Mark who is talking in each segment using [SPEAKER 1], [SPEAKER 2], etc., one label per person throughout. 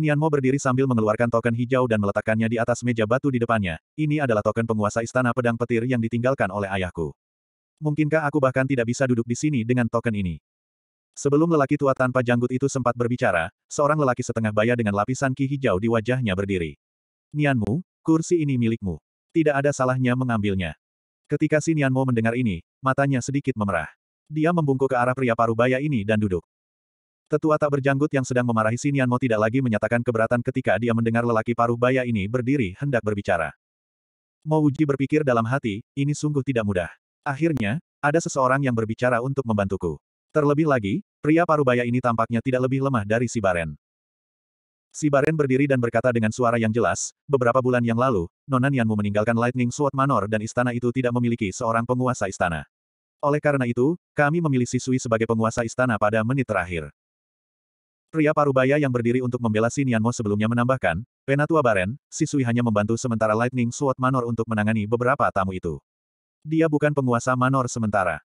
[SPEAKER 1] Nianmo berdiri sambil mengeluarkan token hijau dan meletakkannya di atas meja batu di depannya. Ini adalah token penguasa istana pedang petir yang ditinggalkan oleh ayahku. Mungkinkah aku bahkan tidak bisa duduk di sini dengan token ini? Sebelum lelaki tua tanpa janggut itu sempat berbicara, seorang lelaki setengah baya dengan lapisan ki hijau di wajahnya berdiri. Nianmu, kursi ini milikmu. Tidak ada salahnya mengambilnya. Ketika Sinianmo mendengar ini, matanya sedikit memerah. Dia membungkuk ke arah pria paruh baya ini dan duduk. Tetua tak berjanggut yang sedang memarahi Mo tidak lagi menyatakan keberatan ketika dia mendengar lelaki paruh baya ini berdiri hendak berbicara. Mo Mouji berpikir dalam hati, ini sungguh tidak mudah. Akhirnya, ada seseorang yang berbicara untuk membantuku. Terlebih lagi, pria paruh baya ini tampaknya tidak lebih lemah dari si Baren. Si Baren berdiri dan berkata dengan suara yang jelas, beberapa bulan yang lalu, Nonan meninggalkan Lightning Sword Manor dan istana itu tidak memiliki seorang penguasa istana. Oleh karena itu, kami memilih Sisui sebagai penguasa istana pada menit terakhir. Pria Parubaya yang berdiri untuk membela Si Sinianmo sebelumnya menambahkan, Penatua Baren, Sisui hanya membantu sementara Lightning Sword Manor untuk menangani beberapa tamu itu. Dia bukan penguasa Manor sementara.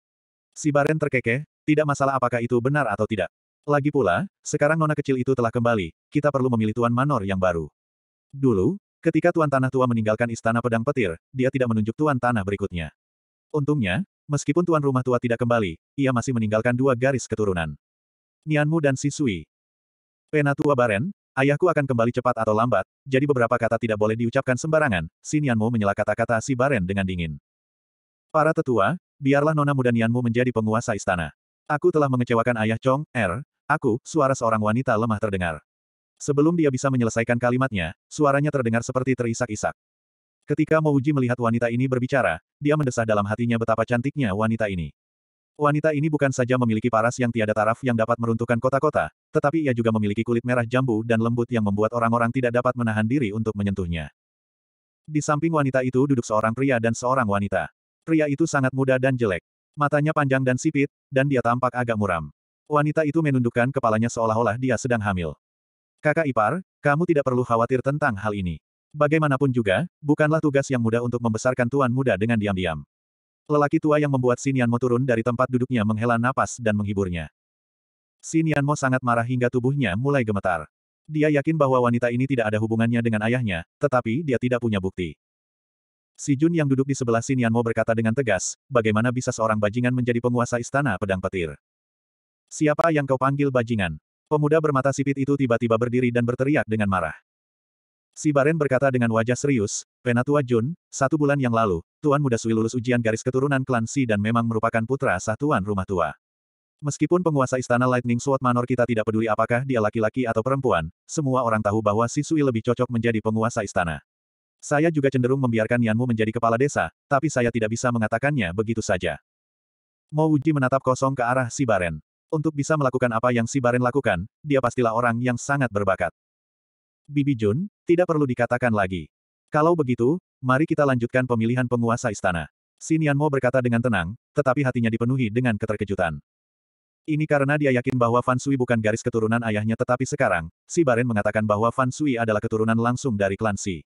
[SPEAKER 1] Si Baren terkekeh, tidak masalah apakah itu benar atau tidak. Lagi pula, sekarang nona kecil itu telah kembali, kita perlu memilih Tuan Manor yang baru. Dulu, ketika Tuan Tanah Tua meninggalkan Istana Pedang Petir, dia tidak menunjuk Tuan Tanah berikutnya. Untungnya, meskipun Tuan Rumah Tua tidak kembali, ia masih meninggalkan dua garis keturunan. Nianmu dan Sisui, Penatua Baren, ayahku akan kembali cepat atau lambat, jadi beberapa kata tidak boleh diucapkan sembarangan, Xin Yanmu menyela kata-kata si Baren dengan dingin. Para tetua, biarlah nona muda Nianmu menjadi penguasa istana. Aku telah mengecewakan ayah Chong, Er, aku, suara seorang wanita lemah terdengar. Sebelum dia bisa menyelesaikan kalimatnya, suaranya terdengar seperti terisak-isak. Ketika Mouji melihat wanita ini berbicara, dia mendesah dalam hatinya betapa cantiknya wanita ini. Wanita ini bukan saja memiliki paras yang tiada taraf yang dapat meruntuhkan kota-kota, tetapi ia juga memiliki kulit merah jambu dan lembut yang membuat orang-orang tidak dapat menahan diri untuk menyentuhnya. Di samping wanita itu duduk seorang pria dan seorang wanita. Pria itu sangat muda dan jelek. Matanya panjang dan sipit, dan dia tampak agak muram. Wanita itu menundukkan kepalanya seolah-olah dia sedang hamil. Kakak ipar, kamu tidak perlu khawatir tentang hal ini. Bagaimanapun juga, bukanlah tugas yang mudah untuk membesarkan tuan muda dengan diam-diam. Lelaki tua yang membuat Sinianmo turun dari tempat duduknya menghela napas dan menghiburnya. Sinianmo sangat marah hingga tubuhnya mulai gemetar. Dia yakin bahwa wanita ini tidak ada hubungannya dengan ayahnya, tetapi dia tidak punya bukti. Si Jun yang duduk di sebelah Sinianmo berkata dengan tegas, bagaimana bisa seorang bajingan menjadi penguasa istana pedang petir? Siapa yang kau panggil bajingan? Pemuda bermata sipit itu tiba-tiba berdiri dan berteriak dengan marah. Si Baren berkata dengan wajah serius, Penatua Jun, satu bulan yang lalu, Tuan Muda Sui lulus ujian garis keturunan klan Si dan memang merupakan putra satuan Rumah Tua. Meskipun penguasa istana Lightning Sword Manor kita tidak peduli apakah dia laki-laki atau perempuan, semua orang tahu bahwa si Sui lebih cocok menjadi penguasa istana. Saya juga cenderung membiarkan Yanmu menjadi kepala desa, tapi saya tidak bisa mengatakannya begitu saja. Mo Uji menatap kosong ke arah si Baren. Untuk bisa melakukan apa yang si Baren lakukan, dia pastilah orang yang sangat berbakat. Bibi Jun, tidak perlu dikatakan lagi. Kalau begitu, mari kita lanjutkan pemilihan penguasa istana. Mo berkata dengan tenang, tetapi hatinya dipenuhi dengan keterkejutan. Ini karena dia yakin bahwa Fan Sui bukan garis keturunan ayahnya tetapi sekarang, si Baren mengatakan bahwa Fan Sui adalah keturunan langsung dari klan Si.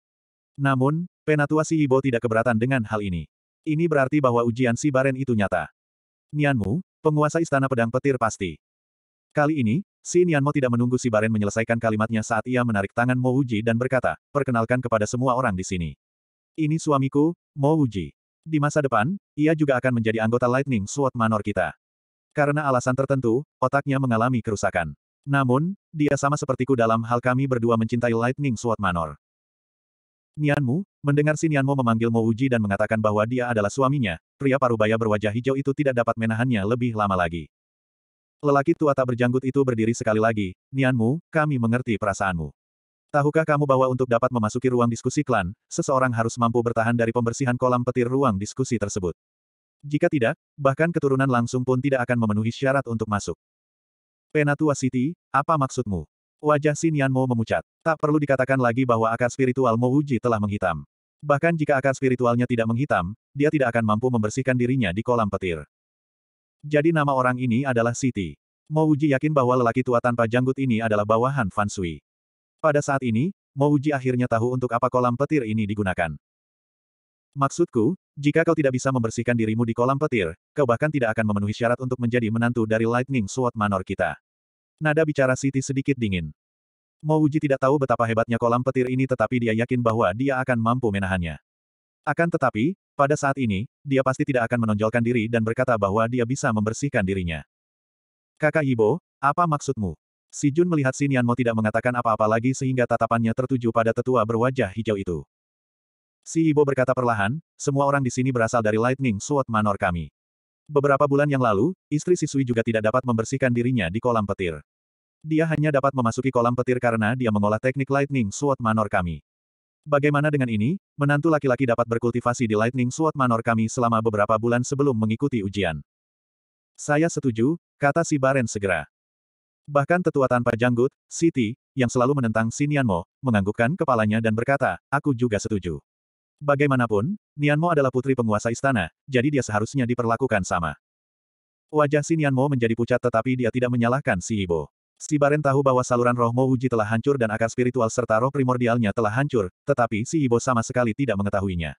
[SPEAKER 1] Namun, Penatua Si Hibo tidak keberatan dengan hal ini. Ini berarti bahwa ujian si Baren itu nyata. Nianmu, penguasa istana pedang petir pasti. Kali ini, si Nianmo tidak menunggu si Baren menyelesaikan kalimatnya saat ia menarik tangan Mo Uji dan berkata, perkenalkan kepada semua orang di sini. Ini suamiku, Mo Uji. Di masa depan, ia juga akan menjadi anggota Lightning Sword Manor kita. Karena alasan tertentu, otaknya mengalami kerusakan. Namun, dia sama sepertiku dalam hal kami berdua mencintai Lightning Sword Manor. Nianmu, mendengar si Nianmo memanggil Mo Uji dan mengatakan bahwa dia adalah suaminya, pria parubaya berwajah hijau itu tidak dapat menahannya lebih lama lagi. Lelaki tua tak berjanggut itu berdiri sekali lagi, Nianmu, kami mengerti perasaanmu. Tahukah kamu bahwa untuk dapat memasuki ruang diskusi klan, seseorang harus mampu bertahan dari pembersihan kolam petir ruang diskusi tersebut. Jika tidak, bahkan keturunan langsung pun tidak akan memenuhi syarat untuk masuk. Penatua Siti, apa maksudmu? Wajah Nianmu memucat. Tak perlu dikatakan lagi bahwa akar spiritual Mo Uji telah menghitam. Bahkan jika akar spiritualnya tidak menghitam, dia tidak akan mampu membersihkan dirinya di kolam petir. Jadi nama orang ini adalah Siti. Uji yakin bahwa lelaki tua tanpa janggut ini adalah bawahan Fansui. Pada saat ini, Mo Uji akhirnya tahu untuk apa kolam petir ini digunakan. Maksudku, jika kau tidak bisa membersihkan dirimu di kolam petir, kau bahkan tidak akan memenuhi syarat untuk menjadi menantu dari Lightning Sword Manor kita. Nada bicara Siti sedikit dingin. Mo Uji tidak tahu betapa hebatnya kolam petir ini tetapi dia yakin bahwa dia akan mampu menahannya. Akan tetapi, pada saat ini, dia pasti tidak akan menonjolkan diri dan berkata bahwa dia bisa membersihkan dirinya. Kakak Ibo, apa maksudmu? Si Jun melihat Sin Yanmo tidak mengatakan apa-apa lagi sehingga tatapannya tertuju pada tetua berwajah hijau itu. Si Ibo berkata perlahan, semua orang di sini berasal dari Lightning Sword Manor kami. Beberapa bulan yang lalu, istri Sisui juga tidak dapat membersihkan dirinya di kolam petir. Dia hanya dapat memasuki kolam petir karena dia mengolah teknik Lightning Sword Manor kami. Bagaimana dengan ini, menantu laki-laki dapat berkultivasi di Lightning Sword Manor kami selama beberapa bulan sebelum mengikuti ujian. Saya setuju, kata si Baren segera. Bahkan tetua tanpa janggut, Siti, yang selalu menentang si Nianmo, menganggukkan kepalanya dan berkata, aku juga setuju. Bagaimanapun, Nianmo adalah putri penguasa istana, jadi dia seharusnya diperlakukan sama. Wajah si Nianmo menjadi pucat tetapi dia tidak menyalahkan si Ibo. Si Baren tahu bahwa saluran roh Mo Uji telah hancur dan akar spiritual serta roh primordialnya telah hancur, tetapi si Ibo sama sekali tidak mengetahuinya.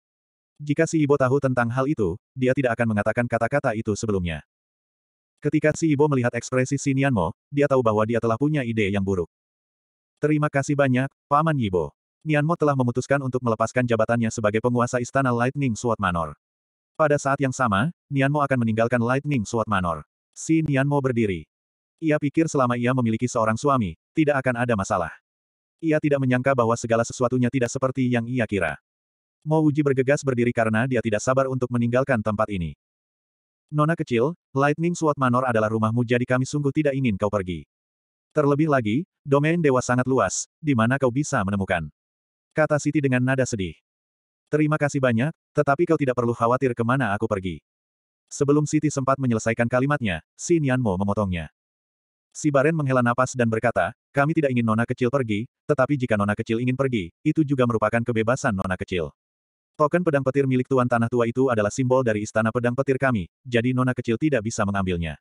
[SPEAKER 1] Jika si Ibo tahu tentang hal itu, dia tidak akan mengatakan kata-kata itu sebelumnya. Ketika si Ibo melihat ekspresi Nian si Mo, dia tahu bahwa dia telah punya ide yang buruk. Terima kasih banyak, Paman Yibo. Mo telah memutuskan untuk melepaskan jabatannya sebagai penguasa Istana Lightning Sword Manor. Pada saat yang sama, Nian Mo akan meninggalkan Lightning Sword Manor. Si Nian Mo berdiri. Ia pikir selama ia memiliki seorang suami, tidak akan ada masalah. Ia tidak menyangka bahwa segala sesuatunya tidak seperti yang ia kira. Mo Uji bergegas berdiri karena dia tidak sabar untuk meninggalkan tempat ini. Nona kecil, Lightning Sword Manor adalah rumahmu jadi kami sungguh tidak ingin kau pergi. Terlebih lagi, domain dewa sangat luas, di mana kau bisa menemukan. Kata Siti dengan nada sedih. Terima kasih banyak, tetapi kau tidak perlu khawatir kemana aku pergi. Sebelum Siti sempat menyelesaikan kalimatnya, Xin Mo memotongnya. Si Baren menghela napas dan berkata, kami tidak ingin nona kecil pergi, tetapi jika nona kecil ingin pergi, itu juga merupakan kebebasan nona kecil. Token pedang petir milik Tuan Tanah Tua itu adalah simbol dari istana pedang petir kami, jadi nona kecil tidak bisa mengambilnya.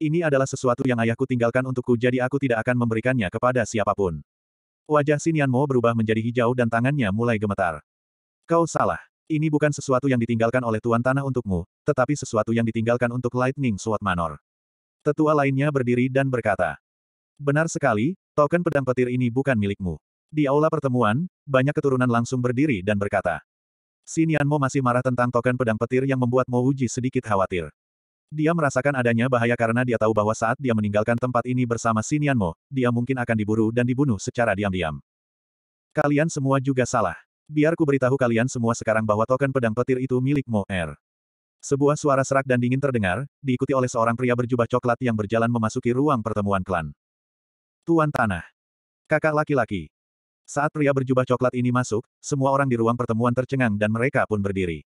[SPEAKER 1] Ini adalah sesuatu yang ayahku tinggalkan untukku jadi aku tidak akan memberikannya kepada siapapun. Wajah Sinian Mo berubah menjadi hijau dan tangannya mulai gemetar. Kau salah. Ini bukan sesuatu yang ditinggalkan oleh Tuan Tanah untukmu, tetapi sesuatu yang ditinggalkan untuk Lightning Sword Manor. Tetua lainnya berdiri dan berkata. Benar sekali, token pedang petir ini bukan milikmu. Di aula pertemuan, banyak keturunan langsung berdiri dan berkata. Sinianmo masih marah tentang token pedang petir yang membuat Mo Uji sedikit khawatir. Dia merasakan adanya bahaya karena dia tahu bahwa saat dia meninggalkan tempat ini bersama Sinianmo, dia mungkin akan diburu dan dibunuh secara diam-diam. Kalian semua juga salah. Biar ku beritahu kalian semua sekarang bahwa token pedang petir itu milik Mo R. Er. Sebuah suara serak dan dingin terdengar, diikuti oleh seorang pria berjubah coklat yang berjalan memasuki ruang pertemuan klan. Tuan Tanah. Kakak laki-laki. Saat pria berjubah coklat ini masuk, semua orang di ruang pertemuan tercengang dan mereka pun berdiri.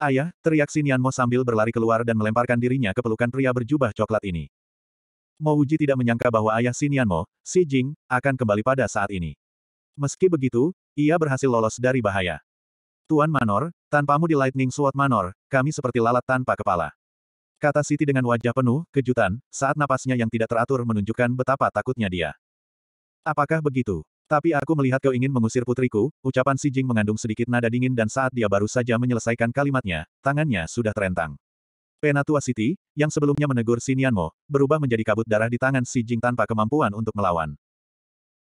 [SPEAKER 1] Ayah, teriak Sinianmo sambil berlari keluar dan melemparkan dirinya ke pelukan pria berjubah coklat ini. Mouji tidak menyangka bahwa ayah Sinianmo, Si Jing, akan kembali pada saat ini. Meski begitu, ia berhasil lolos dari bahaya. Tuan Manor, tanpamu di Lightning Sword Manor, kami seperti lalat tanpa kepala. Kata Siti dengan wajah penuh kejutan, saat napasnya yang tidak teratur menunjukkan betapa takutnya dia. Apakah begitu? Tapi aku melihat kau ingin mengusir putriku, ucapan Si Jing mengandung sedikit nada dingin dan saat dia baru saja menyelesaikan kalimatnya, tangannya sudah terentang. Penatua Siti, yang sebelumnya menegur Nianmo, berubah menjadi kabut darah di tangan Si Jing tanpa kemampuan untuk melawan.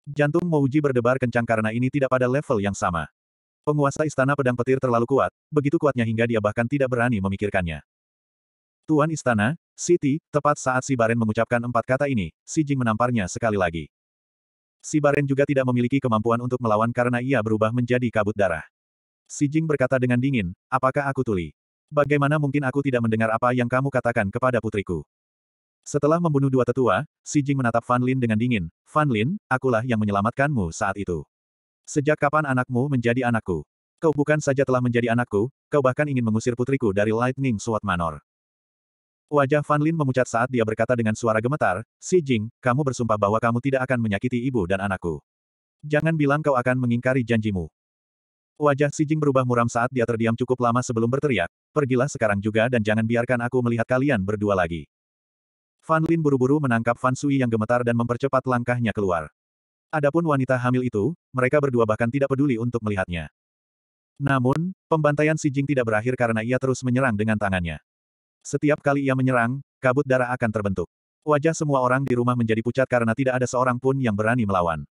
[SPEAKER 1] Jantung Mouji berdebar kencang karena ini tidak pada level yang sama. Penguasa Istana Pedang Petir terlalu kuat, begitu kuatnya hingga dia bahkan tidak berani memikirkannya. Tuan Istana, Siti, tepat saat si Baren mengucapkan empat kata ini, si Jing menamparnya sekali lagi. Si Baren juga tidak memiliki kemampuan untuk melawan karena ia berubah menjadi kabut darah. Si Jing berkata dengan dingin, apakah aku tuli? Bagaimana mungkin aku tidak mendengar apa yang kamu katakan kepada putriku? Setelah membunuh dua tetua, Si Jing menatap Fan Lin dengan dingin, Fan Lin, akulah yang menyelamatkanmu saat itu. Sejak kapan anakmu menjadi anakku? Kau bukan saja telah menjadi anakku, kau bahkan ingin mengusir putriku dari Lightning Sword Manor. Wajah Fan Lin memucat saat dia berkata dengan suara gemetar, Si Jing, kamu bersumpah bahwa kamu tidak akan menyakiti ibu dan anakku. Jangan bilang kau akan mengingkari janjimu. Wajah Si Jing berubah muram saat dia terdiam cukup lama sebelum berteriak, pergilah sekarang juga dan jangan biarkan aku melihat kalian berdua lagi. Fan Lin buru-buru menangkap Fan Sui yang gemetar dan mempercepat langkahnya keluar. Adapun wanita hamil itu, mereka berdua bahkan tidak peduli untuk melihatnya. Namun, pembantaian Si Jing tidak berakhir karena ia terus menyerang dengan tangannya. Setiap kali ia menyerang, kabut darah akan terbentuk. Wajah semua orang di rumah menjadi pucat karena tidak ada seorang pun yang berani melawan.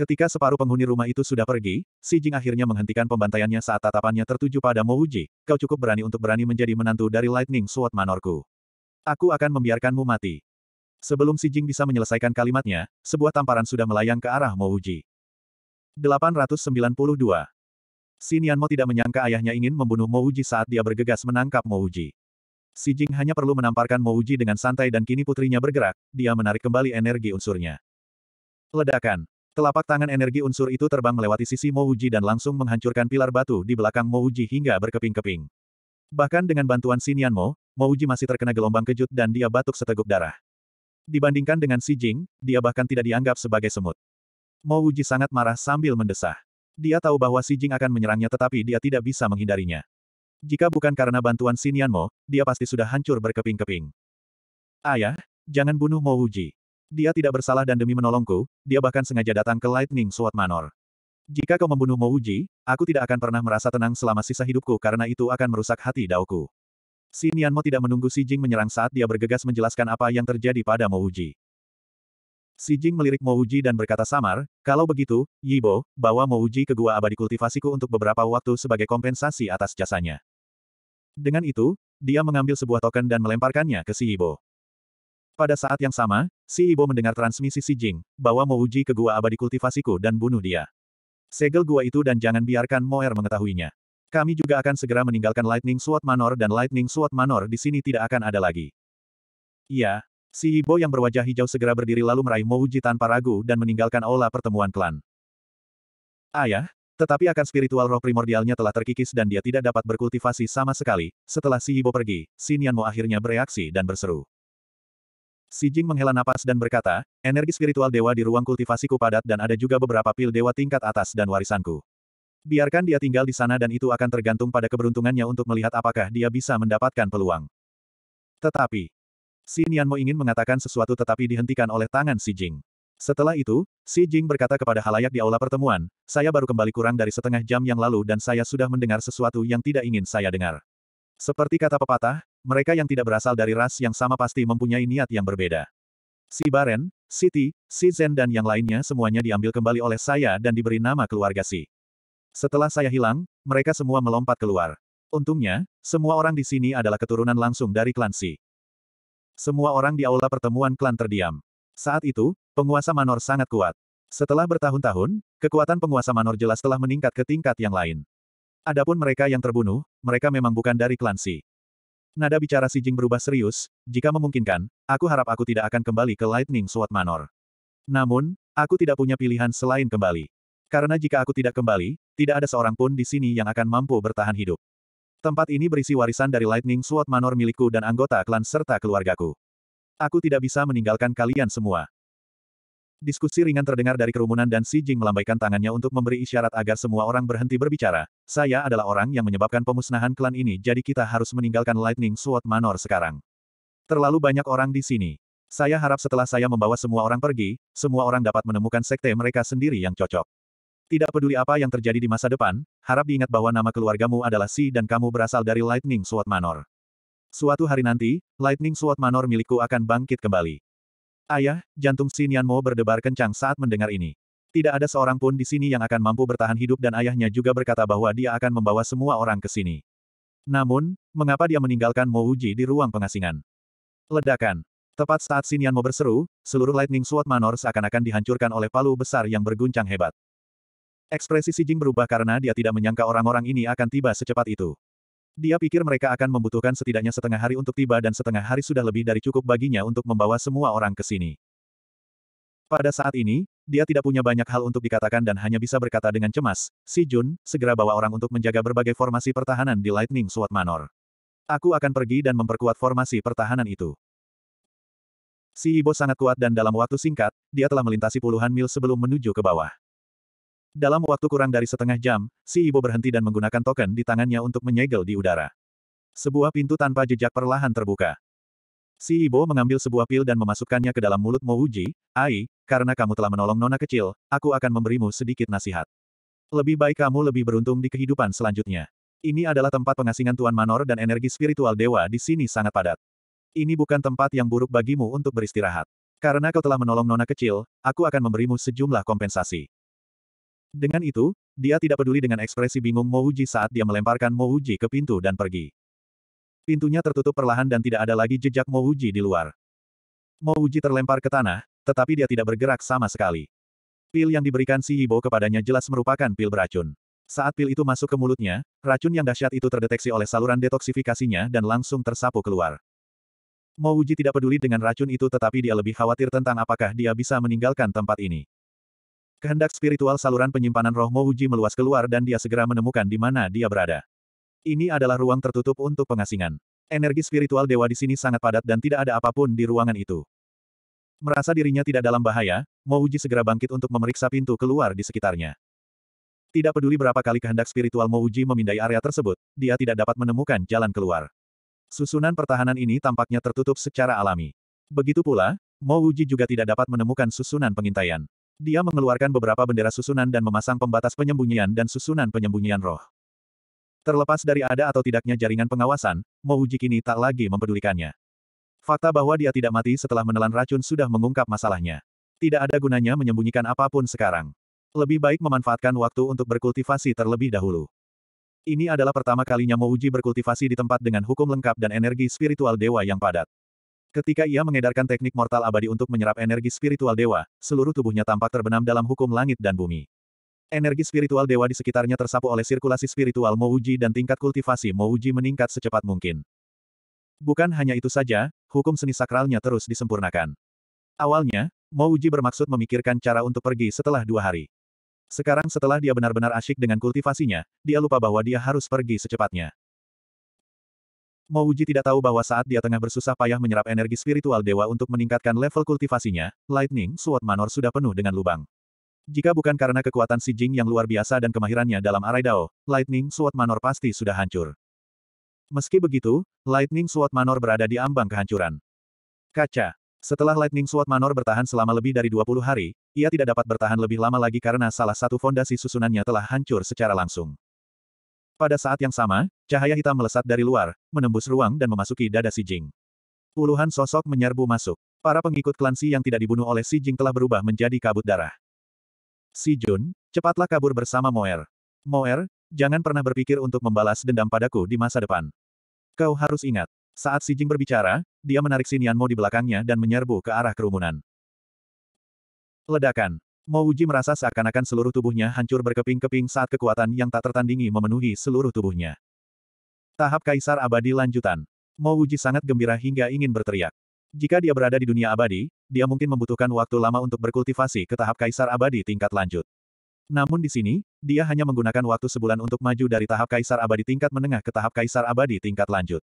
[SPEAKER 1] Ketika separuh penghuni rumah itu sudah pergi, Si Jing akhirnya menghentikan pembantaiannya saat tatapannya tertuju pada Mo Wuji. Kau cukup berani untuk berani menjadi menantu dari Lightning Sword Manorku. Aku akan membiarkanmu mati. Sebelum Si Jing bisa menyelesaikan kalimatnya, sebuah tamparan sudah melayang ke arah Mouji. 892. Si Mo tidak menyangka ayahnya ingin membunuh Mouji saat dia bergegas menangkap Mouji. Si Jing hanya perlu menamparkan Mouji dengan santai dan kini putrinya bergerak, dia menarik kembali energi unsurnya. Ledakan. Telapak tangan energi unsur itu terbang melewati sisi Mouji dan langsung menghancurkan pilar batu di belakang Mouji hingga berkeping-keping. Bahkan dengan bantuan Si Nianmo, Mouji masih terkena gelombang kejut dan dia batuk seteguk darah. Dibandingkan dengan Xi Jing, dia bahkan tidak dianggap sebagai semut. Mo Wuji sangat marah sambil mendesah. Dia tahu bahwa Xi Jing akan menyerangnya tetapi dia tidak bisa menghindarinya. Jika bukan karena bantuan Sinian Mo, dia pasti sudah hancur berkeping-keping. Ayah, jangan bunuh Mo Wuji. Dia tidak bersalah dan demi menolongku, dia bahkan sengaja datang ke Lightning Sword Manor. Jika kau membunuh Mo Wuji, aku tidak akan pernah merasa tenang selama sisa hidupku karena itu akan merusak hati Daoku. Xin Yanmo tidak menunggu Si Jing menyerang saat dia bergegas menjelaskan apa yang terjadi pada Mo Uji. Si Jing melirik Mo Uji dan berkata samar, kalau begitu, Yibo, bawa Mo Uji ke gua abadi kultivasiku untuk beberapa waktu sebagai kompensasi atas jasanya. Dengan itu, dia mengambil sebuah token dan melemparkannya ke si Yibo. Pada saat yang sama, si Yibo mendengar transmisi Si Jing, bawa Mo Uji ke gua abadi kultivasiku dan bunuh dia. Segel gua itu dan jangan biarkan Moer mengetahuinya. Kami juga akan segera meninggalkan Lightning Sword Manor dan Lightning Sword Manor di sini tidak akan ada lagi. Iya, si Ibo yang berwajah hijau segera berdiri lalu meraih Mouji tanpa ragu dan meninggalkan aula pertemuan klan. Ayah, tetapi akan spiritual roh primordialnya telah terkikis dan dia tidak dapat berkultivasi sama sekali. Setelah si Ibo pergi, si Nianmo akhirnya bereaksi dan berseru. Si Jing menghela napas dan berkata, energi spiritual dewa di ruang kultivasiku padat dan ada juga beberapa pil dewa tingkat atas dan warisanku. Biarkan dia tinggal di sana dan itu akan tergantung pada keberuntungannya untuk melihat apakah dia bisa mendapatkan peluang. Tetapi, Si Nianmo ingin mengatakan sesuatu tetapi dihentikan oleh tangan Si Jing. Setelah itu, Si Jing berkata kepada halayak di aula pertemuan, saya baru kembali kurang dari setengah jam yang lalu dan saya sudah mendengar sesuatu yang tidak ingin saya dengar. Seperti kata pepatah, mereka yang tidak berasal dari ras yang sama pasti mempunyai niat yang berbeda. Si Baren, Siti, Si Zen dan yang lainnya semuanya diambil kembali oleh saya dan diberi nama keluarga Si. Setelah saya hilang, mereka semua melompat keluar. Untungnya, semua orang di sini adalah keturunan langsung dari klan Si. Semua orang di aula pertemuan klan terdiam. Saat itu, penguasa Manor sangat kuat. Setelah bertahun-tahun, kekuatan penguasa Manor jelas telah meningkat ke tingkat yang lain. Adapun mereka yang terbunuh, mereka memang bukan dari klan Si. Nada bicara Si Jing berubah serius, jika memungkinkan, aku harap aku tidak akan kembali ke Lightning Sword Manor. Namun, aku tidak punya pilihan selain kembali. Karena jika aku tidak kembali, tidak ada seorang pun di sini yang akan mampu bertahan hidup. Tempat ini berisi warisan dari Lightning Sword Manor milikku dan anggota klan serta keluargaku. Aku tidak bisa meninggalkan kalian semua. Diskusi ringan terdengar dari kerumunan dan Si Jing melambaikan tangannya untuk memberi isyarat agar semua orang berhenti berbicara. Saya adalah orang yang menyebabkan pemusnahan klan ini jadi kita harus meninggalkan Lightning Sword Manor sekarang. Terlalu banyak orang di sini. Saya harap setelah saya membawa semua orang pergi, semua orang dapat menemukan sekte mereka sendiri yang cocok. Tidak peduli apa yang terjadi di masa depan, harap diingat bahwa nama keluargamu adalah Si dan kamu berasal dari Lightning Sword Manor. Suatu hari nanti, Lightning Sword Manor milikku akan bangkit kembali. Ayah, jantung Si Mo berdebar kencang saat mendengar ini. Tidak ada seorang pun di sini yang akan mampu bertahan hidup dan ayahnya juga berkata bahwa dia akan membawa semua orang ke sini. Namun, mengapa dia meninggalkan Mo Uji di ruang pengasingan? Ledakan. Tepat saat Sinian Mo berseru, seluruh Lightning Sword Manor seakan-akan dihancurkan oleh palu besar yang berguncang hebat. Ekspresi Si Jing berubah karena dia tidak menyangka orang-orang ini akan tiba secepat itu. Dia pikir mereka akan membutuhkan setidaknya setengah hari untuk tiba dan setengah hari sudah lebih dari cukup baginya untuk membawa semua orang ke sini. Pada saat ini, dia tidak punya banyak hal untuk dikatakan dan hanya bisa berkata dengan cemas, Si Jun, segera bawa orang untuk menjaga berbagai formasi pertahanan di Lightning Sword Manor. Aku akan pergi dan memperkuat formasi pertahanan itu. Si Ibo sangat kuat dan dalam waktu singkat, dia telah melintasi puluhan mil sebelum menuju ke bawah. Dalam waktu kurang dari setengah jam, si Ibo berhenti dan menggunakan token di tangannya untuk menyegel di udara. Sebuah pintu tanpa jejak perlahan terbuka. Si Ibo mengambil sebuah pil dan memasukkannya ke dalam mulut Mouji, Ai, karena kamu telah menolong nona kecil, aku akan memberimu sedikit nasihat. Lebih baik kamu lebih beruntung di kehidupan selanjutnya. Ini adalah tempat pengasingan Tuan Manor dan energi spiritual dewa di sini sangat padat. Ini bukan tempat yang buruk bagimu untuk beristirahat. Karena kau telah menolong nona kecil, aku akan memberimu sejumlah kompensasi. Dengan itu, dia tidak peduli dengan ekspresi bingung Mouji saat dia melemparkan Mouji ke pintu dan pergi. Pintunya tertutup perlahan dan tidak ada lagi jejak Mouji di luar. Mouji terlempar ke tanah, tetapi dia tidak bergerak sama sekali. Pil yang diberikan si Ibo kepadanya jelas merupakan pil beracun. Saat pil itu masuk ke mulutnya, racun yang dahsyat itu terdeteksi oleh saluran detoksifikasinya dan langsung tersapu keluar. Mouji tidak peduli dengan racun itu tetapi dia lebih khawatir tentang apakah dia bisa meninggalkan tempat ini. Kehendak spiritual saluran penyimpanan roh Mouji meluas keluar dan dia segera menemukan di mana dia berada. Ini adalah ruang tertutup untuk pengasingan. Energi spiritual dewa di sini sangat padat dan tidak ada apapun di ruangan itu. Merasa dirinya tidak dalam bahaya, Mouji segera bangkit untuk memeriksa pintu keluar di sekitarnya. Tidak peduli berapa kali kehendak spiritual Mouji memindai area tersebut, dia tidak dapat menemukan jalan keluar. Susunan pertahanan ini tampaknya tertutup secara alami. Begitu pula, Mouji juga tidak dapat menemukan susunan pengintaian. Dia mengeluarkan beberapa bendera susunan dan memasang pembatas penyembunyian dan susunan penyembunyian roh. Terlepas dari ada atau tidaknya jaringan pengawasan, Mouji kini tak lagi mempedulikannya. Fakta bahwa dia tidak mati setelah menelan racun sudah mengungkap masalahnya. Tidak ada gunanya menyembunyikan apapun sekarang. Lebih baik memanfaatkan waktu untuk berkultivasi terlebih dahulu. Ini adalah pertama kalinya Mouji berkultivasi di tempat dengan hukum lengkap dan energi spiritual dewa yang padat. Ketika ia mengedarkan teknik mortal abadi untuk menyerap energi spiritual dewa, seluruh tubuhnya tampak terbenam dalam hukum langit dan bumi. Energi spiritual dewa di sekitarnya tersapu oleh sirkulasi spiritual Mouji dan tingkat kultivasi Mouji meningkat secepat mungkin. Bukan hanya itu saja, hukum seni sakralnya terus disempurnakan. Awalnya, Mouji bermaksud memikirkan cara untuk pergi setelah dua hari. Sekarang setelah dia benar-benar asyik dengan kultivasinya, dia lupa bahwa dia harus pergi secepatnya. Mo Uji tidak tahu bahwa saat dia tengah bersusah payah menyerap energi spiritual dewa untuk meningkatkan level kultivasinya, Lightning Sword Manor sudah penuh dengan lubang. Jika bukan karena kekuatan Si Jing yang luar biasa dan kemahirannya dalam arai Dao, Lightning Sword Manor pasti sudah hancur. Meski begitu, Lightning Sword Manor berada di ambang kehancuran. Kaca. Setelah Lightning Sword Manor bertahan selama lebih dari 20 hari, ia tidak dapat bertahan lebih lama lagi karena salah satu fondasi susunannya telah hancur secara langsung. Pada saat yang sama, cahaya hitam melesat dari luar, menembus ruang dan memasuki dada Si Jing. Puluhan sosok menyerbu masuk. Para pengikut klan Si yang tidak dibunuh oleh Si Jing telah berubah menjadi kabut darah. Si Jun, cepatlah kabur bersama Moer. Moer, jangan pernah berpikir untuk membalas dendam padaku di masa depan. Kau harus ingat, saat Si Jing berbicara, dia menarik Sinianmo di belakangnya dan menyerbu ke arah kerumunan. Ledakan. Mo Uji merasa seakan-akan seluruh tubuhnya hancur berkeping-keping saat kekuatan yang tak tertandingi memenuhi seluruh tubuhnya. Tahap Kaisar Abadi Lanjutan Mo Uji sangat gembira hingga ingin berteriak. Jika dia berada di dunia abadi, dia mungkin membutuhkan waktu lama untuk berkultivasi ke tahap Kaisar Abadi tingkat lanjut. Namun di sini, dia hanya menggunakan waktu sebulan untuk maju dari tahap Kaisar Abadi tingkat menengah ke tahap Kaisar Abadi tingkat lanjut.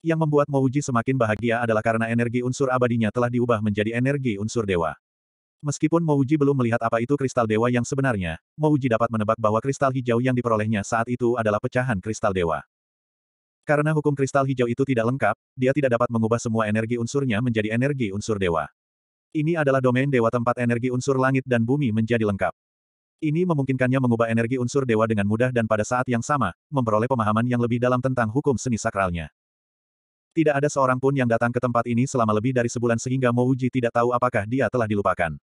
[SPEAKER 1] Yang membuat Mouji semakin bahagia adalah karena energi unsur abadinya telah diubah menjadi energi unsur dewa. Meskipun Mouji belum melihat apa itu kristal dewa yang sebenarnya, Mouji dapat menebak bahwa kristal hijau yang diperolehnya saat itu adalah pecahan kristal dewa. Karena hukum kristal hijau itu tidak lengkap, dia tidak dapat mengubah semua energi unsurnya menjadi energi unsur dewa. Ini adalah domain dewa tempat energi unsur langit dan bumi menjadi lengkap. Ini memungkinkannya mengubah energi unsur dewa dengan mudah dan pada saat yang sama, memperoleh pemahaman yang lebih dalam tentang hukum seni sakralnya. Tidak ada seorang pun yang datang ke tempat ini selama lebih dari sebulan sehingga Mouji tidak tahu apakah dia telah dilupakan.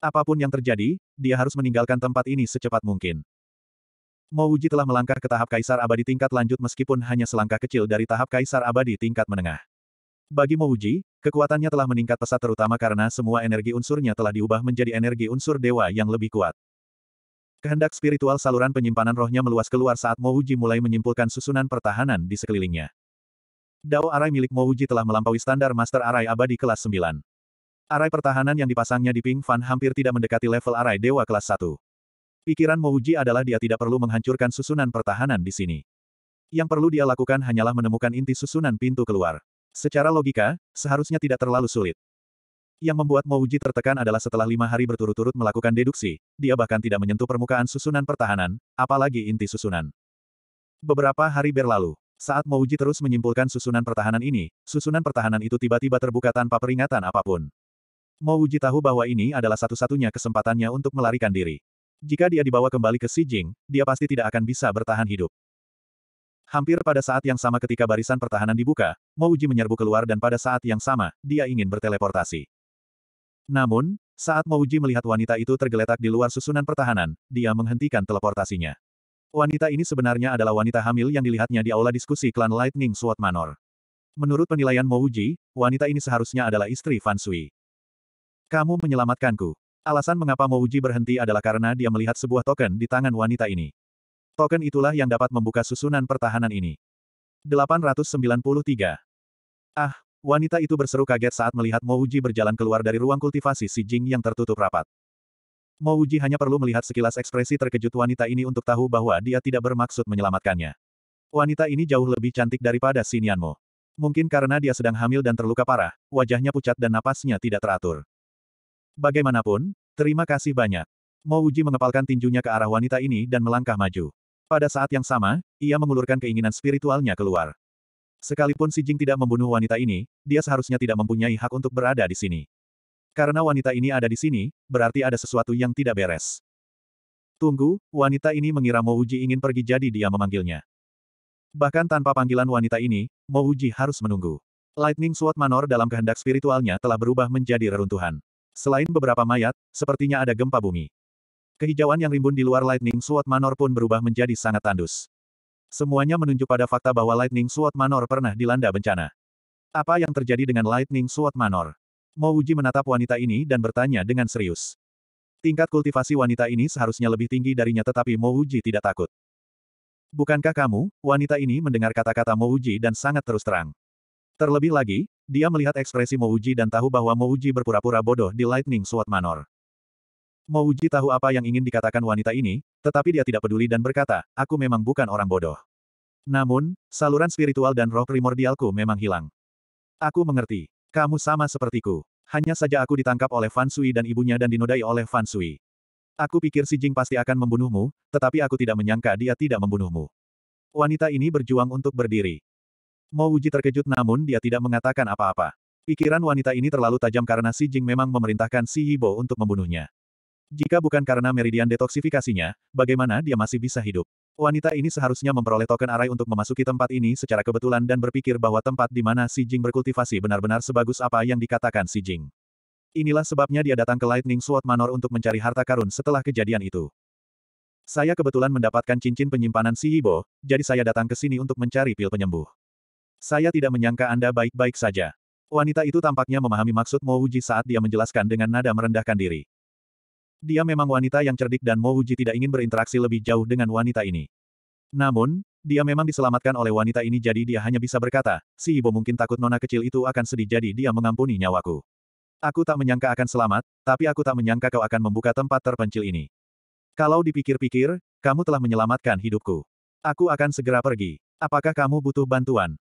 [SPEAKER 1] Apapun yang terjadi, dia harus meninggalkan tempat ini secepat mungkin. Mo Wuji telah melangkah ke tahap kaisar abadi tingkat lanjut meskipun hanya selangkah kecil dari tahap kaisar abadi tingkat menengah. Bagi Mo Wuji, kekuatannya telah meningkat pesat terutama karena semua energi unsurnya telah diubah menjadi energi unsur dewa yang lebih kuat. Kehendak spiritual saluran penyimpanan rohnya meluas keluar saat Mo Wuji mulai menyimpulkan susunan pertahanan di sekelilingnya. Dao Arai milik Mo Wuji telah melampaui standar Master Arai abadi kelas 9. Arai pertahanan yang dipasangnya di Ping Fan hampir tidak mendekati level arai dewa kelas 1. Pikiran Mouji adalah dia tidak perlu menghancurkan susunan pertahanan di sini. Yang perlu dia lakukan hanyalah menemukan inti susunan pintu keluar. Secara logika, seharusnya tidak terlalu sulit. Yang membuat Mouji tertekan adalah setelah lima hari berturut-turut melakukan deduksi, dia bahkan tidak menyentuh permukaan susunan pertahanan, apalagi inti susunan. Beberapa hari berlalu, saat Mouji terus menyimpulkan susunan pertahanan ini, susunan pertahanan itu tiba-tiba terbuka tanpa peringatan apapun. Mouji tahu bahwa ini adalah satu-satunya kesempatannya untuk melarikan diri. Jika dia dibawa kembali ke Xi Jing, dia pasti tidak akan bisa bertahan hidup. Hampir pada saat yang sama ketika barisan pertahanan dibuka, Wuji menyerbu keluar dan pada saat yang sama, dia ingin berteleportasi. Namun, saat Wuji melihat wanita itu tergeletak di luar susunan pertahanan, dia menghentikan teleportasinya. Wanita ini sebenarnya adalah wanita hamil yang dilihatnya di aula diskusi klan Lightning Sword Manor. Menurut penilaian Wuji, wanita ini seharusnya adalah istri Fan Sui. Kamu menyelamatkanku. Alasan mengapa Mouji berhenti adalah karena dia melihat sebuah token di tangan wanita ini. Token itulah yang dapat membuka susunan pertahanan ini. 893. Ah, wanita itu berseru kaget saat melihat Mouji berjalan keluar dari ruang kultivasi si Jing yang tertutup rapat. Mouji hanya perlu melihat sekilas ekspresi terkejut wanita ini untuk tahu bahwa dia tidak bermaksud menyelamatkannya. Wanita ini jauh lebih cantik daripada Sinianmo. Mungkin karena dia sedang hamil dan terluka parah, wajahnya pucat dan napasnya tidak teratur. Bagaimanapun, terima kasih banyak. Mo Uji mengepalkan tinjunya ke arah wanita ini dan melangkah maju. Pada saat yang sama, ia mengulurkan keinginan spiritualnya keluar. Sekalipun Si Jing tidak membunuh wanita ini, dia seharusnya tidak mempunyai hak untuk berada di sini. Karena wanita ini ada di sini, berarti ada sesuatu yang tidak beres. Tunggu, wanita ini mengira Mo Uji ingin pergi jadi dia memanggilnya. Bahkan tanpa panggilan wanita ini, Mo Uji harus menunggu. Lightning Sword Manor dalam kehendak spiritualnya telah berubah menjadi reruntuhan. Selain beberapa mayat, sepertinya ada gempa bumi. Kehijauan yang rimbun di luar Lightning Sword Manor pun berubah menjadi sangat tandus. Semuanya menunjuk pada fakta bahwa Lightning Sword Manor pernah dilanda bencana. Apa yang terjadi dengan Lightning Sword Manor? Uji menatap wanita ini dan bertanya dengan serius. Tingkat kultivasi wanita ini seharusnya lebih tinggi darinya tetapi Mo Uji tidak takut. Bukankah kamu, wanita ini mendengar kata-kata Mo Uji dan sangat terus terang. Terlebih lagi, dia melihat ekspresi Mouji dan tahu bahwa Mouji berpura-pura bodoh di Lightning Sword Manor. Mouji tahu apa yang ingin dikatakan wanita ini, tetapi dia tidak peduli dan berkata, aku memang bukan orang bodoh. Namun, saluran spiritual dan roh primordialku memang hilang. Aku mengerti. Kamu sama sepertiku. Hanya saja aku ditangkap oleh Fan Sui dan ibunya dan dinodai oleh Fan Sui. Aku pikir si Jing pasti akan membunuhmu, tetapi aku tidak menyangka dia tidak membunuhmu. Wanita ini berjuang untuk berdiri. Mo Wuji terkejut namun dia tidak mengatakan apa-apa. Pikiran wanita ini terlalu tajam karena Si Jing memang memerintahkan Si Yibo untuk membunuhnya. Jika bukan karena meridian detoksifikasinya, bagaimana dia masih bisa hidup? Wanita ini seharusnya memperoleh token arai untuk memasuki tempat ini secara kebetulan dan berpikir bahwa tempat di mana Si Jing berkultivasi benar-benar sebagus apa yang dikatakan Si Jing. Inilah sebabnya dia datang ke Lightning Sword Manor untuk mencari harta karun setelah kejadian itu. Saya kebetulan mendapatkan cincin penyimpanan Si Yibo, jadi saya datang ke sini untuk mencari pil penyembuh. Saya tidak menyangka Anda baik-baik saja. Wanita itu tampaknya memahami maksud Mouji saat dia menjelaskan dengan nada merendahkan diri. Dia memang wanita yang cerdik dan Mouji tidak ingin berinteraksi lebih jauh dengan wanita ini. Namun, dia memang diselamatkan oleh wanita ini jadi dia hanya bisa berkata, si ibu mungkin takut nona kecil itu akan sedih jadi dia mengampuni nyawaku. Aku tak menyangka akan selamat, tapi aku tak menyangka kau akan membuka tempat terpencil ini. Kalau dipikir-pikir, kamu telah menyelamatkan hidupku. Aku akan segera pergi. Apakah kamu butuh bantuan?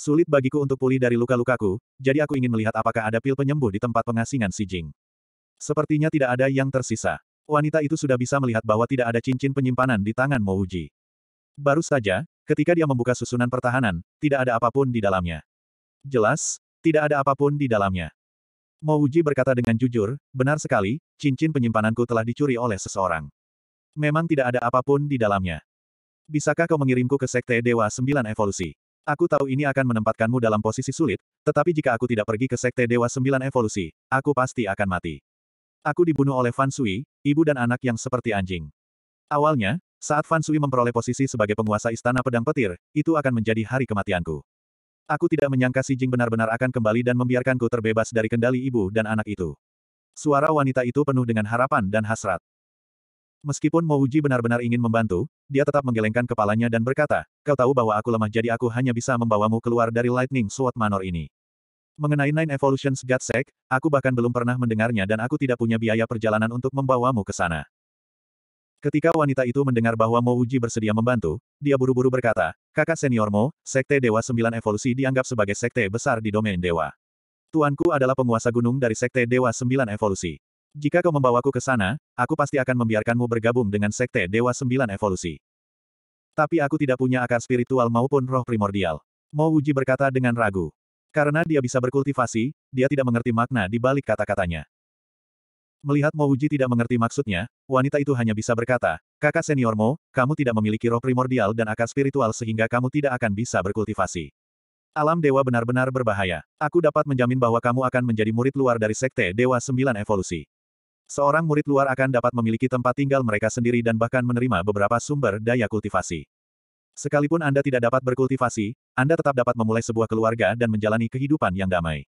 [SPEAKER 1] Sulit bagiku untuk pulih dari luka-lukaku, jadi aku ingin melihat apakah ada pil penyembuh di tempat pengasingan Si Jing. Sepertinya tidak ada yang tersisa. Wanita itu sudah bisa melihat bahwa tidak ada cincin penyimpanan di tangan Mo Uji. Baru saja, ketika dia membuka susunan pertahanan, tidak ada apapun di dalamnya. Jelas, tidak ada apapun di dalamnya. Mo Uji berkata dengan jujur, benar sekali, cincin penyimpananku telah dicuri oleh seseorang. Memang tidak ada apapun di dalamnya. Bisakah kau mengirimku ke Sekte Dewa Sembilan Evolusi? Aku tahu ini akan menempatkanmu dalam posisi sulit, tetapi jika aku tidak pergi ke Sekte Dewa Sembilan Evolusi, aku pasti akan mati. Aku dibunuh oleh Fan Sui, ibu dan anak yang seperti anjing. Awalnya, saat Fan Sui memperoleh posisi sebagai penguasa Istana Pedang Petir, itu akan menjadi hari kematianku. Aku tidak menyangka Si Jing benar-benar akan kembali dan membiarkanku terbebas dari kendali ibu dan anak itu. Suara wanita itu penuh dengan harapan dan hasrat. Meskipun Mouji benar-benar ingin membantu, dia tetap menggelengkan kepalanya dan berkata, kau tahu bahwa aku lemah jadi aku hanya bisa membawamu keluar dari Lightning Sword Manor ini. Mengenai Nine Evolutions Gatsek, aku bahkan belum pernah mendengarnya dan aku tidak punya biaya perjalanan untuk membawamu ke sana. Ketika wanita itu mendengar bahwa Mouji bersedia membantu, dia buru-buru berkata, kakak seniormu, Sekte Dewa Sembilan Evolusi dianggap sebagai sekte besar di domain dewa. Tuanku adalah penguasa gunung dari Sekte Dewa Sembilan Evolusi. Jika kau membawaku ke sana, aku pasti akan membiarkanmu bergabung dengan Sekte Dewa Sembilan Evolusi. Tapi aku tidak punya akar spiritual maupun roh primordial. Mo Wuji berkata dengan ragu. Karena dia bisa berkultivasi, dia tidak mengerti makna di balik kata-katanya. Melihat Mo Wuji tidak mengerti maksudnya, wanita itu hanya bisa berkata, kakak senior Mo, kamu tidak memiliki roh primordial dan akar spiritual sehingga kamu tidak akan bisa berkultivasi. Alam dewa benar-benar berbahaya. Aku dapat menjamin bahwa kamu akan menjadi murid luar dari sekte dewa sembilan evolusi. Seorang murid luar akan dapat memiliki tempat tinggal mereka sendiri dan bahkan menerima beberapa sumber daya kultivasi. Sekalipun Anda tidak dapat berkultivasi, Anda tetap dapat memulai sebuah keluarga dan menjalani kehidupan yang damai.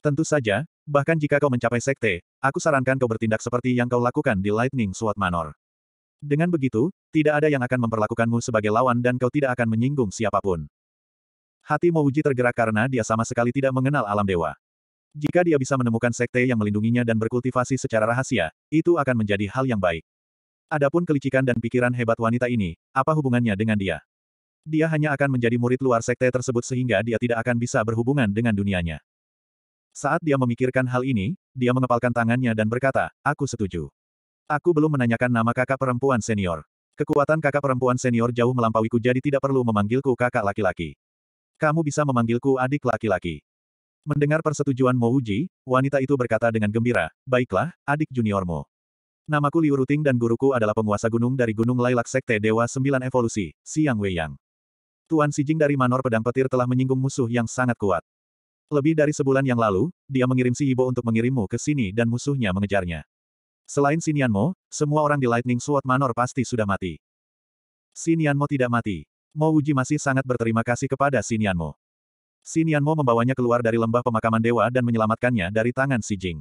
[SPEAKER 1] Tentu saja, bahkan jika kau mencapai sekte, aku sarankan kau bertindak seperti yang kau lakukan di Lightning Sword Manor. Dengan begitu, tidak ada yang akan memperlakukanmu sebagai lawan dan kau tidak akan menyinggung siapapun. Hati Mouji tergerak karena dia sama sekali tidak mengenal alam dewa. Jika dia bisa menemukan sekte yang melindunginya dan berkultivasi secara rahasia, itu akan menjadi hal yang baik. Adapun kelicikan dan pikiran hebat wanita ini, apa hubungannya dengan dia? Dia hanya akan menjadi murid luar sekte tersebut sehingga dia tidak akan bisa berhubungan dengan dunianya. Saat dia memikirkan hal ini, dia mengepalkan tangannya dan berkata, aku setuju. Aku belum menanyakan nama kakak perempuan senior. Kekuatan kakak perempuan senior jauh melampaui melampauiku jadi tidak perlu memanggilku kakak laki-laki. Kamu bisa memanggilku adik laki-laki. Mendengar persetujuan Uji, wanita itu berkata dengan gembira, Baiklah, adik juniormu. Namaku Liu Ruting dan guruku adalah penguasa gunung dari Gunung Lailak Sekte Dewa Sembilan Evolusi, Siang Yang. Tuan Sijing dari Manor Pedang Petir telah menyinggung musuh yang sangat kuat. Lebih dari sebulan yang lalu, dia mengirim si Ibo untuk mengirimmu ke sini dan musuhnya mengejarnya. Selain Sinianmo, semua orang di Lightning Sword Manor pasti sudah mati. Sinianmo tidak mati. Mo Uji masih sangat berterima kasih kepada Sinianmo. Mo membawanya keluar dari lembah pemakaman dewa dan menyelamatkannya dari tangan Si Jing.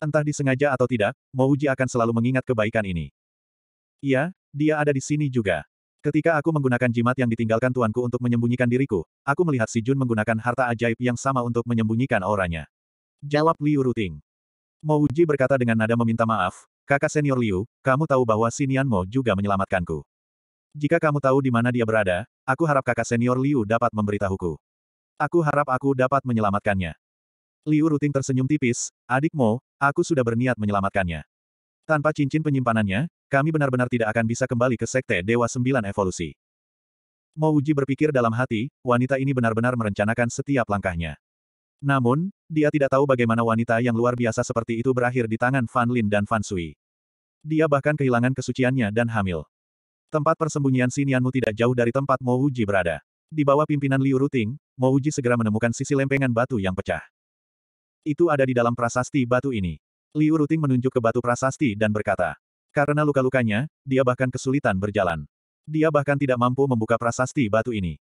[SPEAKER 1] Entah disengaja atau tidak, Mo Uji akan selalu mengingat kebaikan ini. Iya, dia ada di sini juga. Ketika aku menggunakan jimat yang ditinggalkan tuanku untuk menyembunyikan diriku, aku melihat Si Jun menggunakan harta ajaib yang sama untuk menyembunyikan auranya. Jawab Liu Ruting. Mo Uji berkata dengan nada meminta maaf, kakak senior Liu, kamu tahu bahwa Mo juga menyelamatkanku. Jika kamu tahu di mana dia berada, aku harap kakak senior Liu dapat memberitahuku. Aku harap aku dapat menyelamatkannya. Liu Ruting tersenyum tipis, Adikmu, aku sudah berniat menyelamatkannya. Tanpa cincin penyimpanannya, kami benar-benar tidak akan bisa kembali ke Sekte Dewa Sembilan Evolusi. Mo Uji berpikir dalam hati, wanita ini benar-benar merencanakan setiap langkahnya. Namun, dia tidak tahu bagaimana wanita yang luar biasa seperti itu berakhir di tangan Fan Lin dan Fan Sui. Dia bahkan kehilangan kesuciannya dan hamil. Tempat persembunyian Sinianmu tidak jauh dari tempat Mo Uji berada. Di bawah pimpinan Liu Ruting, Mouji segera menemukan sisi lempengan batu yang pecah. Itu ada di dalam prasasti batu ini. Liu Ruting menunjuk ke batu prasasti dan berkata, karena luka-lukanya, dia bahkan kesulitan berjalan. Dia bahkan tidak mampu membuka prasasti batu ini.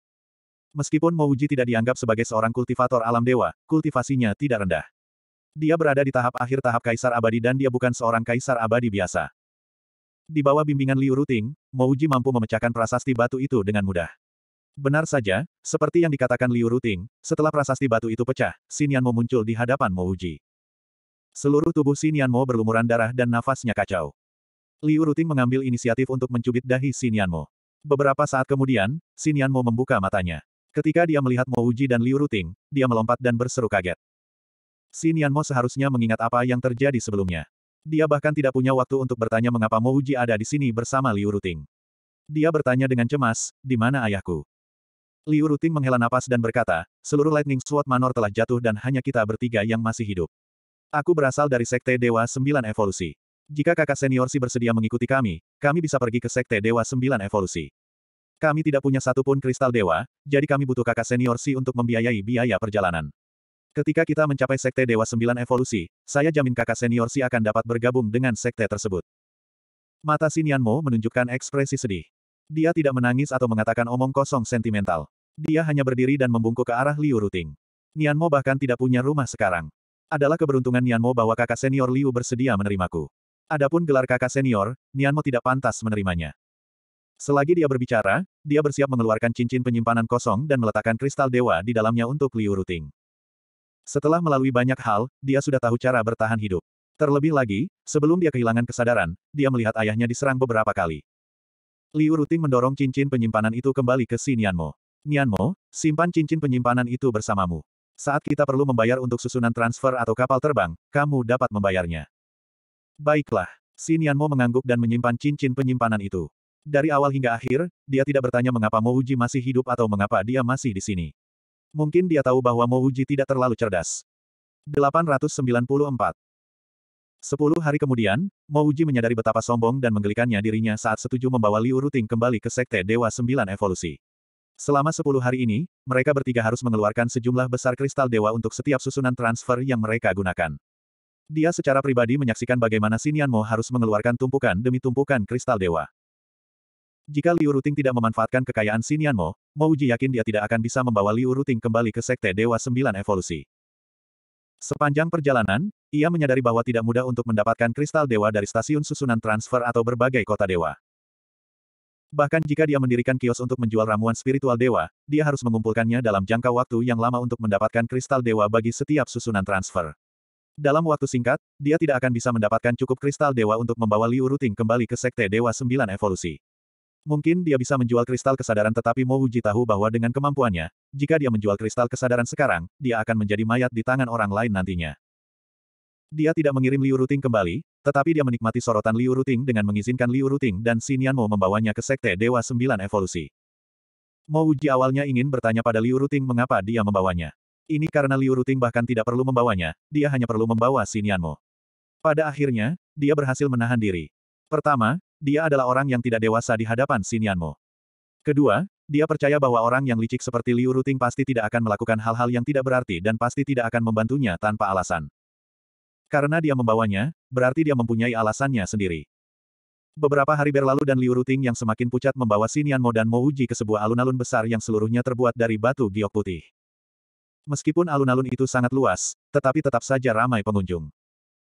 [SPEAKER 1] Meskipun Mouji tidak dianggap sebagai seorang kultivator alam dewa, kultivasinya tidak rendah. Dia berada di tahap akhir tahap kaisar abadi dan dia bukan seorang kaisar abadi biasa. Di bawah bimbingan Liu Ruting, Mouji mampu memecahkan prasasti batu itu dengan mudah. Benar saja, seperti yang dikatakan Liu Ruting, setelah prasasti batu itu pecah, Mo muncul di hadapan Mo Uji. Seluruh tubuh Mo berlumuran darah dan nafasnya kacau. Liu Ruting mengambil inisiatif untuk mencubit dahi Mo. Beberapa saat kemudian, Mo membuka matanya. Ketika dia melihat Mo Uji dan Liu Ruting, dia melompat dan berseru kaget. Mo seharusnya mengingat apa yang terjadi sebelumnya. Dia bahkan tidak punya waktu untuk bertanya mengapa Mo Uji ada di sini bersama Liu Ruting. Dia bertanya dengan cemas, di mana ayahku? Liu rutin menghela napas dan berkata, seluruh Lightning Sword Manor telah jatuh dan hanya kita bertiga yang masih hidup. Aku berasal dari Sekte Dewa Sembilan Evolusi. Jika kakak senior si bersedia mengikuti kami, kami bisa pergi ke Sekte Dewa Sembilan Evolusi. Kami tidak punya satupun kristal dewa, jadi kami butuh kakak senior si untuk membiayai biaya perjalanan. Ketika kita mencapai Sekte Dewa Sembilan Evolusi, saya jamin kakak senior si akan dapat bergabung dengan Sekte tersebut. Mata Sinianmo menunjukkan ekspresi sedih. Dia tidak menangis atau mengatakan omong kosong sentimental. Dia hanya berdiri dan membungkuk ke arah Liu Ruting. Nianmo bahkan tidak punya rumah sekarang. Adalah keberuntungan Nianmo bahwa kakak senior Liu bersedia menerimaku. Adapun gelar kakak senior, Nianmo tidak pantas menerimanya. Selagi dia berbicara, dia bersiap mengeluarkan cincin penyimpanan kosong dan meletakkan kristal dewa di dalamnya untuk Liu Ruting. Setelah melalui banyak hal, dia sudah tahu cara bertahan hidup. Terlebih lagi, sebelum dia kehilangan kesadaran, dia melihat ayahnya diserang beberapa kali. Liu Ruting mendorong cincin penyimpanan itu kembali ke si Sinianmo. Nianmo, simpan cincin penyimpanan itu bersamamu. Saat kita perlu membayar untuk susunan transfer atau kapal terbang, kamu dapat membayarnya. Baiklah. Si Nianmo mengangguk dan menyimpan cincin penyimpanan itu. Dari awal hingga akhir, dia tidak bertanya mengapa Mouji masih hidup atau mengapa dia masih di sini. Mungkin dia tahu bahwa Mouji tidak terlalu cerdas. 894 Sepuluh hari kemudian, Mouji menyadari betapa sombong dan menggelikannya dirinya saat setuju membawa Liu Ruting kembali ke Sekte Dewa Sembilan Evolusi. Selama sepuluh hari ini, mereka bertiga harus mengeluarkan sejumlah besar kristal dewa untuk setiap susunan transfer yang mereka gunakan. Dia secara pribadi menyaksikan bagaimana Mo harus mengeluarkan tumpukan demi tumpukan kristal dewa. Jika Liu Ruting tidak memanfaatkan kekayaan Sinianmo, Mo Uji yakin dia tidak akan bisa membawa Liu Ruting kembali ke Sekte Dewa Sembilan Evolusi. Sepanjang perjalanan, ia menyadari bahwa tidak mudah untuk mendapatkan kristal dewa dari stasiun susunan transfer atau berbagai kota dewa. Bahkan jika dia mendirikan kios untuk menjual ramuan spiritual dewa, dia harus mengumpulkannya dalam jangka waktu yang lama untuk mendapatkan kristal dewa bagi setiap susunan transfer. Dalam waktu singkat, dia tidak akan bisa mendapatkan cukup kristal dewa untuk membawa Liu Ruting kembali ke Sekte Dewa Sembilan Evolusi. Mungkin dia bisa menjual kristal kesadaran tetapi Mo Wuji tahu bahwa dengan kemampuannya, jika dia menjual kristal kesadaran sekarang, dia akan menjadi mayat di tangan orang lain nantinya. Dia tidak mengirim Liu Ruting kembali, tetapi dia menikmati sorotan Liu Ruting dengan mengizinkan Liu Ruting dan Mo membawanya ke Sekte Dewa Sembilan Evolusi. Mo Uji awalnya ingin bertanya pada Liu Ruting mengapa dia membawanya. Ini karena Liu Ruting bahkan tidak perlu membawanya, dia hanya perlu membawa Mo. Pada akhirnya, dia berhasil menahan diri. Pertama, dia adalah orang yang tidak dewasa di hadapan Mo. Kedua, dia percaya bahwa orang yang licik seperti Liu Ruting pasti tidak akan melakukan hal-hal yang tidak berarti dan pasti tidak akan membantunya tanpa alasan. Karena dia membawanya, berarti dia mempunyai alasannya sendiri. Beberapa hari berlalu dan Liu Ruting yang semakin pucat membawa Mo dan Mo Uji ke sebuah alun-alun besar yang seluruhnya terbuat dari batu giok putih. Meskipun alun-alun itu sangat luas, tetapi tetap saja ramai pengunjung.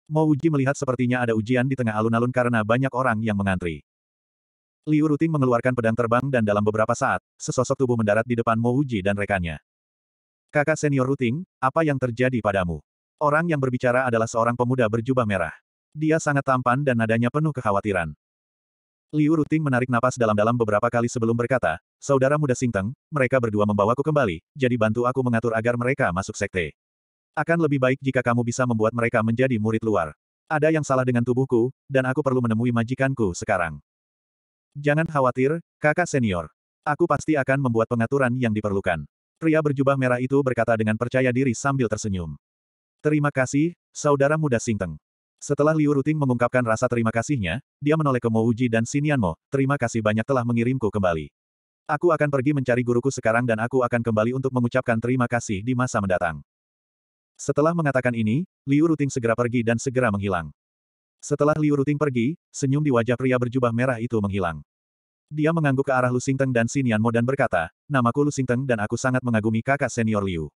[SPEAKER 1] Mo Uji melihat sepertinya ada ujian di tengah alun-alun karena banyak orang yang mengantri. Liu Ruting mengeluarkan pedang terbang dan dalam beberapa saat, sesosok tubuh mendarat di depan Mo Uji dan rekannya. Kakak senior Ruting, apa yang terjadi padamu? Orang yang berbicara adalah seorang pemuda berjubah merah. Dia sangat tampan dan nadanya penuh kekhawatiran. Liu Ruting menarik napas dalam-dalam beberapa kali sebelum berkata, Saudara muda Singteng, mereka berdua membawaku kembali, jadi bantu aku mengatur agar mereka masuk sekte. Akan lebih baik jika kamu bisa membuat mereka menjadi murid luar. Ada yang salah dengan tubuhku, dan aku perlu menemui majikanku sekarang. Jangan khawatir, kakak senior. Aku pasti akan membuat pengaturan yang diperlukan. Pria berjubah merah itu berkata dengan percaya diri sambil tersenyum. Terima kasih, saudara muda Singteng. Setelah Liu Ruting mengungkapkan rasa terima kasihnya, dia menoleh ke Mo Uji dan Sinian Mo. terima kasih banyak telah mengirimku kembali. Aku akan pergi mencari guruku sekarang dan aku akan kembali untuk mengucapkan terima kasih di masa mendatang. Setelah mengatakan ini, Liu Ruting segera pergi dan segera menghilang. Setelah Liu Ruting pergi, senyum di wajah pria berjubah merah itu menghilang. Dia mengangguk ke arah Lu Singteng dan Sinian Mo dan berkata, namaku Lu Singteng dan aku sangat mengagumi kakak senior Liu.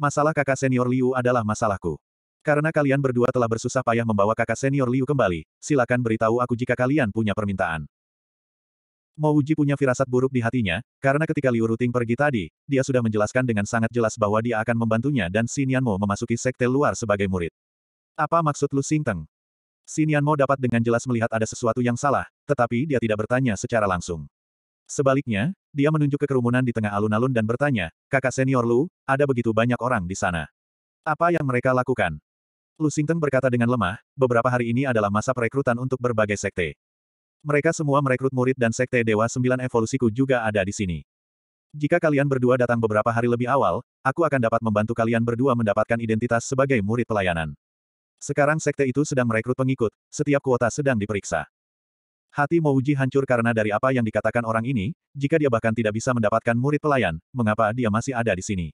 [SPEAKER 1] Masalah kakak senior Liu adalah masalahku. Karena kalian berdua telah bersusah payah membawa kakak senior Liu kembali, silakan beritahu aku jika kalian punya permintaan. Mouji punya firasat buruk di hatinya, karena ketika Liu Ruting pergi tadi, dia sudah menjelaskan dengan sangat jelas bahwa dia akan membantunya dan Mo memasuki sekte luar sebagai murid. Apa maksud Lu Singteng? Mo dapat dengan jelas melihat ada sesuatu yang salah, tetapi dia tidak bertanya secara langsung. Sebaliknya, dia menunjuk ke kerumunan di tengah alun-alun dan bertanya, kakak senior Lu, ada begitu banyak orang di sana. Apa yang mereka lakukan? Lu Lusington berkata dengan lemah, beberapa hari ini adalah masa perekrutan untuk berbagai sekte. Mereka semua merekrut murid dan sekte Dewa Sembilan Evolusiku juga ada di sini. Jika kalian berdua datang beberapa hari lebih awal, aku akan dapat membantu kalian berdua mendapatkan identitas sebagai murid pelayanan. Sekarang sekte itu sedang merekrut pengikut, setiap kuota sedang diperiksa. Hati Mo Uji hancur karena dari apa yang dikatakan orang ini, jika dia bahkan tidak bisa mendapatkan murid pelayan, mengapa dia masih ada di sini?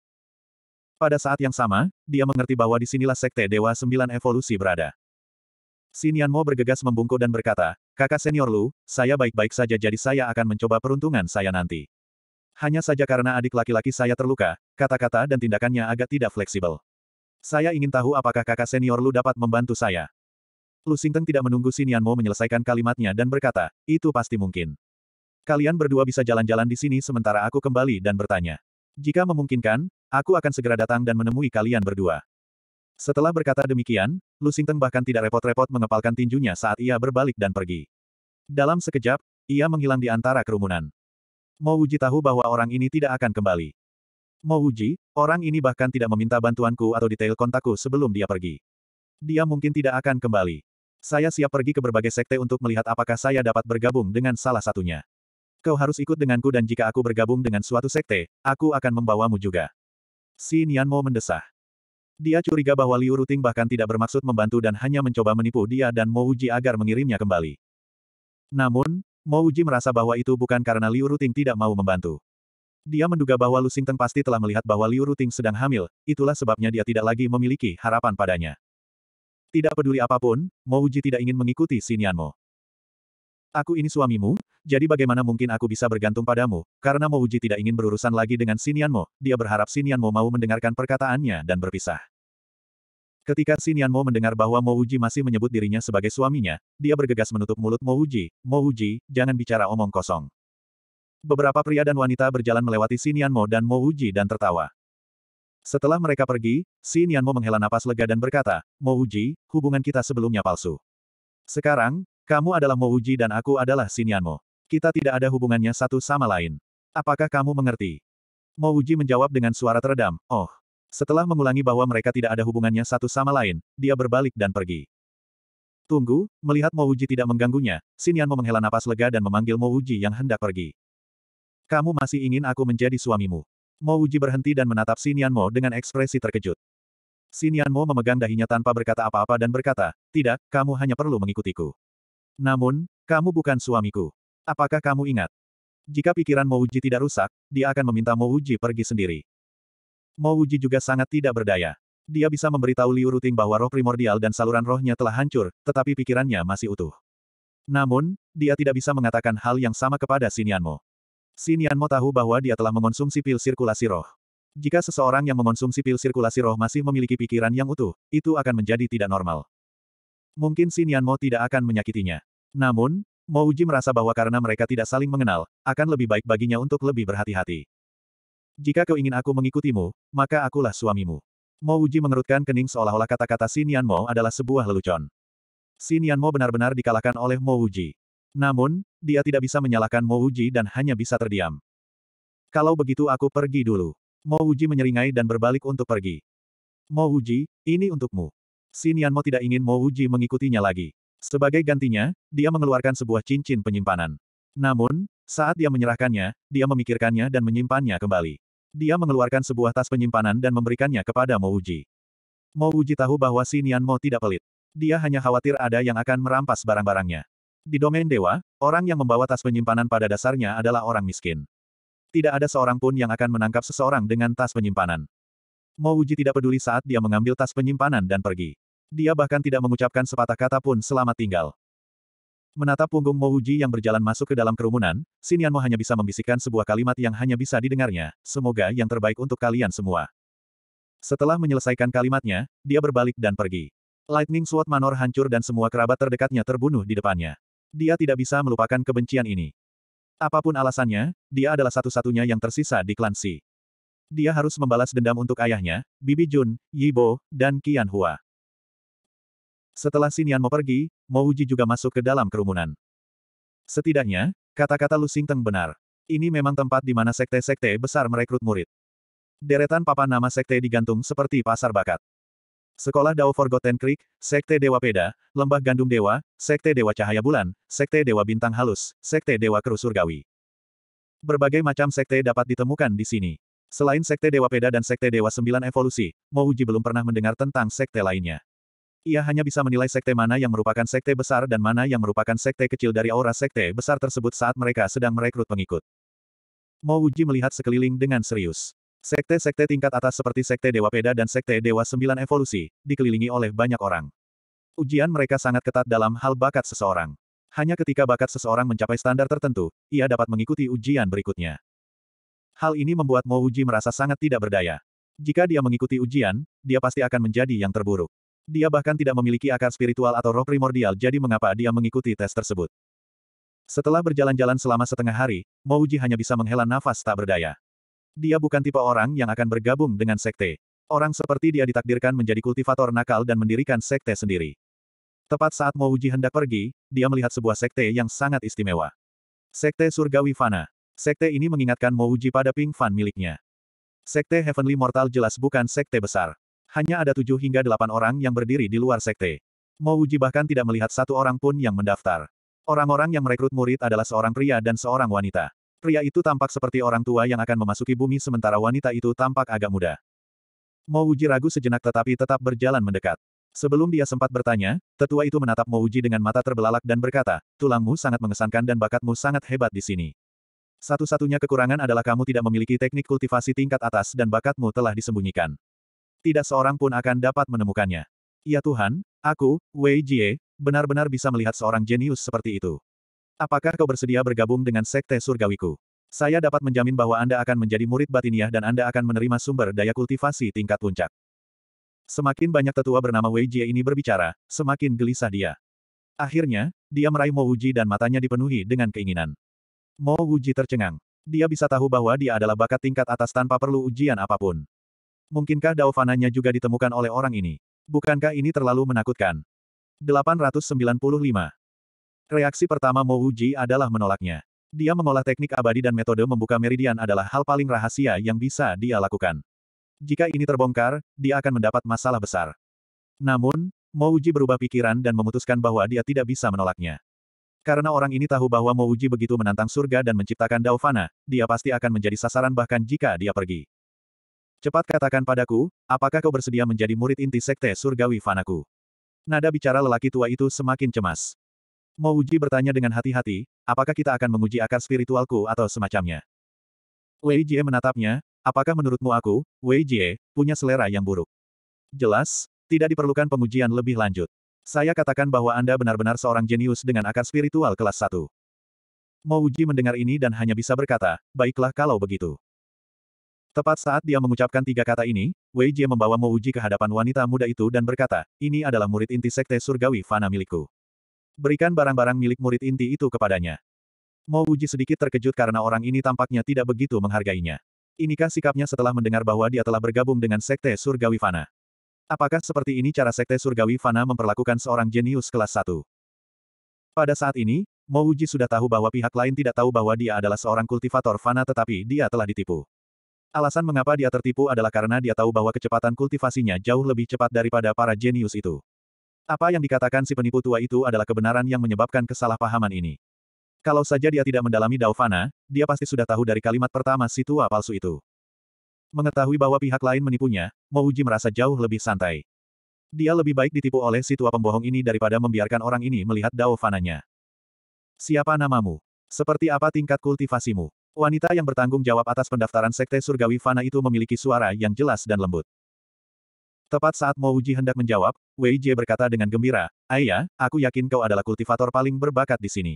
[SPEAKER 1] Pada saat yang sama, dia mengerti bahwa di sinilah Sekte Dewa Sembilan Evolusi berada. Sinian Mo bergegas membungkuk dan berkata, kakak senior Lu, saya baik-baik saja jadi saya akan mencoba peruntungan saya nanti. Hanya saja karena adik laki-laki saya terluka, kata-kata dan tindakannya agak tidak fleksibel. Saya ingin tahu apakah kakak senior Lu dapat membantu saya. Lu Xingteng tidak menunggu Sinian Mo menyelesaikan kalimatnya dan berkata, itu pasti mungkin. Kalian berdua bisa jalan-jalan di sini sementara aku kembali dan bertanya. Jika memungkinkan, aku akan segera datang dan menemui kalian berdua. Setelah berkata demikian, Lu Xingteng bahkan tidak repot-repot mengepalkan tinjunya saat ia berbalik dan pergi. Dalam sekejap, ia menghilang di antara kerumunan. Mo Wuji tahu bahwa orang ini tidak akan kembali. Mo Wuji, orang ini bahkan tidak meminta bantuanku atau detail kontakku sebelum dia pergi. Dia mungkin tidak akan kembali. Saya siap pergi ke berbagai sekte untuk melihat apakah saya dapat bergabung dengan salah satunya. Kau harus ikut denganku dan jika aku bergabung dengan suatu sekte, aku akan membawamu juga. Si Mo mendesah. Dia curiga bahwa Liu Ruting bahkan tidak bermaksud membantu dan hanya mencoba menipu dia dan Mo Uji agar mengirimnya kembali. Namun, Mo Uji merasa bahwa itu bukan karena Liu Ruting tidak mau membantu. Dia menduga bahwa Lu Singteng pasti telah melihat bahwa Liu Ruting sedang hamil, itulah sebabnya dia tidak lagi memiliki harapan padanya. Tidak peduli apapun, Mouji tidak ingin mengikuti sinianmu. Aku ini suamimu, jadi bagaimana mungkin aku bisa bergantung padamu, karena Mouji tidak ingin berurusan lagi dengan Sinianmo, dia berharap Sinianmo mau mendengarkan perkataannya dan berpisah. Ketika Sinianmo mendengar bahwa Mouji masih menyebut dirinya sebagai suaminya, dia bergegas menutup mulut Mouji, Mouji, jangan bicara omong kosong. Beberapa pria dan wanita berjalan melewati Sinianmo dan Mouji dan tertawa. Setelah mereka pergi, Si Nianmo menghela napas lega dan berkata, Mo Uji, hubungan kita sebelumnya palsu. Sekarang, kamu adalah Mo Uji dan aku adalah Si Nianmo. Kita tidak ada hubungannya satu sama lain. Apakah kamu mengerti? Mo Uji menjawab dengan suara teredam, oh. Setelah mengulangi bahwa mereka tidak ada hubungannya satu sama lain, dia berbalik dan pergi. Tunggu, melihat Mo Uji tidak mengganggunya, Si Nianmo menghela napas lega dan memanggil Mo Uji yang hendak pergi. Kamu masih ingin aku menjadi suamimu. Mo Uji berhenti dan menatap Sinian Mo dengan ekspresi terkejut. Sinian Mo memegang dahinya tanpa berkata apa-apa dan berkata, tidak, kamu hanya perlu mengikutiku. Namun, kamu bukan suamiku. Apakah kamu ingat? Jika pikiran Mo Uji tidak rusak, dia akan meminta Mo Uji pergi sendiri. Mo Uji juga sangat tidak berdaya. Dia bisa memberitahu Liu Ruting bahwa roh primordial dan saluran rohnya telah hancur, tetapi pikirannya masih utuh. Namun, dia tidak bisa mengatakan hal yang sama kepada Sinian Mo. Xin Yanmo tahu bahwa dia telah mengonsumsi pil sirkulasi roh. Jika seseorang yang mengonsumsi pil sirkulasi roh masih memiliki pikiran yang utuh, itu akan menjadi tidak normal. Mungkin Xin Yanmo tidak akan menyakitinya. Namun, Mo Uji merasa bahwa karena mereka tidak saling mengenal, akan lebih baik baginya untuk lebih berhati-hati. Jika kau ingin aku mengikutimu, maka akulah suamimu. Mo Uji mengerutkan kening seolah-olah kata-kata Xin Yanmo adalah sebuah lelucon. Xin Yanmo benar-benar dikalahkan oleh Mo Uji. Namun, dia tidak bisa menyalahkan Uji dan hanya bisa terdiam. Kalau begitu aku pergi dulu. Uji menyeringai dan berbalik untuk pergi. Uji, ini untukmu. Xin Mo tidak ingin Uji mengikutinya lagi. Sebagai gantinya, dia mengeluarkan sebuah cincin penyimpanan. Namun, saat dia menyerahkannya, dia memikirkannya dan menyimpannya kembali. Dia mengeluarkan sebuah tas penyimpanan dan memberikannya kepada Uji. Mouji. Uji tahu bahwa Xin Mo tidak pelit. Dia hanya khawatir ada yang akan merampas barang-barangnya. Di domain dewa, orang yang membawa tas penyimpanan pada dasarnya adalah orang miskin. Tidak ada seorang pun yang akan menangkap seseorang dengan tas penyimpanan. Mo Wuji tidak peduli saat dia mengambil tas penyimpanan dan pergi. Dia bahkan tidak mengucapkan sepatah kata pun selamat tinggal. Menatap punggung Mo Wuji yang berjalan masuk ke dalam kerumunan, Sinian Mo hanya bisa membisikkan sebuah kalimat yang hanya bisa didengarnya, semoga yang terbaik untuk kalian semua. Setelah menyelesaikan kalimatnya, dia berbalik dan pergi. Lightning Sword Manor hancur dan semua kerabat terdekatnya terbunuh di depannya. Dia tidak bisa melupakan kebencian ini. Apapun alasannya, dia adalah satu-satunya yang tersisa di klan Si. Dia harus membalas dendam untuk ayahnya, Bibi Jun, Yibo, dan Qian Hua. Setelah Sinian mau pergi, Mouji juga masuk ke dalam kerumunan. Setidaknya, kata-kata Lu Singteng benar. Ini memang tempat di mana sekte-sekte besar merekrut murid. Deretan papan nama sekte digantung seperti pasar bakat. Sekolah Dao Forgotten Creek, Sekte Dewa Peda, Lembah Gandum Dewa, Sekte Dewa Cahaya Bulan, Sekte Dewa Bintang Halus, Sekte Dewa Kerusurgawi. Surgawi. Berbagai macam sekte dapat ditemukan di sini. Selain Sekte Dewa Peda dan Sekte Dewa Sembilan Evolusi, Mouji belum pernah mendengar tentang sekte lainnya. Ia hanya bisa menilai sekte mana yang merupakan sekte besar dan mana yang merupakan sekte kecil dari aura sekte besar tersebut saat mereka sedang merekrut pengikut. Mouji melihat sekeliling dengan serius. Sekte-sekte tingkat atas seperti Sekte Dewa Peda dan Sekte Dewa Sembilan Evolusi, dikelilingi oleh banyak orang. Ujian mereka sangat ketat dalam hal bakat seseorang. Hanya ketika bakat seseorang mencapai standar tertentu, ia dapat mengikuti ujian berikutnya. Hal ini membuat Mo Uji merasa sangat tidak berdaya. Jika dia mengikuti ujian, dia pasti akan menjadi yang terburuk. Dia bahkan tidak memiliki akar spiritual atau roh primordial jadi mengapa dia mengikuti tes tersebut. Setelah berjalan-jalan selama setengah hari, Mo Uji hanya bisa menghela nafas tak berdaya. Dia bukan tipe orang yang akan bergabung dengan sekte. Orang seperti dia ditakdirkan menjadi kultivator nakal dan mendirikan sekte sendiri. Tepat saat Mo Uji hendak pergi, dia melihat sebuah sekte yang sangat istimewa. Sekte Surgawi Fana. Sekte ini mengingatkan Mo Uji pada Ping Fan miliknya. Sekte Heavenly Mortal jelas bukan sekte besar. Hanya ada tujuh hingga delapan orang yang berdiri di luar sekte. Mo Uji bahkan tidak melihat satu orang pun yang mendaftar. Orang-orang yang merekrut murid adalah seorang pria dan seorang wanita. Pria itu tampak seperti orang tua yang akan memasuki bumi sementara wanita itu tampak agak muda. Mo Uji ragu sejenak tetapi tetap berjalan mendekat. Sebelum dia sempat bertanya, tetua itu menatap Mo Uji dengan mata terbelalak dan berkata, tulangmu sangat mengesankan dan bakatmu sangat hebat di sini. Satu-satunya kekurangan adalah kamu tidak memiliki teknik kultivasi tingkat atas dan bakatmu telah disembunyikan. Tidak seorang pun akan dapat menemukannya. Ya Tuhan, aku, Wei Jie, benar-benar bisa melihat seorang jenius seperti itu. Apakah kau bersedia bergabung dengan Sekte Surgawiku? Saya dapat menjamin bahwa Anda akan menjadi murid batiniah dan Anda akan menerima sumber daya kultivasi tingkat puncak. Semakin banyak tetua bernama Wei Jie ini berbicara, semakin gelisah dia. Akhirnya, dia meraih Mo Wuji dan matanya dipenuhi dengan keinginan. Mo Wuji tercengang. Dia bisa tahu bahwa dia adalah bakat tingkat atas tanpa perlu ujian apapun. Mungkinkah daofananya juga ditemukan oleh orang ini? Bukankah ini terlalu menakutkan? 895. Reaksi pertama Mo Wuji adalah menolaknya. Dia mengolah teknik abadi dan metode membuka meridian adalah hal paling rahasia yang bisa dia lakukan. Jika ini terbongkar, dia akan mendapat masalah besar. Namun, Mo Wuji berubah pikiran dan memutuskan bahwa dia tidak bisa menolaknya. Karena orang ini tahu bahwa Mo Wuji begitu menantang surga dan menciptakan Daofana, dia pasti akan menjadi sasaran bahkan jika dia pergi. Cepat katakan padaku, apakah kau bersedia menjadi murid inti sekte surgawi fanaku? Nada bicara lelaki tua itu semakin cemas. Mo Uji bertanya dengan hati-hati, apakah kita akan menguji akar spiritualku atau semacamnya? Wei Jie menatapnya, apakah menurutmu aku, Wei Jie, punya selera yang buruk? Jelas, tidak diperlukan pengujian lebih lanjut. Saya katakan bahwa Anda benar-benar seorang jenius dengan akar spiritual kelas 1. Mo Uji mendengar ini dan hanya bisa berkata, baiklah kalau begitu. Tepat saat dia mengucapkan tiga kata ini, Wei Jie membawa Mo Uji ke hadapan wanita muda itu dan berkata, ini adalah murid inti sekte surgawi Fana milikku. Berikan barang-barang milik murid inti itu kepadanya. Mo Wuji sedikit terkejut karena orang ini tampaknya tidak begitu menghargainya. Inikah sikapnya setelah mendengar bahwa dia telah bergabung dengan Sekte Surgawi Fana? Apakah seperti ini cara Sekte Surgawi Fana memperlakukan seorang jenius kelas 1? Pada saat ini, Mo Wuji sudah tahu bahwa pihak lain tidak tahu bahwa dia adalah seorang kultivator fana tetapi dia telah ditipu. Alasan mengapa dia tertipu adalah karena dia tahu bahwa kecepatan kultivasinya jauh lebih cepat daripada para jenius itu. Apa yang dikatakan si penipu tua itu adalah kebenaran yang menyebabkan kesalahpahaman ini. Kalau saja dia tidak mendalami Daofana, dia pasti sudah tahu dari kalimat pertama si tua palsu itu. Mengetahui bahwa pihak lain menipunya, Mouji merasa jauh lebih santai. Dia lebih baik ditipu oleh si tua pembohong ini daripada membiarkan orang ini melihat Daofananya. Siapa namamu? Seperti apa tingkat kultivasimu? Wanita yang bertanggung jawab atas pendaftaran Sekte Surgawi Fana itu memiliki suara yang jelas dan lembut. Tepat saat Mo Uji hendak menjawab, Wei Jie berkata dengan gembira, Ayah, aku yakin kau adalah kultivator paling berbakat di sini.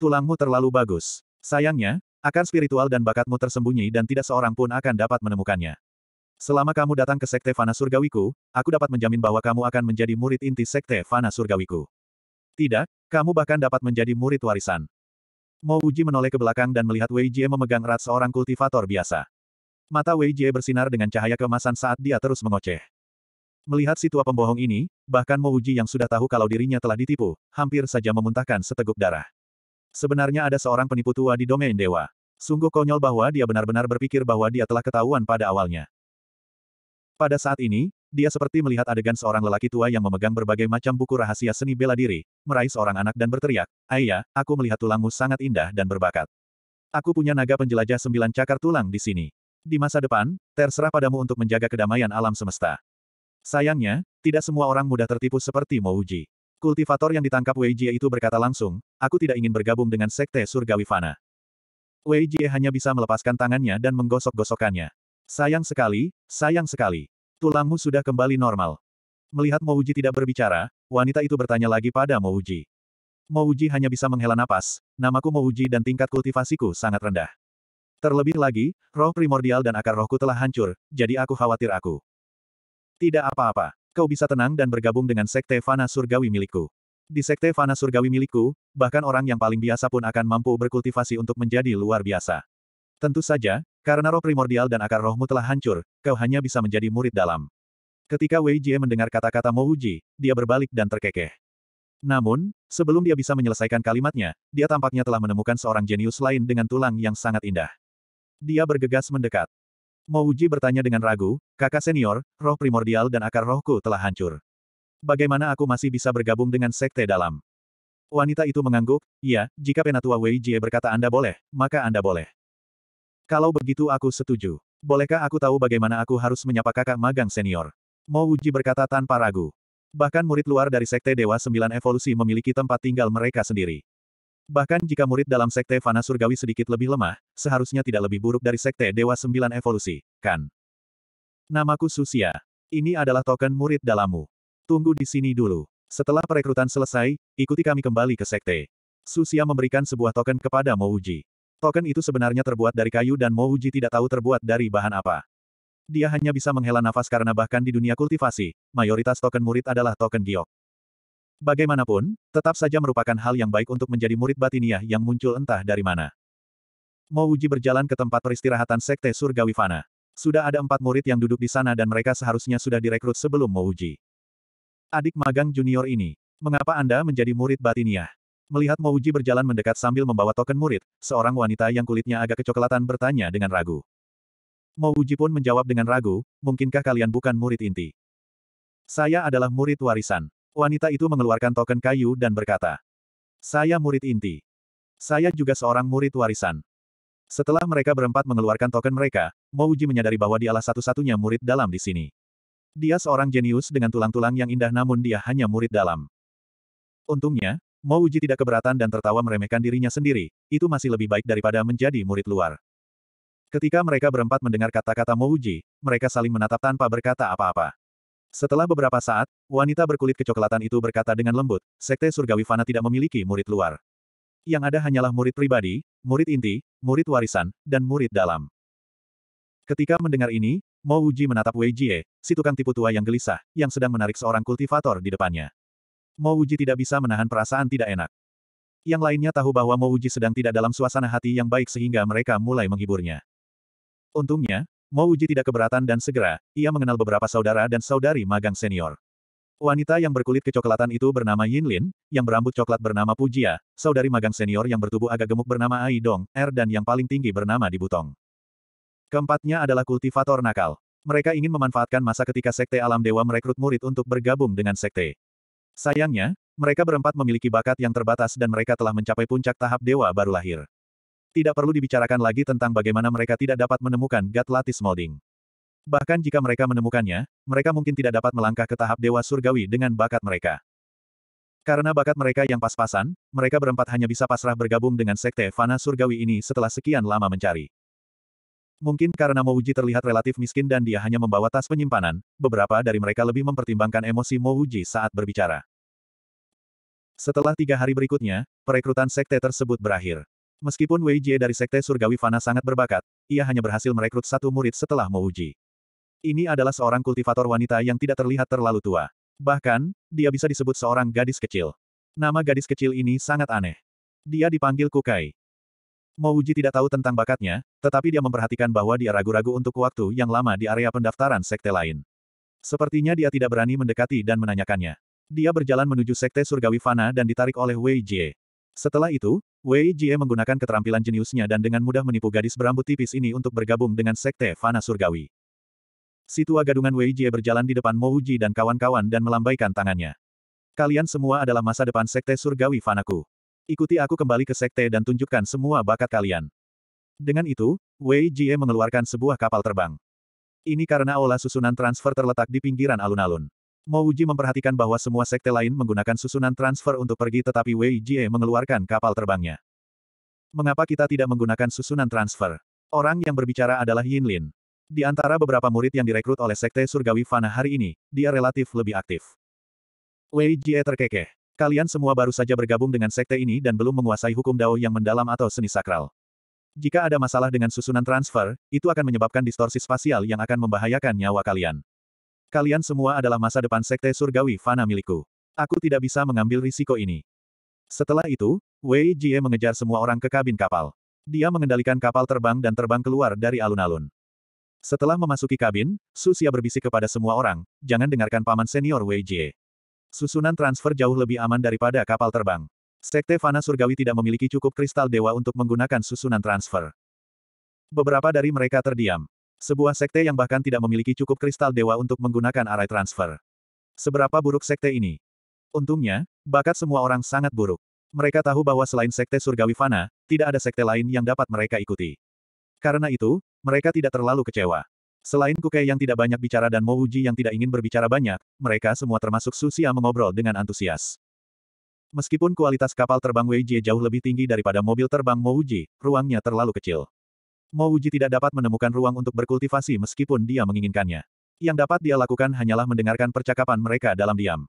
[SPEAKER 1] Tulangmu terlalu bagus. Sayangnya, akan spiritual dan bakatmu tersembunyi dan tidak seorang pun akan dapat menemukannya. Selama kamu datang ke Sekte Fana Surgawiku, aku dapat menjamin bahwa kamu akan menjadi murid inti Sekte Fana Surgawiku. Tidak, kamu bahkan dapat menjadi murid warisan. Mo Uji menoleh ke belakang dan melihat Wei Jie memegang erat seorang kultivator biasa. Mata Wei Jie bersinar dengan cahaya kemasan saat dia terus mengoceh. Melihat si tua pembohong ini, bahkan Mouji yang sudah tahu kalau dirinya telah ditipu, hampir saja memuntahkan seteguk darah. Sebenarnya ada seorang penipu tua di domain dewa. Sungguh konyol bahwa dia benar-benar berpikir bahwa dia telah ketahuan pada awalnya. Pada saat ini, dia seperti melihat adegan seorang lelaki tua yang memegang berbagai macam buku rahasia seni bela diri, meraih seorang anak dan berteriak, Ayah, aku melihat tulangmu sangat indah dan berbakat. Aku punya naga penjelajah sembilan cakar tulang di sini. Di masa depan, terserah padamu untuk menjaga kedamaian alam semesta. Sayangnya, tidak semua orang mudah tertipu seperti Mo Uji. Kultivator yang ditangkap Wei Jie itu berkata langsung, aku tidak ingin bergabung dengan sekte surgawi fana. Wei Jie hanya bisa melepaskan tangannya dan menggosok-gosokannya. Sayang sekali, sayang sekali. Tulangmu sudah kembali normal. Melihat Mo Uji tidak berbicara, wanita itu bertanya lagi pada Mo Uji. Mo Uji hanya bisa menghela napas, namaku Uji dan tingkat kultivasiku sangat rendah. Terlebih lagi, roh primordial dan akar rohku telah hancur, jadi aku khawatir aku. Tidak apa-apa. Kau bisa tenang dan bergabung dengan Sekte Fana Surgawi milikku. Di Sekte Fana Surgawi milikku, bahkan orang yang paling biasa pun akan mampu berkultivasi untuk menjadi luar biasa. Tentu saja, karena roh primordial dan akar rohmu telah hancur, kau hanya bisa menjadi murid dalam. Ketika Wei Jie mendengar kata-kata Mo Uji, dia berbalik dan terkekeh. Namun, sebelum dia bisa menyelesaikan kalimatnya, dia tampaknya telah menemukan seorang jenius lain dengan tulang yang sangat indah. Dia bergegas mendekat. Mouji bertanya dengan ragu, kakak senior, roh primordial dan akar rohku telah hancur. Bagaimana aku masih bisa bergabung dengan sekte dalam? Wanita itu mengangguk, ya, jika Penatua Wei Jie berkata Anda boleh, maka Anda boleh. Kalau begitu aku setuju. Bolehkah aku tahu bagaimana aku harus menyapa kakak magang senior? Mouji berkata tanpa ragu. Bahkan murid luar dari Sekte Dewa Sembilan Evolusi memiliki tempat tinggal mereka sendiri. Bahkan jika murid dalam sekte fana surgawi sedikit lebih lemah, seharusnya tidak lebih buruk dari sekte Dewa Sembilan Evolusi, kan? Namaku Susia. Ini adalah token murid dalammu. Tunggu di sini dulu. Setelah perekrutan selesai, ikuti kami kembali ke sekte. Susia memberikan sebuah token kepada Mouji. Token itu sebenarnya terbuat dari kayu dan Mouji tidak tahu terbuat dari bahan apa. Dia hanya bisa menghela nafas karena bahkan di dunia kultivasi, mayoritas token murid adalah token giok. Bagaimanapun, tetap saja merupakan hal yang baik untuk menjadi murid batiniah yang muncul entah dari mana. Mo Wuji berjalan ke tempat peristirahatan Sekte Surgawi Fana. Sudah ada empat murid yang duduk di sana dan mereka seharusnya sudah direkrut sebelum Mo Wuji. Adik magang junior ini, mengapa Anda menjadi murid batiniah? Melihat Mo Wuji berjalan mendekat sambil membawa token murid, seorang wanita yang kulitnya agak kecoklatan bertanya dengan ragu. Mo Wuji pun menjawab dengan ragu, mungkinkah kalian bukan murid inti? Saya adalah murid warisan. Wanita itu mengeluarkan token kayu dan berkata, Saya murid inti. Saya juga seorang murid warisan. Setelah mereka berempat mengeluarkan token mereka, Mouji menyadari bahwa dialah satu-satunya murid dalam di sini. Dia seorang jenius dengan tulang-tulang yang indah namun dia hanya murid dalam. Untungnya, Mouji tidak keberatan dan tertawa meremehkan dirinya sendiri, itu masih lebih baik daripada menjadi murid luar. Ketika mereka berempat mendengar kata-kata Mouji, mereka saling menatap tanpa berkata apa-apa. Setelah beberapa saat, wanita berkulit kecoklatan itu berkata dengan lembut, Sekte Surgawi Fana tidak memiliki murid luar. Yang ada hanyalah murid pribadi, murid inti, murid warisan, dan murid dalam. Ketika mendengar ini, Mo Uji menatap Wei Jie, si tukang tipu tua yang gelisah, yang sedang menarik seorang kultivator di depannya. Mo Uji tidak bisa menahan perasaan tidak enak. Yang lainnya tahu bahwa Mo Uji sedang tidak dalam suasana hati yang baik sehingga mereka mulai menghiburnya. Untungnya, Mo Uji tidak keberatan dan segera, ia mengenal beberapa saudara dan saudari magang senior. Wanita yang berkulit kecoklatan itu bernama Yin Lin, yang berambut coklat bernama Pujia, saudari magang senior yang bertubuh agak gemuk bernama Ai Dong, Er dan yang paling tinggi bernama Dibutong. Keempatnya adalah kultivator nakal. Mereka ingin memanfaatkan masa ketika Sekte Alam Dewa merekrut murid untuk bergabung dengan Sekte. Sayangnya, mereka berempat memiliki bakat yang terbatas dan mereka telah mencapai puncak tahap Dewa baru lahir. Tidak perlu dibicarakan lagi tentang bagaimana mereka tidak dapat menemukan gat latis molding. Bahkan jika mereka menemukannya, mereka mungkin tidak dapat melangkah ke tahap dewa surgawi dengan bakat mereka. Karena bakat mereka yang pas-pasan, mereka berempat hanya bisa pasrah bergabung dengan sekte fana surgawi ini setelah sekian lama mencari. Mungkin karena Mouji terlihat relatif miskin dan dia hanya membawa tas penyimpanan, beberapa dari mereka lebih mempertimbangkan emosi Mouji saat berbicara. Setelah tiga hari berikutnya, perekrutan sekte tersebut berakhir. Meskipun Wei Jie dari Sekte Surgawi Fana sangat berbakat, ia hanya berhasil merekrut satu murid setelah Mouji. Ini adalah seorang kultivator wanita yang tidak terlihat terlalu tua. Bahkan, dia bisa disebut seorang gadis kecil. Nama gadis kecil ini sangat aneh. Dia dipanggil Kukai. Mouji tidak tahu tentang bakatnya, tetapi dia memperhatikan bahwa dia ragu-ragu untuk waktu yang lama di area pendaftaran sekte lain. Sepertinya dia tidak berani mendekati dan menanyakannya. Dia berjalan menuju sekte surgawi fana dan ditarik oleh Wei Jie. Setelah itu, Wei Jie menggunakan keterampilan jeniusnya dan dengan mudah menipu gadis berambut tipis ini untuk bergabung dengan Sekte Fana Surgawi. Si gadungan Wei Jie berjalan di depan Mo Uji dan kawan-kawan dan melambaikan tangannya. Kalian semua adalah masa depan Sekte Surgawi Fanaku. Ikuti aku kembali ke Sekte dan tunjukkan semua bakat kalian. Dengan itu, Wei Jie mengeluarkan sebuah kapal terbang. Ini karena olah susunan transfer terletak di pinggiran alun-alun. Mo memperhatikan bahwa semua sekte lain menggunakan susunan transfer untuk pergi tetapi Wei Jie mengeluarkan kapal terbangnya. Mengapa kita tidak menggunakan susunan transfer? Orang yang berbicara adalah Yin Lin. Di antara beberapa murid yang direkrut oleh Sekte Surgawi Fana hari ini, dia relatif lebih aktif. Wei Jie terkekeh. Kalian semua baru saja bergabung dengan sekte ini dan belum menguasai hukum dao yang mendalam atau seni sakral. Jika ada masalah dengan susunan transfer, itu akan menyebabkan distorsi spasial yang akan membahayakan nyawa kalian. Kalian semua adalah masa depan Sekte Surgawi Fana milikku. Aku tidak bisa mengambil risiko ini. Setelah itu, Wei Jie mengejar semua orang ke kabin kapal. Dia mengendalikan kapal terbang dan terbang keluar dari alun-alun. Setelah memasuki kabin, Susia berbisik kepada semua orang, jangan dengarkan paman senior Wei Jie. Susunan transfer jauh lebih aman daripada kapal terbang. Sekte Fana Surgawi tidak memiliki cukup kristal dewa untuk menggunakan susunan transfer. Beberapa dari mereka terdiam. Sebuah sekte yang bahkan tidak memiliki cukup kristal dewa untuk menggunakan arai transfer. Seberapa buruk sekte ini? Untungnya, bakat semua orang sangat buruk. Mereka tahu bahwa selain sekte surgawi fana, tidak ada sekte lain yang dapat mereka ikuti. Karena itu, mereka tidak terlalu kecewa. Selain Kuke yang tidak banyak bicara dan Mouji yang tidak ingin berbicara banyak, mereka semua termasuk Susia mengobrol dengan antusias. Meskipun kualitas kapal terbang Weijie jauh lebih tinggi daripada mobil terbang Mouji, ruangnya terlalu kecil. Mo Wuji tidak dapat menemukan ruang untuk berkultivasi meskipun dia menginginkannya. Yang dapat dia lakukan hanyalah mendengarkan percakapan mereka dalam diam.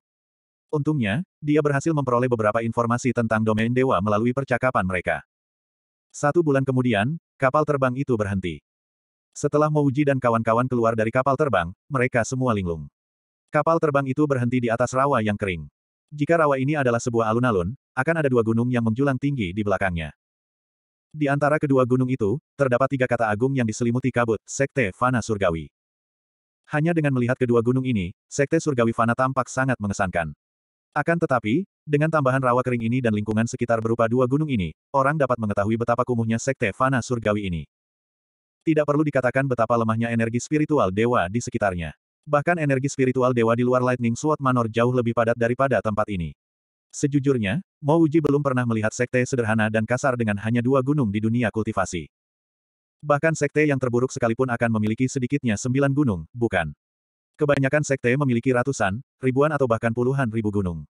[SPEAKER 1] Untungnya, dia berhasil memperoleh beberapa informasi tentang domain dewa melalui percakapan mereka. Satu bulan kemudian, kapal terbang itu berhenti. Setelah Mouji dan kawan-kawan keluar dari kapal terbang, mereka semua linglung. Kapal terbang itu berhenti di atas rawa yang kering. Jika rawa ini adalah sebuah alun-alun, akan ada dua gunung yang menjulang tinggi di belakangnya. Di antara kedua gunung itu, terdapat tiga kata agung yang diselimuti kabut, Sekte Fana Surgawi. Hanya dengan melihat kedua gunung ini, Sekte Surgawi Fana tampak sangat mengesankan. Akan tetapi, dengan tambahan rawa kering ini dan lingkungan sekitar berupa dua gunung ini, orang dapat mengetahui betapa kumuhnya Sekte Fana Surgawi ini. Tidak perlu dikatakan betapa lemahnya energi spiritual dewa di sekitarnya. Bahkan energi spiritual dewa di luar Lightning Sword Manor jauh lebih padat daripada tempat ini. Sejujurnya, Mouji belum pernah melihat sekte sederhana dan kasar dengan hanya dua gunung di dunia kultivasi. Bahkan sekte yang terburuk sekalipun akan memiliki sedikitnya sembilan gunung, bukan? Kebanyakan sekte memiliki ratusan, ribuan atau bahkan puluhan ribu gunung.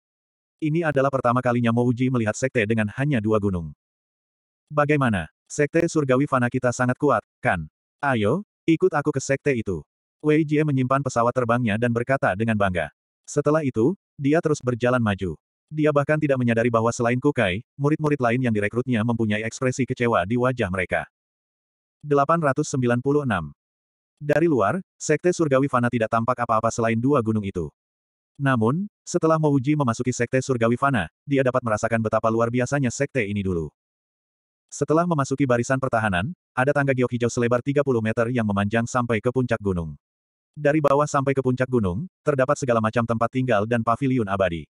[SPEAKER 1] Ini adalah pertama kalinya Mouji melihat sekte dengan hanya dua gunung. Bagaimana? Sekte surgawi fana kita sangat kuat, kan? Ayo, ikut aku ke sekte itu. Wei Jie menyimpan pesawat terbangnya dan berkata dengan bangga. Setelah itu, dia terus berjalan maju. Dia bahkan tidak menyadari bahwa selain Kukai, murid-murid lain yang direkrutnya mempunyai ekspresi kecewa di wajah mereka. 896. Dari luar, Sekte Surgawi Fana tidak tampak apa-apa selain dua gunung itu. Namun, setelah Mouji memasuki Sekte Surgawi Fana, dia dapat merasakan betapa luar biasanya Sekte ini dulu. Setelah memasuki barisan pertahanan, ada tangga giok hijau selebar 30 meter yang memanjang sampai ke puncak gunung. Dari bawah sampai ke puncak gunung, terdapat segala macam tempat tinggal dan paviliun abadi.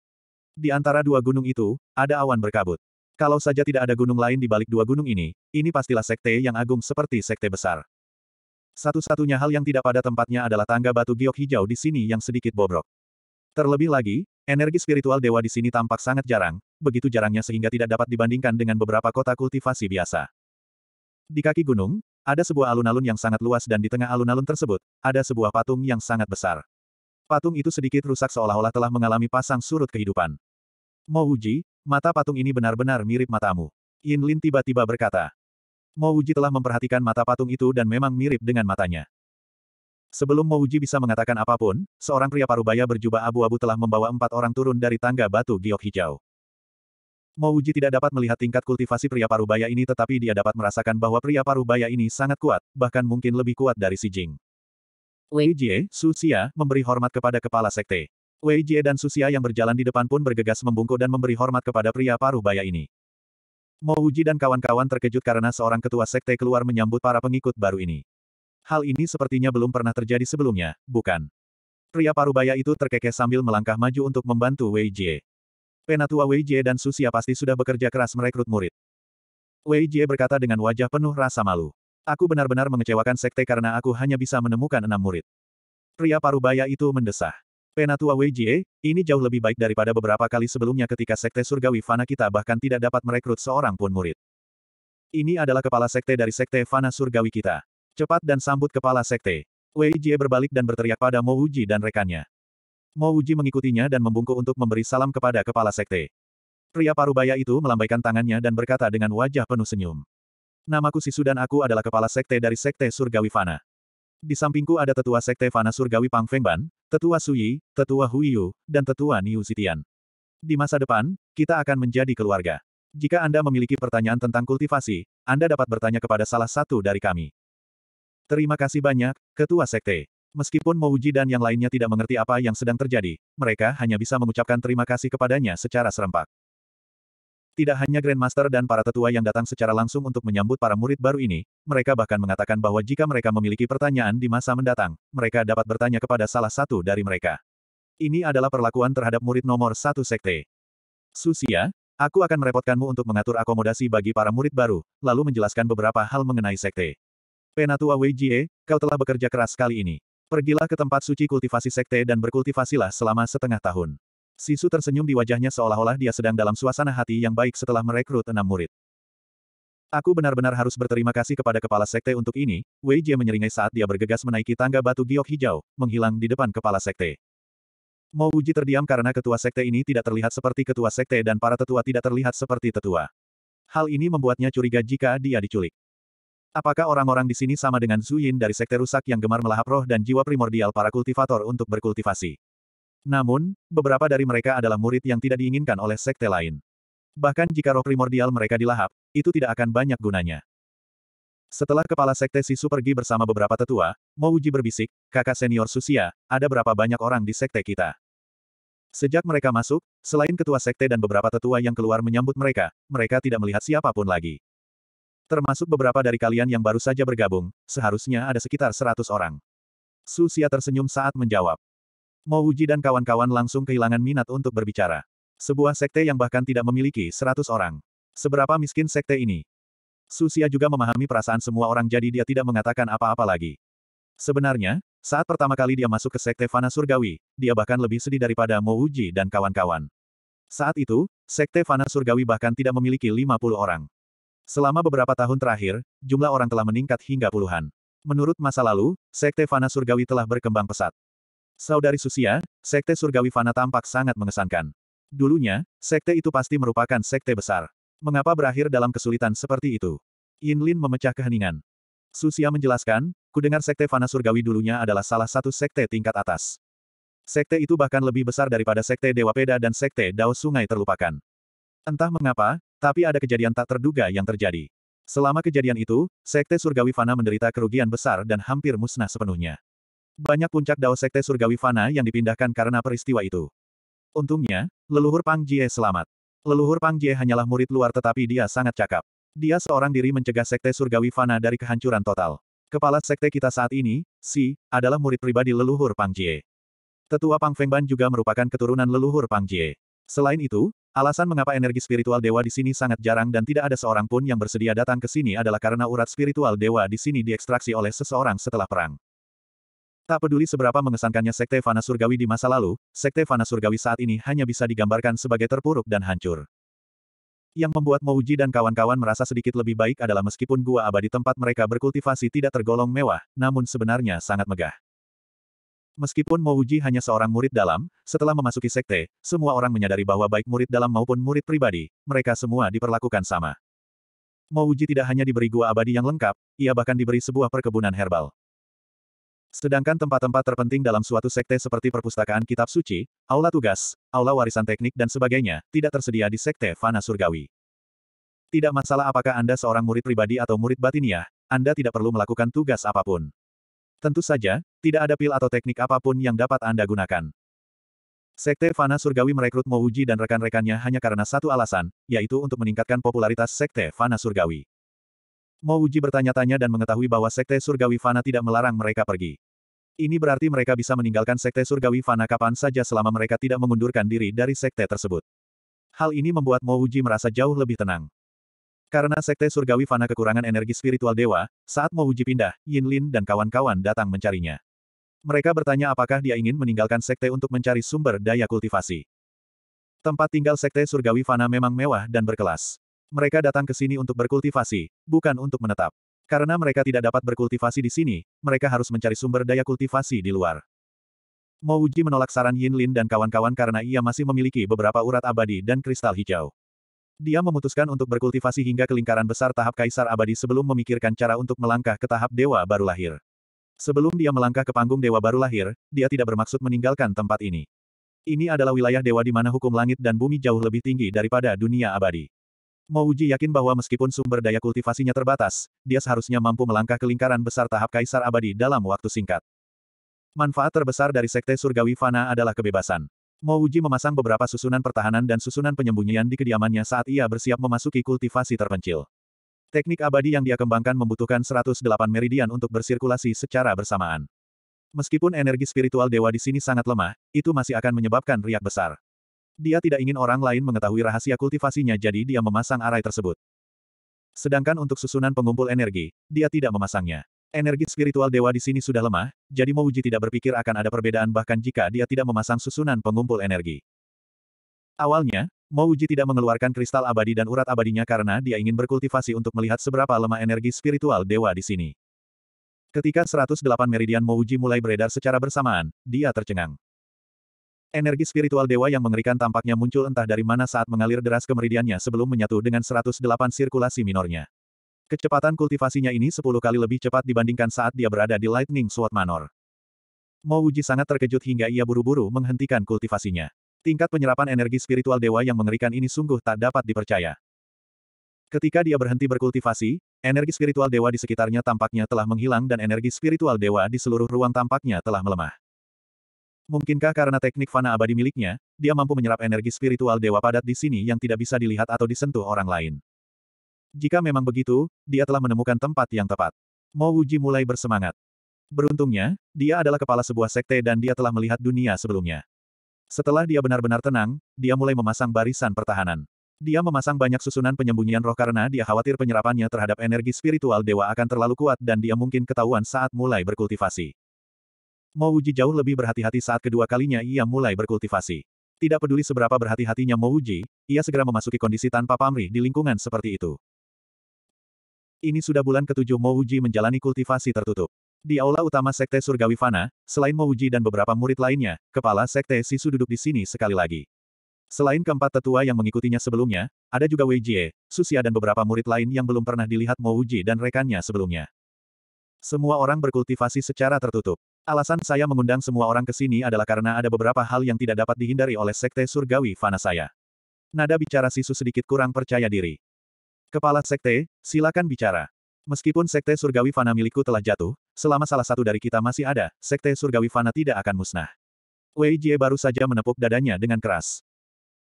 [SPEAKER 1] Di antara dua gunung itu, ada awan berkabut. Kalau saja tidak ada gunung lain di balik dua gunung ini, ini pastilah sekte yang agung seperti sekte besar. Satu-satunya hal yang tidak pada tempatnya adalah tangga batu giok hijau di sini yang sedikit bobrok. Terlebih lagi, energi spiritual dewa di sini tampak sangat jarang, begitu jarangnya sehingga tidak dapat dibandingkan dengan beberapa kota kultivasi biasa. Di kaki gunung, ada sebuah alun-alun yang sangat luas dan di tengah alun-alun tersebut, ada sebuah patung yang sangat besar. Patung itu sedikit rusak seolah-olah telah mengalami pasang surut kehidupan. Mo Uji, mata patung ini benar-benar mirip matamu. Yin Lin tiba-tiba berkata. Mo Uji telah memperhatikan mata patung itu dan memang mirip dengan matanya. Sebelum Mo Uji bisa mengatakan apapun, seorang pria parubaya berjubah abu-abu telah membawa empat orang turun dari tangga batu giok hijau. Mo Uji tidak dapat melihat tingkat kultivasi pria parubaya ini tetapi dia dapat merasakan bahwa pria parubaya ini sangat kuat, bahkan mungkin lebih kuat dari Si Jing. Wei Jie, Su Xia, memberi hormat kepada kepala sekte. Wei Jie dan Su Xia yang berjalan di depan pun bergegas membungkuk dan memberi hormat kepada pria paruh baya ini. Mo Uji dan kawan-kawan terkejut karena seorang ketua sekte keluar menyambut para pengikut baru ini. Hal ini sepertinya belum pernah terjadi sebelumnya, bukan? Pria paruh baya itu terkekeh sambil melangkah maju untuk membantu Wei Jie. Penatua Wei Jie dan Su Xia pasti sudah bekerja keras merekrut murid. Wei Jie berkata dengan wajah penuh rasa malu. Aku benar-benar mengecewakan sekte karena aku hanya bisa menemukan enam murid. Pria parubaya itu mendesah. Penatua Wei Jie, ini jauh lebih baik daripada beberapa kali sebelumnya ketika sekte surgawi Fana kita bahkan tidak dapat merekrut seorang pun murid. Ini adalah kepala sekte dari sekte Fana surgawi kita. Cepat dan sambut kepala sekte. Wei Jie berbalik dan berteriak pada Mo Uji dan rekannya. Mo Uji mengikutinya dan membungkuk untuk memberi salam kepada kepala sekte. Pria parubaya itu melambaikan tangannya dan berkata dengan wajah penuh senyum. Namaku Sisu dan aku adalah kepala sekte dari sekte Surgawi Fana. Di sampingku ada tetua sekte Fana Surgawi Pang Fengban, tetua Suyi, tetua Huiyu, dan tetua Niu Zitian. Di masa depan, kita akan menjadi keluarga. Jika Anda memiliki pertanyaan tentang kultivasi, Anda dapat bertanya kepada salah satu dari kami. Terima kasih banyak, Ketua Sekte. Meskipun Mouji dan yang lainnya tidak mengerti apa yang sedang terjadi, mereka hanya bisa mengucapkan terima kasih kepadanya secara serempak. Tidak hanya Grandmaster dan para tetua yang datang secara langsung untuk menyambut para murid baru ini, mereka bahkan mengatakan bahwa jika mereka memiliki pertanyaan di masa mendatang, mereka dapat bertanya kepada salah satu dari mereka. Ini adalah perlakuan terhadap murid nomor satu sekte. Susia, ya, aku akan merepotkanmu untuk mengatur akomodasi bagi para murid baru, lalu menjelaskan beberapa hal mengenai sekte. Penatua Wei Jie, kau telah bekerja keras kali ini. Pergilah ke tempat suci kultivasi sekte dan berkultivasilah selama setengah tahun. Sisu tersenyum di wajahnya seolah-olah dia sedang dalam suasana hati yang baik setelah merekrut enam murid. Aku benar-benar harus berterima kasih kepada kepala sekte untuk ini, Wei Jie menyeringai saat dia bergegas menaiki tangga batu giok hijau, menghilang di depan kepala sekte. Mo Uji terdiam karena ketua sekte ini tidak terlihat seperti ketua sekte dan para tetua tidak terlihat seperti tetua. Hal ini membuatnya curiga jika dia diculik. Apakah orang-orang di sini sama dengan Zuyin dari sekte rusak yang gemar melahap roh dan jiwa primordial para kultivator untuk berkultivasi? Namun, beberapa dari mereka adalah murid yang tidak diinginkan oleh sekte lain. Bahkan jika roh primordial mereka dilahap, itu tidak akan banyak gunanya. Setelah kepala sekte Sisu pergi bersama beberapa tetua, Mouji berbisik, kakak senior Susia, ada berapa banyak orang di sekte kita. Sejak mereka masuk, selain ketua sekte dan beberapa tetua yang keluar menyambut mereka, mereka tidak melihat siapapun lagi. Termasuk beberapa dari kalian yang baru saja bergabung, seharusnya ada sekitar 100 orang. Susia tersenyum saat menjawab. Mo Uji dan kawan-kawan langsung kehilangan minat untuk berbicara. Sebuah sekte yang bahkan tidak memiliki 100 orang. Seberapa miskin sekte ini? Susia juga memahami perasaan semua orang jadi dia tidak mengatakan apa-apa lagi. Sebenarnya, saat pertama kali dia masuk ke sekte Fana Surgawi, dia bahkan lebih sedih daripada Mo Uji dan kawan-kawan. Saat itu, sekte Fana Surgawi bahkan tidak memiliki 50 orang. Selama beberapa tahun terakhir, jumlah orang telah meningkat hingga puluhan. Menurut masa lalu, sekte Fana Surgawi telah berkembang pesat. Saudari Susia, Sekte Surgawi Fana tampak sangat mengesankan. Dulunya, sekte itu pasti merupakan sekte besar. Mengapa berakhir dalam kesulitan seperti itu? Yin Lin memecah keheningan. Susia menjelaskan, kudengar sekte Fana Surgawi dulunya adalah salah satu sekte tingkat atas. Sekte itu bahkan lebih besar daripada sekte Dewa Peda dan sekte Dao Sungai terlupakan. Entah mengapa, tapi ada kejadian tak terduga yang terjadi. Selama kejadian itu, Sekte Surgawi Fana menderita kerugian besar dan hampir musnah sepenuhnya. Banyak puncak Dao Sekte Surgawi Fana yang dipindahkan karena peristiwa itu. Untungnya, leluhur Pang Jie selamat. Leluhur Pang Jie hanyalah murid luar tetapi dia sangat cakap. Dia seorang diri mencegah Sekte Surgawi Fana dari kehancuran total. Kepala Sekte kita saat ini, Si, adalah murid pribadi leluhur Pang Jie. Tetua Pang Fengban juga merupakan keturunan leluhur Pang Jie. Selain itu, alasan mengapa energi spiritual dewa di sini sangat jarang dan tidak ada seorang pun yang bersedia datang ke sini adalah karena urat spiritual dewa di sini diekstraksi oleh seseorang setelah perang. Tak peduli seberapa mengesankannya Sekte Fana Surgawi di masa lalu, Sekte Fana Surgawi saat ini hanya bisa digambarkan sebagai terpuruk dan hancur. Yang membuat Mouji dan kawan-kawan merasa sedikit lebih baik adalah meskipun gua abadi tempat mereka berkultivasi tidak tergolong mewah, namun sebenarnya sangat megah. Meskipun Mouji hanya seorang murid dalam, setelah memasuki sekte, semua orang menyadari bahwa baik murid dalam maupun murid pribadi, mereka semua diperlakukan sama. Mouji tidak hanya diberi gua abadi yang lengkap, ia bahkan diberi sebuah perkebunan herbal. Sedangkan tempat-tempat terpenting dalam suatu sekte seperti perpustakaan kitab suci, aula tugas, aula warisan teknik dan sebagainya, tidak tersedia di sekte fana surgawi. Tidak masalah apakah Anda seorang murid pribadi atau murid batiniah, Anda tidak perlu melakukan tugas apapun. Tentu saja, tidak ada pil atau teknik apapun yang dapat Anda gunakan. Sekte Fana Surgawi merekrut Mouji dan rekan-rekannya hanya karena satu alasan, yaitu untuk meningkatkan popularitas Sekte Fana Surgawi. Mo Uji bertanya-tanya dan mengetahui bahwa Sekte Surgawi Fana tidak melarang mereka pergi. Ini berarti mereka bisa meninggalkan Sekte Surgawi Fana kapan saja selama mereka tidak mengundurkan diri dari Sekte tersebut. Hal ini membuat Mo Uji merasa jauh lebih tenang. Karena Sekte Surgawi Fana kekurangan energi spiritual dewa, saat Mo Uji pindah, Yin Lin dan kawan-kawan datang mencarinya. Mereka bertanya apakah dia ingin meninggalkan Sekte untuk mencari sumber daya kultivasi. Tempat tinggal Sekte Surgawi Fana memang mewah dan berkelas. Mereka datang ke sini untuk berkultivasi, bukan untuk menetap. Karena mereka tidak dapat berkultivasi di sini, mereka harus mencari sumber daya kultivasi di luar. Mo Uji menolak saran Yin Lin dan kawan-kawan karena ia masih memiliki beberapa urat abadi dan kristal hijau. Dia memutuskan untuk berkultivasi hingga ke lingkaran besar tahap kaisar abadi sebelum memikirkan cara untuk melangkah ke tahap dewa baru lahir. Sebelum dia melangkah ke panggung dewa baru lahir, dia tidak bermaksud meninggalkan tempat ini. Ini adalah wilayah dewa di mana hukum langit dan bumi jauh lebih tinggi daripada dunia abadi. Mouji yakin bahwa meskipun sumber daya kultivasinya terbatas, dia seharusnya mampu melangkah ke lingkaran besar tahap kaisar abadi dalam waktu singkat. Manfaat terbesar dari Sekte Surgawi Fana adalah kebebasan. Mouji memasang beberapa susunan pertahanan dan susunan penyembunyian di kediamannya saat ia bersiap memasuki kultivasi terpencil. Teknik abadi yang dia kembangkan membutuhkan 108 meridian untuk bersirkulasi secara bersamaan. Meskipun energi spiritual dewa di sini sangat lemah, itu masih akan menyebabkan riak besar. Dia tidak ingin orang lain mengetahui rahasia kultivasinya jadi dia memasang arai tersebut. Sedangkan untuk susunan pengumpul energi, dia tidak memasangnya. Energi spiritual dewa di sini sudah lemah, jadi Mouji tidak berpikir akan ada perbedaan bahkan jika dia tidak memasang susunan pengumpul energi. Awalnya, Mouji tidak mengeluarkan kristal abadi dan urat abadinya karena dia ingin berkultivasi untuk melihat seberapa lemah energi spiritual dewa di sini. Ketika 108 meridian Mouji mulai beredar secara bersamaan, dia tercengang. Energi spiritual dewa yang mengerikan tampaknya muncul entah dari mana saat mengalir deras ke meridiannya sebelum menyatu dengan 108 sirkulasi minornya. Kecepatan kultivasinya ini 10 kali lebih cepat dibandingkan saat dia berada di Lightning Sword Manor. Mo Wuji sangat terkejut hingga ia buru-buru menghentikan kultivasinya. Tingkat penyerapan energi spiritual dewa yang mengerikan ini sungguh tak dapat dipercaya. Ketika dia berhenti berkultivasi, energi spiritual dewa di sekitarnya tampaknya telah menghilang dan energi spiritual dewa di seluruh ruang tampaknya telah melemah. Mungkinkah karena teknik fana abadi miliknya, dia mampu menyerap energi spiritual dewa padat di sini yang tidak bisa dilihat atau disentuh orang lain? Jika memang begitu, dia telah menemukan tempat yang tepat. Mo Wuji mulai bersemangat. Beruntungnya, dia adalah kepala sebuah sekte dan dia telah melihat dunia sebelumnya. Setelah dia benar-benar tenang, dia mulai memasang barisan pertahanan. Dia memasang banyak susunan penyembunyian roh karena dia khawatir penyerapannya terhadap energi spiritual dewa akan terlalu kuat dan dia mungkin ketahuan saat mulai berkultivasi. Mo Uji jauh lebih berhati-hati saat kedua kalinya ia mulai berkultivasi. Tidak peduli seberapa berhati-hatinya Mo Uji, ia segera memasuki kondisi tanpa pamrih di lingkungan seperti itu. Ini sudah bulan ketujuh Mo Uji menjalani kultivasi tertutup. Di aula utama Sekte Surgawi Fana, selain Mo Uji dan beberapa murid lainnya, kepala Sekte Sisu duduk di sini sekali lagi. Selain keempat tetua yang mengikutinya sebelumnya, ada juga Wei Jie, Susia dan beberapa murid lain yang belum pernah dilihat Mo Uji dan rekannya sebelumnya. Semua orang berkultivasi secara tertutup. Alasan saya mengundang semua orang ke sini adalah karena ada beberapa hal yang tidak dapat dihindari oleh Sekte Surgawi Fana saya. Nada bicara Sisu sedikit kurang percaya diri. Kepala Sekte, silakan bicara. Meskipun Sekte Surgawi Fana milikku telah jatuh, selama salah satu dari kita masih ada, Sekte Surgawi Fana tidak akan musnah. Wei Jie baru saja menepuk dadanya dengan keras.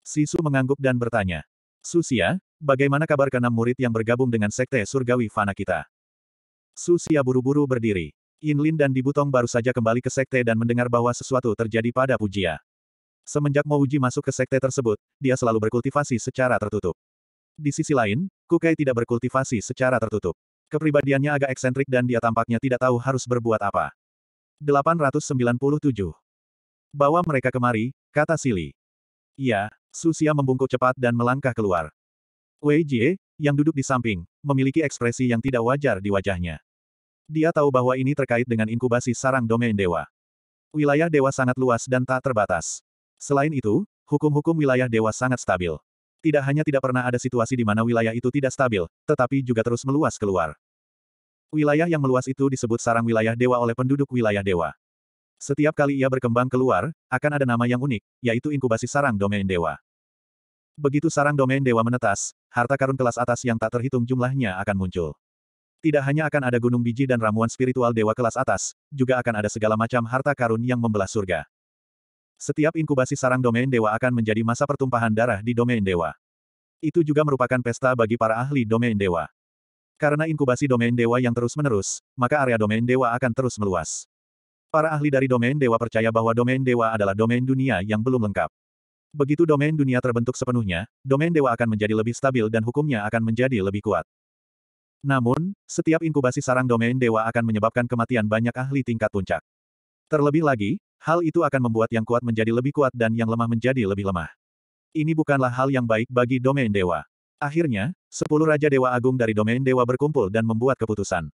[SPEAKER 1] Sisu mengangguk dan bertanya. Susia, bagaimana kabar keenam murid yang bergabung dengan Sekte Surgawi Fana kita? Susia buru-buru berdiri. Yin Lin dan Dibutong baru saja kembali ke sekte dan mendengar bahwa sesuatu terjadi pada Pujia. Semenjak Uji masuk ke sekte tersebut, dia selalu berkultivasi secara tertutup. Di sisi lain, Kukai tidak berkultivasi secara tertutup. Kepribadiannya agak eksentrik dan dia tampaknya tidak tahu harus berbuat apa. 897. Bawa mereka kemari, kata Sili. Iya, Susia membungkuk cepat dan melangkah keluar. Wei Jie, yang duduk di samping, memiliki ekspresi yang tidak wajar di wajahnya. Dia tahu bahwa ini terkait dengan inkubasi sarang domain dewa. Wilayah dewa sangat luas dan tak terbatas. Selain itu, hukum-hukum wilayah dewa sangat stabil. Tidak hanya tidak pernah ada situasi di mana wilayah itu tidak stabil, tetapi juga terus meluas keluar. Wilayah yang meluas itu disebut sarang wilayah dewa oleh penduduk wilayah dewa. Setiap kali ia berkembang keluar, akan ada nama yang unik, yaitu inkubasi sarang domain dewa. Begitu sarang domain dewa menetas, harta karun kelas atas yang tak terhitung jumlahnya akan muncul. Tidak hanya akan ada gunung biji dan ramuan spiritual dewa kelas atas, juga akan ada segala macam harta karun yang membelah surga. Setiap inkubasi sarang domain dewa akan menjadi masa pertumpahan darah di domain dewa. Itu juga merupakan pesta bagi para ahli domain dewa. Karena inkubasi domain dewa yang terus-menerus, maka area domain dewa akan terus meluas. Para ahli dari domain dewa percaya bahwa domain dewa adalah domain dunia yang belum lengkap. Begitu domain dunia terbentuk sepenuhnya, domain dewa akan menjadi lebih stabil dan hukumnya akan menjadi lebih kuat. Namun, setiap inkubasi sarang domain dewa akan menyebabkan kematian banyak ahli tingkat puncak. Terlebih lagi, hal itu akan membuat yang kuat menjadi lebih kuat dan yang lemah menjadi lebih lemah. Ini bukanlah hal yang baik bagi domain dewa. Akhirnya, sepuluh Raja Dewa Agung dari domain dewa berkumpul dan membuat keputusan.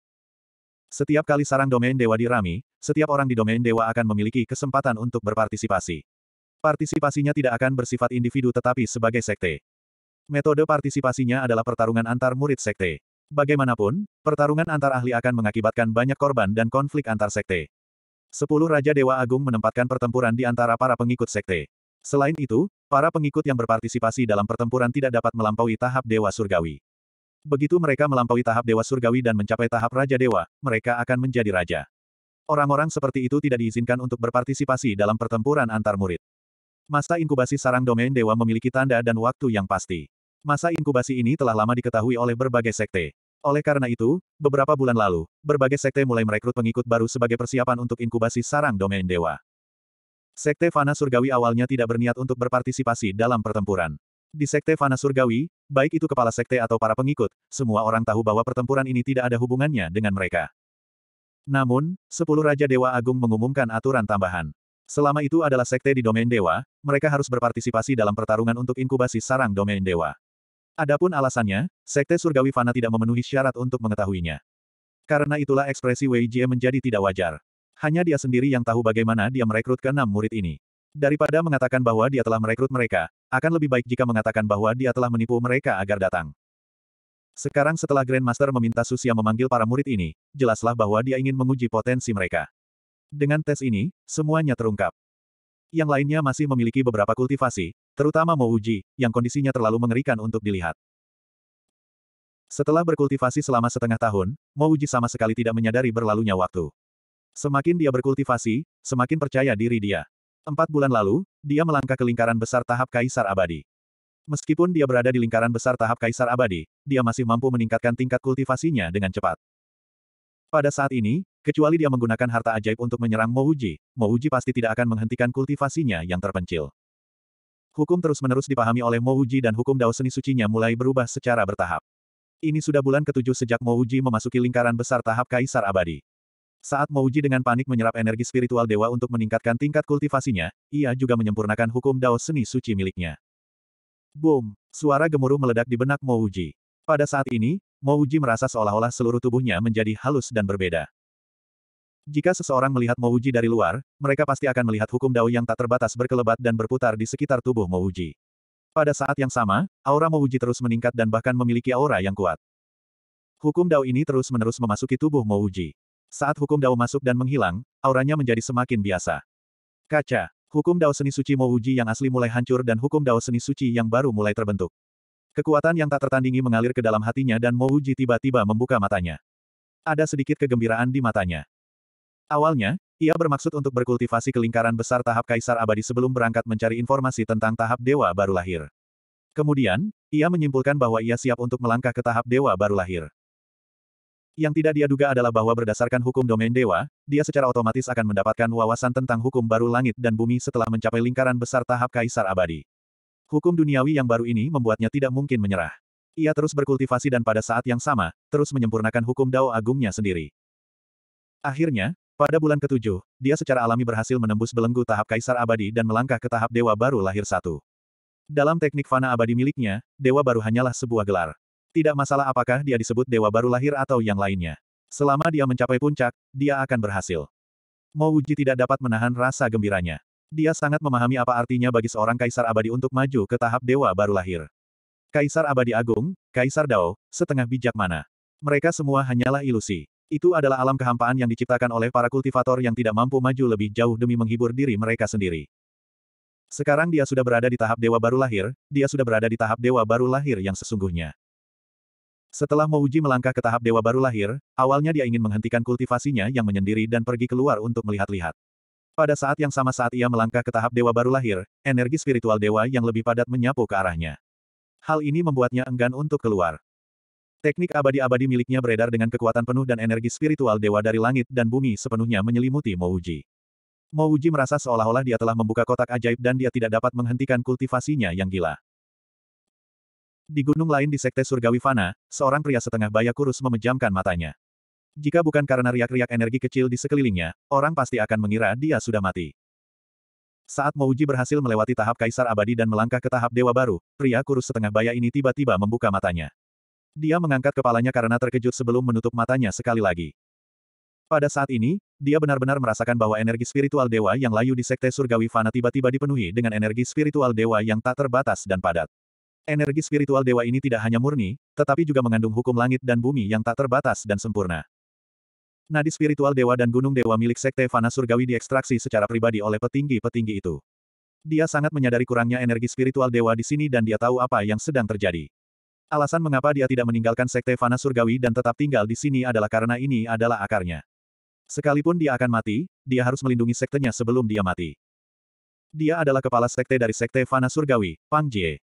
[SPEAKER 1] Setiap kali sarang domain dewa dirami, setiap orang di domain dewa akan memiliki kesempatan untuk berpartisipasi. Partisipasinya tidak akan bersifat individu tetapi sebagai sekte. Metode partisipasinya adalah pertarungan antar murid sekte. Bagaimanapun, pertarungan antar ahli akan mengakibatkan banyak korban dan konflik antar sekte. Sepuluh Raja Dewa Agung menempatkan pertempuran di antara para pengikut sekte. Selain itu, para pengikut yang berpartisipasi dalam pertempuran tidak dapat melampaui tahap Dewa Surgawi. Begitu mereka melampaui tahap Dewa Surgawi dan mencapai tahap Raja Dewa, mereka akan menjadi raja. Orang-orang seperti itu tidak diizinkan untuk berpartisipasi dalam pertempuran antar murid. Masa inkubasi sarang domain dewa memiliki tanda dan waktu yang pasti. Masa inkubasi ini telah lama diketahui oleh berbagai sekte. Oleh karena itu, beberapa bulan lalu, berbagai sekte mulai merekrut pengikut baru sebagai persiapan untuk inkubasi sarang domain dewa. Sekte Fana Surgawi awalnya tidak berniat untuk berpartisipasi dalam pertempuran. Di Sekte Fana Surgawi, baik itu kepala sekte atau para pengikut, semua orang tahu bahwa pertempuran ini tidak ada hubungannya dengan mereka. Namun, sepuluh Raja Dewa Agung mengumumkan aturan tambahan. Selama itu adalah sekte di domain dewa, mereka harus berpartisipasi dalam pertarungan untuk inkubasi sarang domain dewa. Adapun alasannya, Sekte Surgawi Fana tidak memenuhi syarat untuk mengetahuinya. Karena itulah ekspresi Wei Jie menjadi tidak wajar. Hanya dia sendiri yang tahu bagaimana dia merekrut keenam murid ini. Daripada mengatakan bahwa dia telah merekrut mereka, akan lebih baik jika mengatakan bahwa dia telah menipu mereka agar datang. Sekarang setelah Grandmaster meminta Susia memanggil para murid ini, jelaslah bahwa dia ingin menguji potensi mereka. Dengan tes ini, semuanya terungkap. Yang lainnya masih memiliki beberapa kultivasi, Terutama Mouji, yang kondisinya terlalu mengerikan untuk dilihat. Setelah berkultivasi selama setengah tahun, Mouji sama sekali tidak menyadari berlalunya waktu. Semakin dia berkultivasi, semakin percaya diri dia. Empat bulan lalu, dia melangkah ke lingkaran besar tahap Kaisar Abadi. Meskipun dia berada di lingkaran besar tahap Kaisar Abadi, dia masih mampu meningkatkan tingkat kultivasinya dengan cepat. Pada saat ini, kecuali dia menggunakan harta ajaib untuk menyerang Mouji, Mouji pasti tidak akan menghentikan kultivasinya yang terpencil. Hukum terus-menerus dipahami oleh Uji dan hukum Dao seni sucinya mulai berubah secara bertahap. Ini sudah bulan ketujuh sejak Uji memasuki lingkaran besar tahap Kaisar Abadi. Saat Uji dengan panik menyerap energi spiritual dewa untuk meningkatkan tingkat kultivasinya, ia juga menyempurnakan hukum Dao seni suci miliknya. Boom! Suara gemuruh meledak di benak Uji. Pada saat ini, Uji merasa seolah-olah seluruh tubuhnya menjadi halus dan berbeda. Jika seseorang melihat Mouji dari luar, mereka pasti akan melihat hukum Dao yang tak terbatas berkelebat dan berputar di sekitar tubuh Mouji. Pada saat yang sama, aura Mouji terus meningkat dan bahkan memiliki aura yang kuat. Hukum Dao ini terus-menerus memasuki tubuh Mouji. Saat hukum Dao masuk dan menghilang, auranya menjadi semakin biasa. Kaca, hukum Dao seni suci Mouji yang asli mulai hancur dan hukum Dao seni suci yang baru mulai terbentuk. Kekuatan yang tak tertandingi mengalir ke dalam hatinya dan Mouji tiba-tiba membuka matanya. Ada sedikit kegembiraan di matanya. Awalnya, ia bermaksud untuk berkultivasi ke besar tahap kaisar abadi sebelum berangkat mencari informasi tentang tahap dewa baru lahir. Kemudian, ia menyimpulkan bahwa ia siap untuk melangkah ke tahap dewa baru lahir. Yang tidak dia duga adalah bahwa berdasarkan hukum domain dewa, dia secara otomatis akan mendapatkan wawasan tentang hukum baru langit dan bumi setelah mencapai lingkaran besar tahap kaisar abadi. Hukum duniawi yang baru ini membuatnya tidak mungkin menyerah. Ia terus berkultivasi dan pada saat yang sama, terus menyempurnakan hukum dao agungnya sendiri. Akhirnya, pada bulan ketujuh, dia secara alami berhasil menembus belenggu tahap kaisar abadi dan melangkah ke tahap dewa baru lahir satu. Dalam teknik fana abadi miliknya, dewa baru hanyalah sebuah gelar. Tidak masalah apakah dia disebut dewa baru lahir atau yang lainnya. Selama dia mencapai puncak, dia akan berhasil. Mo Wuji tidak dapat menahan rasa gembiranya. Dia sangat memahami apa artinya bagi seorang kaisar abadi untuk maju ke tahap dewa baru lahir. Kaisar abadi agung, kaisar Dao, setengah bijak mana. Mereka semua hanyalah ilusi. Itu adalah alam kehampaan yang diciptakan oleh para kultivator yang tidak mampu maju lebih jauh demi menghibur diri mereka sendiri. Sekarang dia sudah berada di tahap dewa baru lahir, dia sudah berada di tahap dewa baru lahir yang sesungguhnya. Setelah Mouji melangkah ke tahap dewa baru lahir, awalnya dia ingin menghentikan kultivasinya yang menyendiri dan pergi keluar untuk melihat-lihat. Pada saat yang sama saat ia melangkah ke tahap dewa baru lahir, energi spiritual dewa yang lebih padat menyapu ke arahnya. Hal ini membuatnya enggan untuk keluar. Teknik abadi-abadi miliknya beredar dengan kekuatan penuh dan energi spiritual dewa dari langit dan bumi sepenuhnya menyelimuti Mouji. Mouji merasa seolah-olah dia telah membuka kotak ajaib dan dia tidak dapat menghentikan kultivasinya yang gila. Di gunung lain di Sekte Surgawi Fana, seorang pria setengah baya kurus memejamkan matanya. Jika bukan karena riak-riak energi kecil di sekelilingnya, orang pasti akan mengira dia sudah mati. Saat Mouji berhasil melewati tahap kaisar abadi dan melangkah ke tahap dewa baru, pria kurus setengah baya ini tiba-tiba membuka matanya. Dia mengangkat kepalanya karena terkejut sebelum menutup matanya sekali lagi. Pada saat ini, dia benar-benar merasakan bahwa energi spiritual dewa yang layu di Sekte Surgawi Fana tiba-tiba dipenuhi dengan energi spiritual dewa yang tak terbatas dan padat. Energi spiritual dewa ini tidak hanya murni, tetapi juga mengandung hukum langit dan bumi yang tak terbatas dan sempurna. Nadi spiritual dewa dan gunung dewa milik Sekte Fana Surgawi diekstraksi secara pribadi oleh petinggi-petinggi itu. Dia sangat menyadari kurangnya energi spiritual dewa di sini dan dia tahu apa yang sedang terjadi. Alasan mengapa dia tidak meninggalkan sekte fana surgawi dan tetap tinggal di sini adalah karena ini adalah akarnya. Sekalipun dia akan mati, dia harus melindungi sektenya sebelum dia mati. Dia adalah kepala sekte dari sekte fana surgawi, Pang Jie.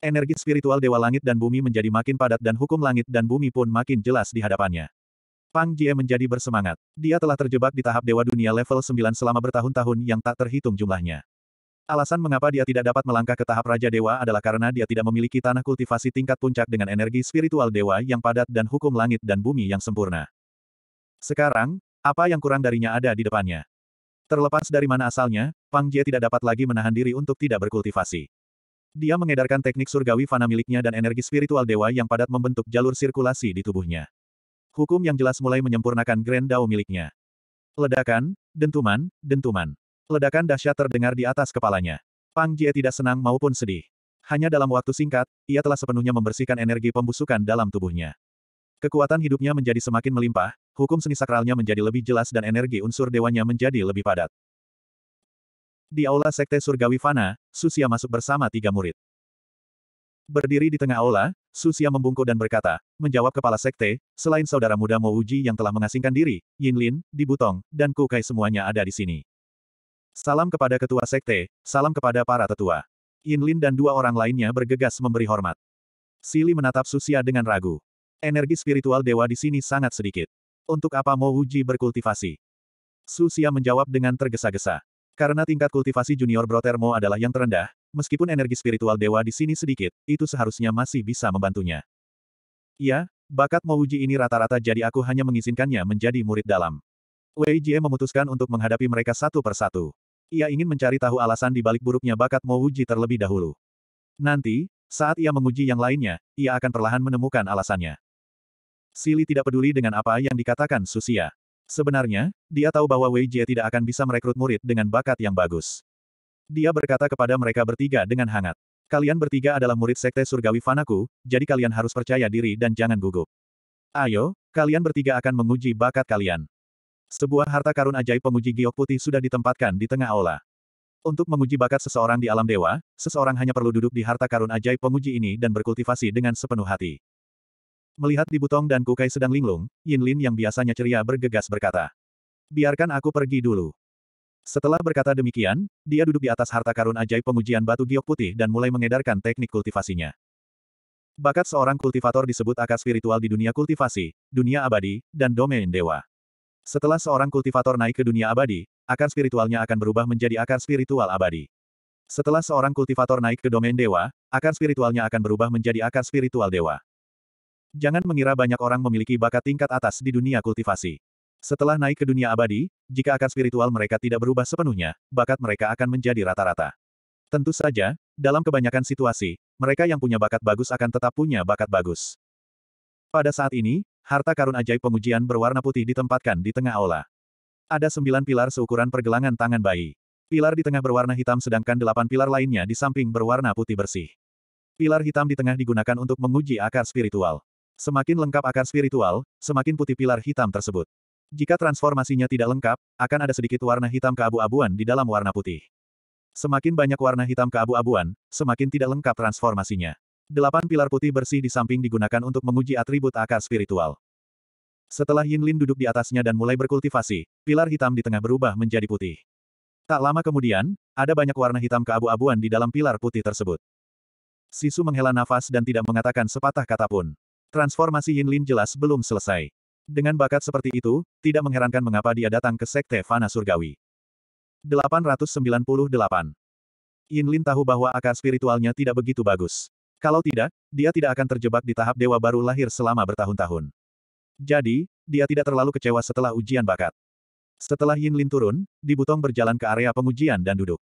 [SPEAKER 1] Energi spiritual Dewa Langit dan Bumi menjadi makin padat dan hukum langit dan bumi pun makin jelas di hadapannya. Pang Jie menjadi bersemangat. Dia telah terjebak di tahap Dewa Dunia level 9 selama bertahun-tahun yang tak terhitung jumlahnya. Alasan mengapa dia tidak dapat melangkah ke tahap Raja Dewa adalah karena dia tidak memiliki tanah kultivasi tingkat puncak dengan energi spiritual dewa yang padat dan hukum langit dan bumi yang sempurna. Sekarang, apa yang kurang darinya ada di depannya. Terlepas dari mana asalnya, Pang Jie tidak dapat lagi menahan diri untuk tidak berkultivasi. Dia mengedarkan teknik surgawi fana miliknya dan energi spiritual dewa yang padat membentuk jalur sirkulasi di tubuhnya. Hukum yang jelas mulai menyempurnakan Grand Dao miliknya. Ledakan, dentuman, dentuman. Ledakan dahsyat terdengar di atas kepalanya. Pang Jie tidak senang maupun sedih. Hanya dalam waktu singkat, ia telah sepenuhnya membersihkan energi pembusukan dalam tubuhnya. Kekuatan hidupnya menjadi semakin melimpah, hukum seni sakralnya menjadi lebih jelas dan energi unsur dewanya menjadi lebih padat. Di aula Sekte Surgawi Fana, Susia masuk bersama tiga murid. Berdiri di tengah aula, Susia membungkuk dan berkata, menjawab kepala sekte, selain saudara muda Mo Uji yang telah mengasingkan diri, Yin Lin, Dibutong, dan Kukai semuanya ada di sini. Salam kepada ketua sekte, salam kepada para tetua. Yin Lin dan dua orang lainnya bergegas memberi hormat. Sili menatap Susia dengan ragu. Energi spiritual dewa di sini sangat sedikit. Untuk apa Mo uji berkultivasi? Susia menjawab dengan tergesa-gesa. Karena tingkat kultivasi junior Brotermo adalah yang terendah, meskipun energi spiritual dewa di sini sedikit, itu seharusnya masih bisa membantunya. Ya, bakat Mo Wuji ini rata-rata jadi aku hanya mengizinkannya menjadi murid dalam. Wei Jie memutuskan untuk menghadapi mereka satu persatu. Ia ingin mencari tahu alasan di balik buruknya bakat Mowuji terlebih dahulu. Nanti, saat ia menguji yang lainnya, ia akan perlahan menemukan alasannya. Sili tidak peduli dengan apa yang dikatakan Susia. Sebenarnya, dia tahu bahwa Wei Jie tidak akan bisa merekrut murid dengan bakat yang bagus. Dia berkata kepada mereka bertiga dengan hangat. Kalian bertiga adalah murid sekte surgawi fanaku, jadi kalian harus percaya diri dan jangan gugup. Ayo, kalian bertiga akan menguji bakat kalian. Sebuah harta karun ajaib penguji giok putih sudah ditempatkan di tengah aula. Untuk menguji bakat seseorang di alam dewa, seseorang hanya perlu duduk di harta karun ajaib penguji ini dan berkultivasi dengan sepenuh hati. Melihat di Butong dan Kukai sedang linglung, Yin Lin yang biasanya ceria bergegas berkata. Biarkan aku pergi dulu. Setelah berkata demikian, dia duduk di atas harta karun ajaib pengujian batu giok putih dan mulai mengedarkan teknik kultivasinya. Bakat seorang kultivator disebut akar spiritual di dunia kultivasi, dunia abadi, dan domain dewa. Setelah seorang kultivator naik ke dunia abadi, akar spiritualnya akan berubah menjadi akar spiritual abadi. Setelah seorang kultivator naik ke domain dewa, akar spiritualnya akan berubah menjadi akar spiritual dewa. Jangan mengira banyak orang memiliki bakat tingkat atas di dunia kultivasi. Setelah naik ke dunia abadi, jika akar spiritual mereka tidak berubah sepenuhnya, bakat mereka akan menjadi rata-rata. Tentu saja, dalam kebanyakan situasi, mereka yang punya bakat bagus akan tetap punya bakat bagus. Pada saat ini, Harta karun ajaib pengujian berwarna putih ditempatkan di tengah aula. Ada sembilan pilar seukuran pergelangan tangan bayi. Pilar di tengah berwarna hitam sedangkan delapan pilar lainnya di samping berwarna putih bersih. Pilar hitam di tengah digunakan untuk menguji akar spiritual. Semakin lengkap akar spiritual, semakin putih pilar hitam tersebut. Jika transformasinya tidak lengkap, akan ada sedikit warna hitam keabu-abuan di dalam warna putih. Semakin banyak warna hitam keabu-abuan, semakin tidak lengkap transformasinya. Delapan pilar putih bersih di samping digunakan untuk menguji atribut akar spiritual. Setelah Yin Lin duduk di atasnya dan mulai berkultivasi, pilar hitam di tengah berubah menjadi putih. Tak lama kemudian, ada banyak warna hitam keabu-abuan di dalam pilar putih tersebut. Sisu menghela nafas dan tidak mengatakan sepatah kata pun. Transformasi Yin Lin jelas belum selesai. Dengan bakat seperti itu, tidak mengherankan mengapa dia datang ke Sekte Fana Surgawi. 898. Yin Lin tahu bahwa akar spiritualnya tidak begitu bagus. Kalau tidak, dia tidak akan terjebak di tahap dewa baru lahir selama bertahun-tahun. Jadi, dia tidak terlalu kecewa setelah ujian bakat. Setelah Yin Lin turun, Dibutong berjalan ke area pengujian dan duduk.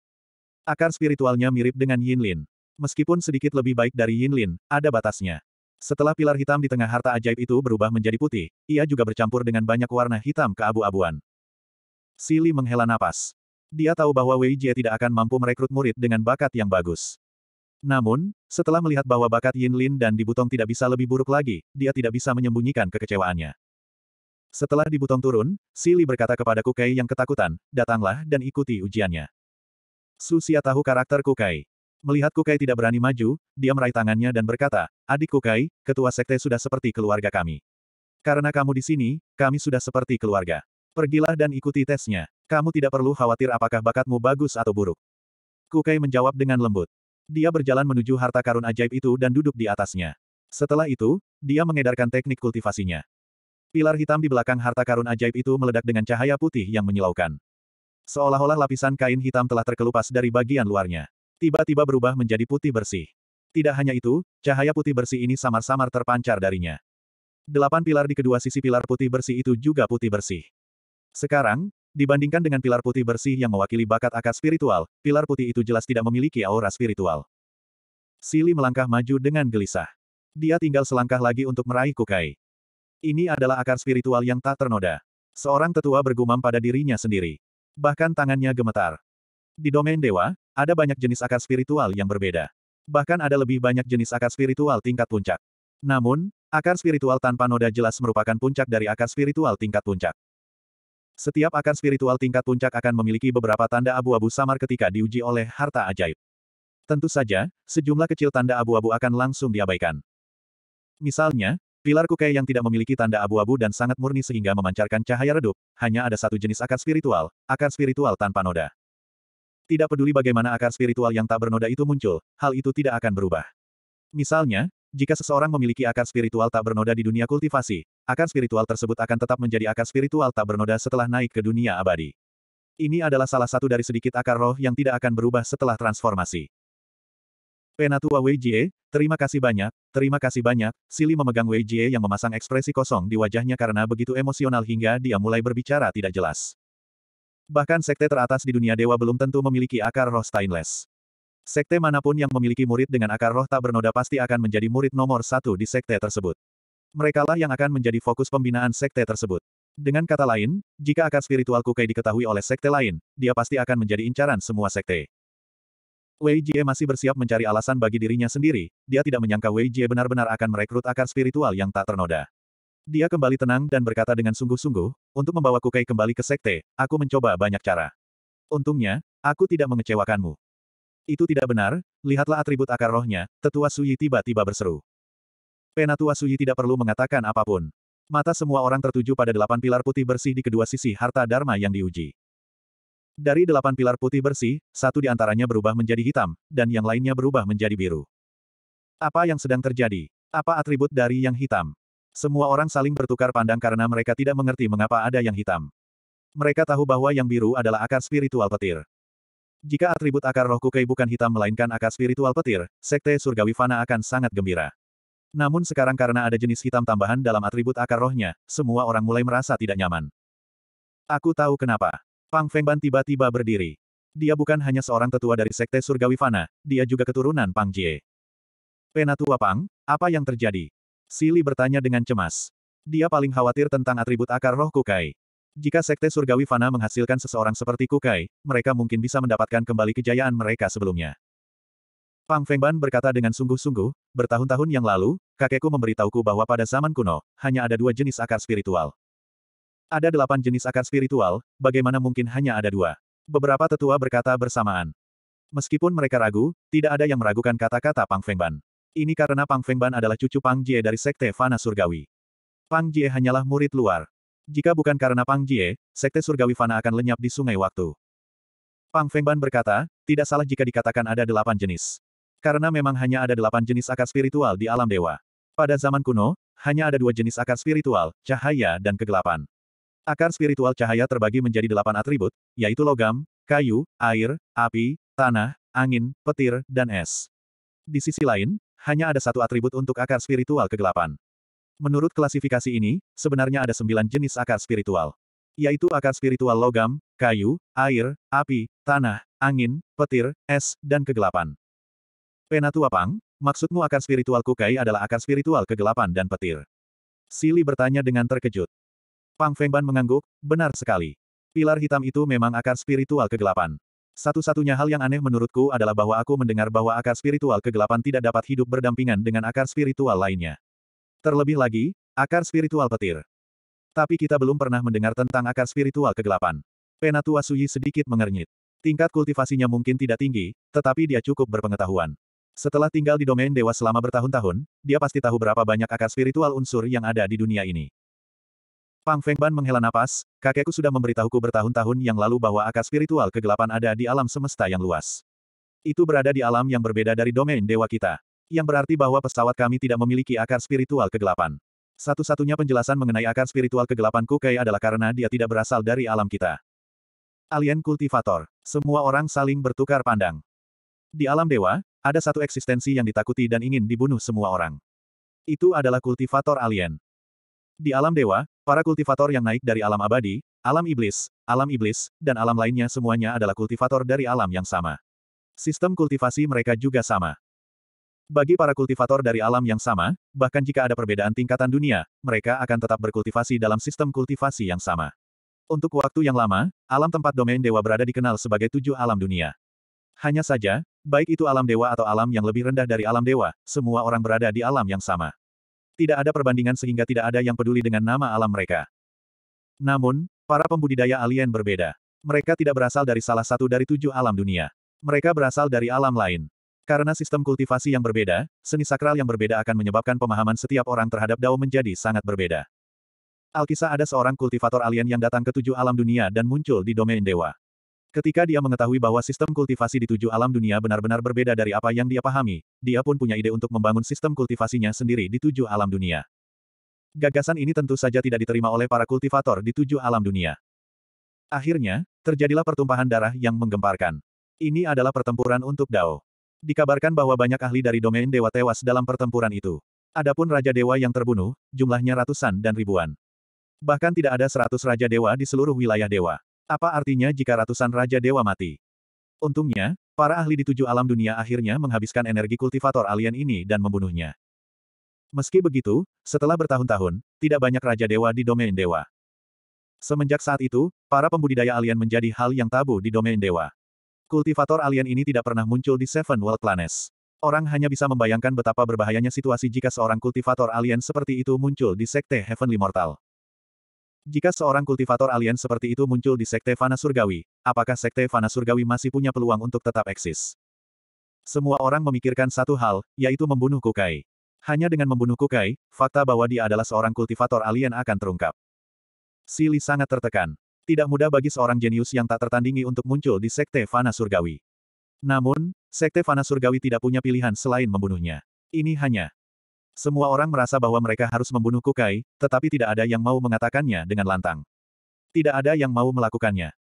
[SPEAKER 1] Akar spiritualnya mirip dengan Yin Lin. Meskipun sedikit lebih baik dari Yin Lin, ada batasnya. Setelah pilar hitam di tengah harta ajaib itu berubah menjadi putih, ia juga bercampur dengan banyak warna hitam ke abu abuan Sili menghela napas. Dia tahu bahwa Wei Jie tidak akan mampu merekrut murid dengan bakat yang bagus. Namun, setelah melihat bahwa bakat Yin Lin dan Dibutong tidak bisa lebih buruk lagi, dia tidak bisa menyembunyikan kekecewaannya. Setelah Dibutong turun, Sili berkata kepada Kukai yang ketakutan, datanglah dan ikuti ujiannya. Susia tahu karakter Kukai. Melihat Kukai tidak berani maju, dia meraih tangannya dan berkata, Adik Kukai, ketua sekte sudah seperti keluarga kami. Karena kamu di sini, kami sudah seperti keluarga. Pergilah dan ikuti tesnya. Kamu tidak perlu khawatir apakah bakatmu bagus atau buruk. Kukai menjawab dengan lembut. Dia berjalan menuju harta karun ajaib itu dan duduk di atasnya. Setelah itu, dia mengedarkan teknik kultivasinya. Pilar hitam di belakang harta karun ajaib itu meledak dengan cahaya putih yang menyilaukan. Seolah-olah lapisan kain hitam telah terkelupas dari bagian luarnya. Tiba-tiba berubah menjadi putih bersih. Tidak hanya itu, cahaya putih bersih ini samar-samar terpancar darinya. Delapan pilar di kedua sisi pilar putih bersih itu juga putih bersih. Sekarang, Dibandingkan dengan pilar putih bersih yang mewakili bakat akar spiritual, pilar putih itu jelas tidak memiliki aura spiritual. Sili melangkah maju dengan gelisah. Dia tinggal selangkah lagi untuk meraih Kukai. Ini adalah akar spiritual yang tak ternoda. Seorang tetua bergumam pada dirinya sendiri. Bahkan tangannya gemetar. Di domain dewa, ada banyak jenis akar spiritual yang berbeda. Bahkan ada lebih banyak jenis akar spiritual tingkat puncak. Namun, akar spiritual tanpa noda jelas merupakan puncak dari akar spiritual tingkat puncak. Setiap akan spiritual tingkat puncak akan memiliki beberapa tanda abu-abu samar ketika diuji oleh harta ajaib. Tentu saja, sejumlah kecil tanda abu-abu akan langsung diabaikan. Misalnya, pilar kukai yang tidak memiliki tanda abu-abu dan sangat murni sehingga memancarkan cahaya redup, hanya ada satu jenis akar spiritual, akar spiritual tanpa noda. Tidak peduli bagaimana akar spiritual yang tak bernoda itu muncul, hal itu tidak akan berubah. Misalnya, jika seseorang memiliki akar spiritual tak bernoda di dunia kultivasi, akar spiritual tersebut akan tetap menjadi akar spiritual tak bernoda setelah naik ke dunia abadi. Ini adalah salah satu dari sedikit akar roh yang tidak akan berubah setelah transformasi. Penatua Wei Jie, terima kasih banyak, terima kasih banyak, Sili memegang Wei Jie yang memasang ekspresi kosong di wajahnya karena begitu emosional hingga dia mulai berbicara tidak jelas. Bahkan sekte teratas di dunia dewa belum tentu memiliki akar roh stainless. Sekte manapun yang memiliki murid dengan akar roh tak bernoda pasti akan menjadi murid nomor satu di sekte tersebut. Merekalah yang akan menjadi fokus pembinaan sekte tersebut. Dengan kata lain, jika akar spiritual Kukai diketahui oleh sekte lain, dia pasti akan menjadi incaran semua sekte. Wei Jie masih bersiap mencari alasan bagi dirinya sendiri, dia tidak menyangka Wei Jie benar-benar akan merekrut akar spiritual yang tak ternoda. Dia kembali tenang dan berkata dengan sungguh-sungguh, untuk membawa Kukai kembali ke sekte, aku mencoba banyak cara. Untungnya, aku tidak mengecewakanmu. Itu tidak benar, lihatlah atribut akar rohnya, tetua Suyi tiba-tiba berseru. Penatua Suyi tidak perlu mengatakan apapun. Mata semua orang tertuju pada delapan pilar putih bersih di kedua sisi harta Dharma yang diuji. Dari delapan pilar putih bersih, satu di antaranya berubah menjadi hitam, dan yang lainnya berubah menjadi biru. Apa yang sedang terjadi? Apa atribut dari yang hitam? Semua orang saling bertukar pandang karena mereka tidak mengerti mengapa ada yang hitam. Mereka tahu bahwa yang biru adalah akar spiritual petir. Jika atribut akar roh Kukai bukan hitam melainkan akar spiritual petir, Sekte Surgawi Fana akan sangat gembira. Namun sekarang karena ada jenis hitam tambahan dalam atribut akar rohnya, semua orang mulai merasa tidak nyaman. Aku tahu kenapa. Pang Fengban tiba-tiba berdiri. Dia bukan hanya seorang tetua dari Sekte Surgawi Fana, dia juga keturunan Pang Jie. Penatua Pang, apa yang terjadi? Sili bertanya dengan cemas. Dia paling khawatir tentang atribut akar roh Kukai. Jika Sekte Surgawi Fana menghasilkan seseorang seperti Kukai, mereka mungkin bisa mendapatkan kembali kejayaan mereka sebelumnya. Pang Fengban berkata dengan sungguh-sungguh, bertahun-tahun yang lalu, kakekku memberitahuku bahwa pada zaman kuno, hanya ada dua jenis akar spiritual. Ada delapan jenis akar spiritual, bagaimana mungkin hanya ada dua? Beberapa tetua berkata bersamaan. Meskipun mereka ragu, tidak ada yang meragukan kata-kata Pang Fengban. Ini karena Pang Fengban adalah cucu Pang Jie dari Sekte Fana Surgawi. Pang Jie hanyalah murid luar. Jika bukan karena Pang Jie, Sekte Surgawi Fana akan lenyap di sungai waktu. Pang Fengban berkata, tidak salah jika dikatakan ada delapan jenis. Karena memang hanya ada delapan jenis akar spiritual di alam dewa. Pada zaman kuno, hanya ada dua jenis akar spiritual, cahaya dan kegelapan. Akar spiritual cahaya terbagi menjadi delapan atribut, yaitu logam, kayu, air, api, tanah, angin, petir, dan es. Di sisi lain, hanya ada satu atribut untuk akar spiritual kegelapan. Menurut klasifikasi ini, sebenarnya ada sembilan jenis akar spiritual. Yaitu akar spiritual logam, kayu, air, api, tanah, angin, petir, es, dan kegelapan. Penatua Pang, maksudmu akar spiritual kukai adalah akar spiritual kegelapan dan petir. Sili bertanya dengan terkejut. Pang Fengban mengangguk, benar sekali. Pilar hitam itu memang akar spiritual kegelapan. Satu-satunya hal yang aneh menurutku adalah bahwa aku mendengar bahwa akar spiritual kegelapan tidak dapat hidup berdampingan dengan akar spiritual lainnya. Terlebih lagi, akar spiritual petir. Tapi kita belum pernah mendengar tentang akar spiritual kegelapan. Penatua Suyi sedikit mengernyit. Tingkat kultivasinya mungkin tidak tinggi, tetapi dia cukup berpengetahuan. Setelah tinggal di domain dewa selama bertahun-tahun, dia pasti tahu berapa banyak akar spiritual unsur yang ada di dunia ini. Pang Fengban menghela napas, kakekku sudah memberitahuku bertahun-tahun yang lalu bahwa akar spiritual kegelapan ada di alam semesta yang luas. Itu berada di alam yang berbeda dari domain dewa kita. Yang berarti bahwa pesawat kami tidak memiliki akar spiritual kegelapan. Satu-satunya penjelasan mengenai akar spiritual kegelapan Kukai adalah karena dia tidak berasal dari alam kita. Alien kultivator. Semua orang saling bertukar pandang. Di alam dewa, ada satu eksistensi yang ditakuti dan ingin dibunuh semua orang. Itu adalah kultivator alien. Di alam dewa, para kultivator yang naik dari alam abadi, alam iblis, alam iblis, dan alam lainnya semuanya adalah kultivator dari alam yang sama. Sistem kultivasi mereka juga sama. Bagi para kultivator dari alam yang sama, bahkan jika ada perbedaan tingkatan dunia, mereka akan tetap berkultivasi dalam sistem kultivasi yang sama. Untuk waktu yang lama, alam tempat domain dewa berada dikenal sebagai tujuh alam dunia. Hanya saja, baik itu alam dewa atau alam yang lebih rendah dari alam dewa, semua orang berada di alam yang sama. Tidak ada perbandingan sehingga tidak ada yang peduli dengan nama alam mereka. Namun, para pembudidaya alien berbeda. Mereka tidak berasal dari salah satu dari tujuh alam dunia. Mereka berasal dari alam lain. Karena sistem kultivasi yang berbeda, seni sakral yang berbeda akan menyebabkan pemahaman setiap orang terhadap Dao menjadi sangat berbeda. Alkisah ada seorang kultivator alien yang datang ke tujuh alam dunia dan muncul di domain dewa. Ketika dia mengetahui bahwa sistem kultivasi di tujuh alam dunia benar-benar berbeda dari apa yang dia pahami, dia pun punya ide untuk membangun sistem kultivasinya sendiri di tujuh alam dunia. Gagasan ini tentu saja tidak diterima oleh para kultivator di tujuh alam dunia. Akhirnya, terjadilah pertumpahan darah yang menggemparkan. Ini adalah pertempuran untuk Dao. Dikabarkan bahwa banyak ahli dari domain dewa tewas dalam pertempuran itu. Adapun Raja Dewa yang terbunuh, jumlahnya ratusan dan ribuan. Bahkan tidak ada seratus Raja Dewa di seluruh wilayah Dewa. Apa artinya jika ratusan Raja Dewa mati? Untungnya, para ahli di tujuh alam dunia akhirnya menghabiskan energi kultivator alien ini dan membunuhnya. Meski begitu, setelah bertahun-tahun, tidak banyak Raja Dewa di domain Dewa. Semenjak saat itu, para pembudidaya alien menjadi hal yang tabu di domain Dewa. Kultivator alien ini tidak pernah muncul di Seven World Planets. Orang hanya bisa membayangkan betapa berbahayanya situasi jika seorang kultivator alien seperti itu muncul di Sekte Heavenly Mortal. Jika seorang kultivator alien seperti itu muncul di Sekte Fana Surgawi, apakah Sekte Fana Surgawi masih punya peluang untuk tetap eksis? Semua orang memikirkan satu hal, yaitu membunuh Kukai. Hanya dengan membunuh Kukai, fakta bahwa dia adalah seorang kultivator alien akan terungkap. Sili sangat tertekan tidak mudah bagi seorang jenius yang tak tertandingi untuk muncul di Sekte Fana Surgawi. Namun, Sekte Fana Surgawi tidak punya pilihan selain membunuhnya. Ini hanya semua orang merasa bahwa mereka harus membunuh Kukai, tetapi tidak ada yang mau mengatakannya dengan lantang. Tidak ada yang mau melakukannya.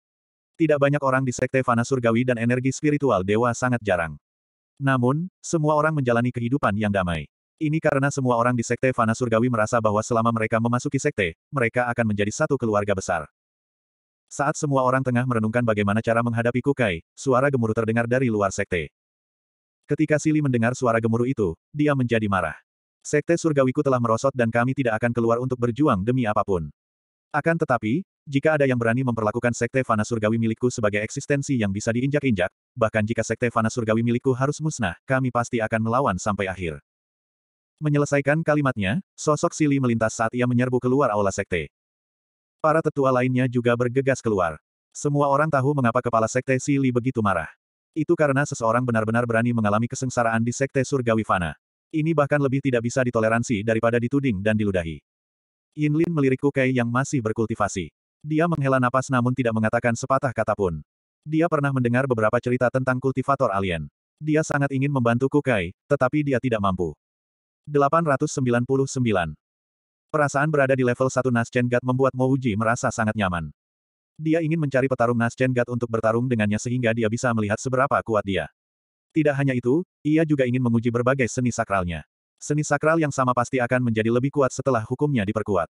[SPEAKER 1] Tidak banyak orang di Sekte Fana Surgawi dan energi spiritual dewa sangat jarang. Namun, semua orang menjalani kehidupan yang damai. Ini karena semua orang di Sekte Fana Surgawi merasa bahwa selama mereka memasuki Sekte, mereka akan menjadi satu keluarga besar. Saat semua orang tengah merenungkan bagaimana cara menghadapi Kukai, suara gemuruh terdengar dari luar sekte. Ketika Sili mendengar suara gemuruh itu, dia menjadi marah. Sekte surgawiku telah merosot dan kami tidak akan keluar untuk berjuang demi apapun. Akan tetapi, jika ada yang berani memperlakukan sekte fana surgawi milikku sebagai eksistensi yang bisa diinjak-injak, bahkan jika sekte fana surgawi milikku harus musnah, kami pasti akan melawan sampai akhir. Menyelesaikan kalimatnya, sosok Sili melintas saat ia menyerbu keluar aula sekte. Para tetua lainnya juga bergegas keluar. Semua orang tahu mengapa kepala sekte Sili begitu marah. Itu karena seseorang benar-benar berani mengalami kesengsaraan di sekte surgawi fana. Ini bahkan lebih tidak bisa ditoleransi daripada dituding dan diludahi. Yin Lin melirik Kukai yang masih berkultivasi. Dia menghela napas namun tidak mengatakan sepatah kata pun. Dia pernah mendengar beberapa cerita tentang kultivator alien. Dia sangat ingin membantu Kukai, tetapi dia tidak mampu. 899 Perasaan berada di level 1 Naschen God membuat Mo Uji merasa sangat nyaman. Dia ingin mencari petarung Naschen God untuk bertarung dengannya sehingga dia bisa melihat seberapa kuat dia. Tidak hanya itu, ia juga ingin menguji berbagai seni sakralnya. Seni sakral yang sama pasti akan menjadi lebih kuat setelah hukumnya diperkuat.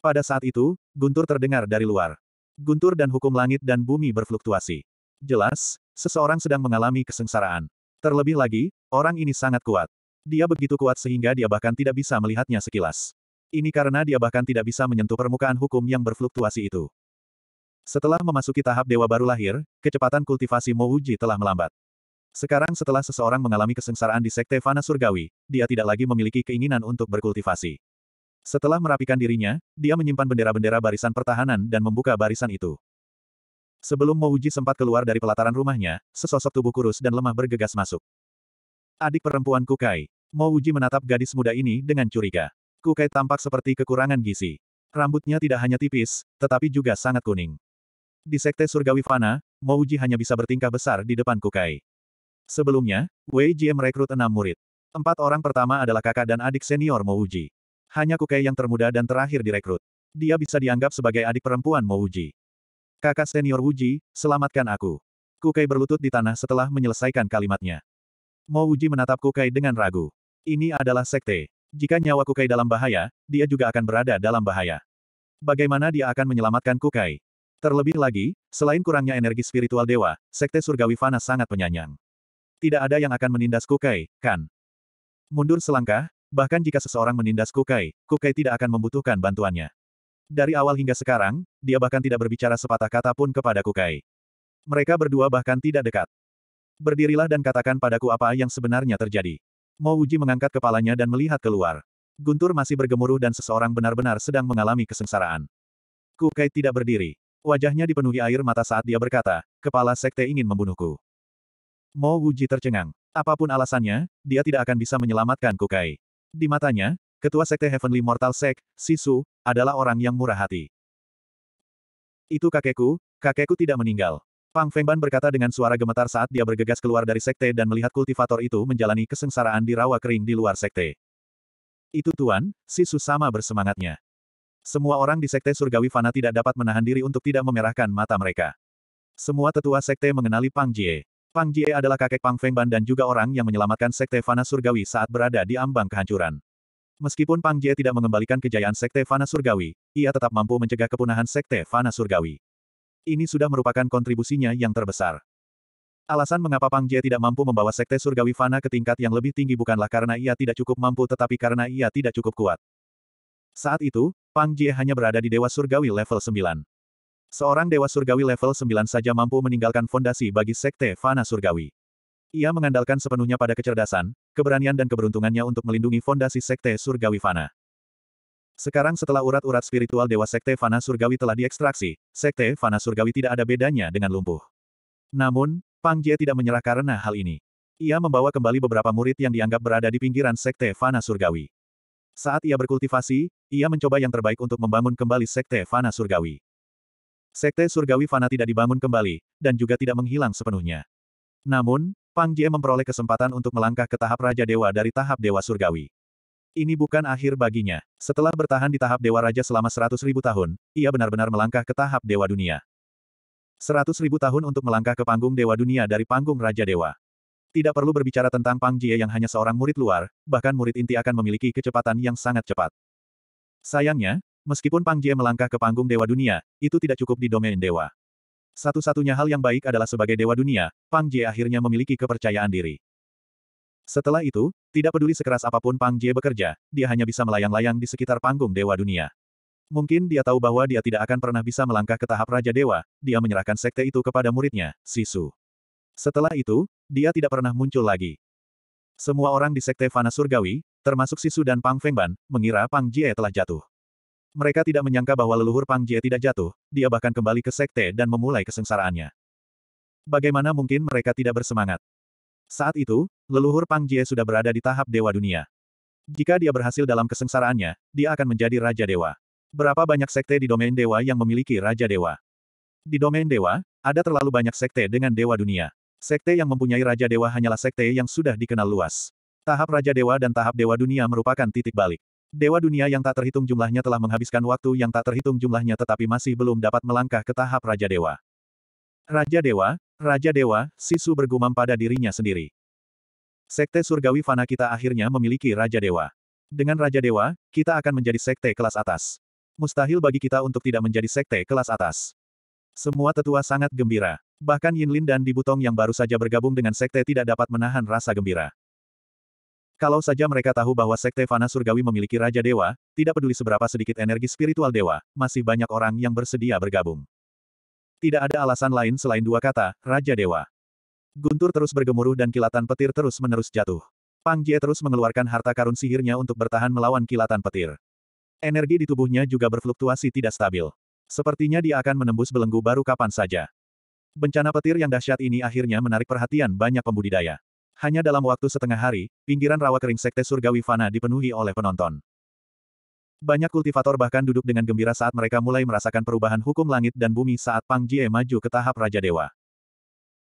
[SPEAKER 1] Pada saat itu, guntur terdengar dari luar. Guntur dan hukum langit dan bumi berfluktuasi. Jelas, seseorang sedang mengalami kesengsaraan. Terlebih lagi, orang ini sangat kuat. Dia begitu kuat sehingga dia bahkan tidak bisa melihatnya sekilas. Ini karena dia bahkan tidak bisa menyentuh permukaan hukum yang berfluktuasi itu. Setelah memasuki tahap dewa baru lahir, kecepatan kultivasi Mouji telah melambat. Sekarang setelah seseorang mengalami kesengsaraan di sekte Fana Surgawi, dia tidak lagi memiliki keinginan untuk berkultivasi. Setelah merapikan dirinya, dia menyimpan bendera-bendera barisan pertahanan dan membuka barisan itu. Sebelum Mouji sempat keluar dari pelataran rumahnya, sesosok tubuh kurus dan lemah bergegas masuk. Adik perempuan Kukai, Mouji menatap gadis muda ini dengan curiga. Kukai tampak seperti kekurangan gizi. Rambutnya tidak hanya tipis, tetapi juga sangat kuning. Di Sekte Surgawi Fana, Mouji hanya bisa bertingkah besar di depan Kukai. Sebelumnya, Wei Jie merekrut enam murid. Empat orang pertama adalah kakak dan adik senior Mouji. Hanya Kukai yang termuda dan terakhir direkrut. Dia bisa dianggap sebagai adik perempuan Mouji. Kakak senior Wuji, selamatkan aku. Kukai berlutut di tanah setelah menyelesaikan kalimatnya. Mo menatap Kukai dengan ragu. Ini adalah sekte. Jika nyawa Kukai dalam bahaya, dia juga akan berada dalam bahaya. Bagaimana dia akan menyelamatkan Kukai? Terlebih lagi, selain kurangnya energi spiritual dewa, Sekte Surgawi Fana sangat penyanyang. Tidak ada yang akan menindas Kukai, kan? Mundur selangkah, bahkan jika seseorang menindas Kukai, Kukai tidak akan membutuhkan bantuannya. Dari awal hingga sekarang, dia bahkan tidak berbicara sepatah kata pun kepada Kukai. Mereka berdua bahkan tidak dekat. Berdirilah dan katakan padaku apa yang sebenarnya terjadi. Mo Uji mengangkat kepalanya dan melihat keluar. Guntur masih bergemuruh dan seseorang benar-benar sedang mengalami kesengsaraan. Ku Kai tidak berdiri. Wajahnya dipenuhi air mata saat dia berkata, kepala sekte ingin membunuhku. Mo Wuji tercengang. Apapun alasannya, dia tidak akan bisa menyelamatkan Ku Kai. Di matanya, ketua sekte Heavenly Mortal Sect, Sisu, adalah orang yang murah hati. Itu kakekku, kakekku tidak meninggal. Pang Fengban berkata dengan suara gemetar saat dia bergegas keluar dari sekte dan melihat kultivator itu menjalani kesengsaraan di rawa kering di luar sekte. Itu Tuan, si Susama bersemangatnya. Semua orang di sekte surgawi fana tidak dapat menahan diri untuk tidak memerahkan mata mereka. Semua tetua sekte mengenali Pang Jie. Pang Jie adalah kakek Pang Fengban dan juga orang yang menyelamatkan sekte fana surgawi saat berada di ambang kehancuran. Meskipun Pang Jie tidak mengembalikan kejayaan sekte fana surgawi, ia tetap mampu mencegah kepunahan sekte fana surgawi. Ini sudah merupakan kontribusinya yang terbesar. Alasan mengapa Pang Jie tidak mampu membawa Sekte Surgawi Fana ke tingkat yang lebih tinggi bukanlah karena ia tidak cukup mampu tetapi karena ia tidak cukup kuat. Saat itu, Pang Jie hanya berada di Dewa Surgawi level 9. Seorang Dewa Surgawi level 9 saja mampu meninggalkan fondasi bagi Sekte Fana Surgawi. Ia mengandalkan sepenuhnya pada kecerdasan, keberanian dan keberuntungannya untuk melindungi fondasi Sekte Surgawi Fana. Sekarang setelah urat-urat spiritual Dewa Sekte Fana Surgawi telah diekstraksi, Sekte Fana Surgawi tidak ada bedanya dengan lumpuh. Namun, Pang Jie tidak menyerah karena hal ini. Ia membawa kembali beberapa murid yang dianggap berada di pinggiran Sekte Fana Surgawi. Saat ia berkultivasi, ia mencoba yang terbaik untuk membangun kembali Sekte Fana Surgawi. Sekte Surgawi Fana tidak dibangun kembali, dan juga tidak menghilang sepenuhnya. Namun, Pang Jie memperoleh kesempatan untuk melangkah ke tahap Raja Dewa dari tahap Dewa Surgawi. Ini bukan akhir baginya. Setelah bertahan di tahap Dewa Raja selama seratus ribu tahun, ia benar-benar melangkah ke tahap Dewa Dunia. Seratus ribu tahun untuk melangkah ke panggung Dewa Dunia dari panggung Raja Dewa. Tidak perlu berbicara tentang Pang Jie yang hanya seorang murid luar, bahkan murid inti akan memiliki kecepatan yang sangat cepat. Sayangnya, meskipun Pang Jie melangkah ke panggung Dewa Dunia, itu tidak cukup di domain Dewa. Satu-satunya hal yang baik adalah sebagai Dewa Dunia, Pang Jie akhirnya memiliki kepercayaan diri. Setelah itu, tidak peduli sekeras apapun Pang Jie bekerja, dia hanya bisa melayang-layang di sekitar panggung Dewa Dunia. Mungkin dia tahu bahwa dia tidak akan pernah bisa melangkah ke tahap Raja Dewa, dia menyerahkan sekte itu kepada muridnya, Sisu. Setelah itu, dia tidak pernah muncul lagi. Semua orang di sekte Fana Surgawi, termasuk Sisu dan Pang Fengban, mengira Pang Jie telah jatuh. Mereka tidak menyangka bahwa leluhur Pang Jie tidak jatuh, dia bahkan kembali ke sekte dan memulai kesengsaraannya. Bagaimana mungkin mereka tidak bersemangat? Saat itu, leluhur Pang Jie sudah berada di tahap Dewa Dunia. Jika dia berhasil dalam kesengsaraannya, dia akan menjadi Raja Dewa. Berapa banyak sekte di domain dewa yang memiliki Raja Dewa? Di domain dewa, ada terlalu banyak sekte dengan Dewa Dunia. Sekte yang mempunyai Raja Dewa hanyalah sekte yang sudah dikenal luas. Tahap Raja Dewa dan tahap Dewa Dunia merupakan titik balik. Dewa Dunia yang tak terhitung jumlahnya telah menghabiskan waktu yang tak terhitung jumlahnya tetapi masih belum dapat melangkah ke tahap Raja Dewa. Raja Dewa, Raja Dewa, Sisu bergumam pada dirinya sendiri. Sekte Surgawi Fana kita akhirnya memiliki Raja Dewa. Dengan Raja Dewa, kita akan menjadi sekte kelas atas. Mustahil bagi kita untuk tidak menjadi sekte kelas atas. Semua tetua sangat gembira. Bahkan Yin Lin dan Dibutong yang baru saja bergabung dengan sekte tidak dapat menahan rasa gembira. Kalau saja mereka tahu bahwa Sekte Fana Surgawi memiliki Raja Dewa, tidak peduli seberapa sedikit energi spiritual Dewa, masih banyak orang yang bersedia bergabung. Tidak ada alasan lain selain dua kata, Raja Dewa. Guntur terus bergemuruh dan kilatan petir terus-menerus jatuh. Pang Jie terus mengeluarkan harta karun sihirnya untuk bertahan melawan kilatan petir. Energi di tubuhnya juga berfluktuasi tidak stabil. Sepertinya dia akan menembus belenggu baru kapan saja. Bencana petir yang dahsyat ini akhirnya menarik perhatian banyak pembudidaya. Hanya dalam waktu setengah hari, pinggiran rawa kering Sekte Surgawi Fana dipenuhi oleh penonton. Banyak kultivator bahkan duduk dengan gembira saat mereka mulai merasakan perubahan hukum langit dan bumi saat Pang Jie maju ke tahap Raja Dewa.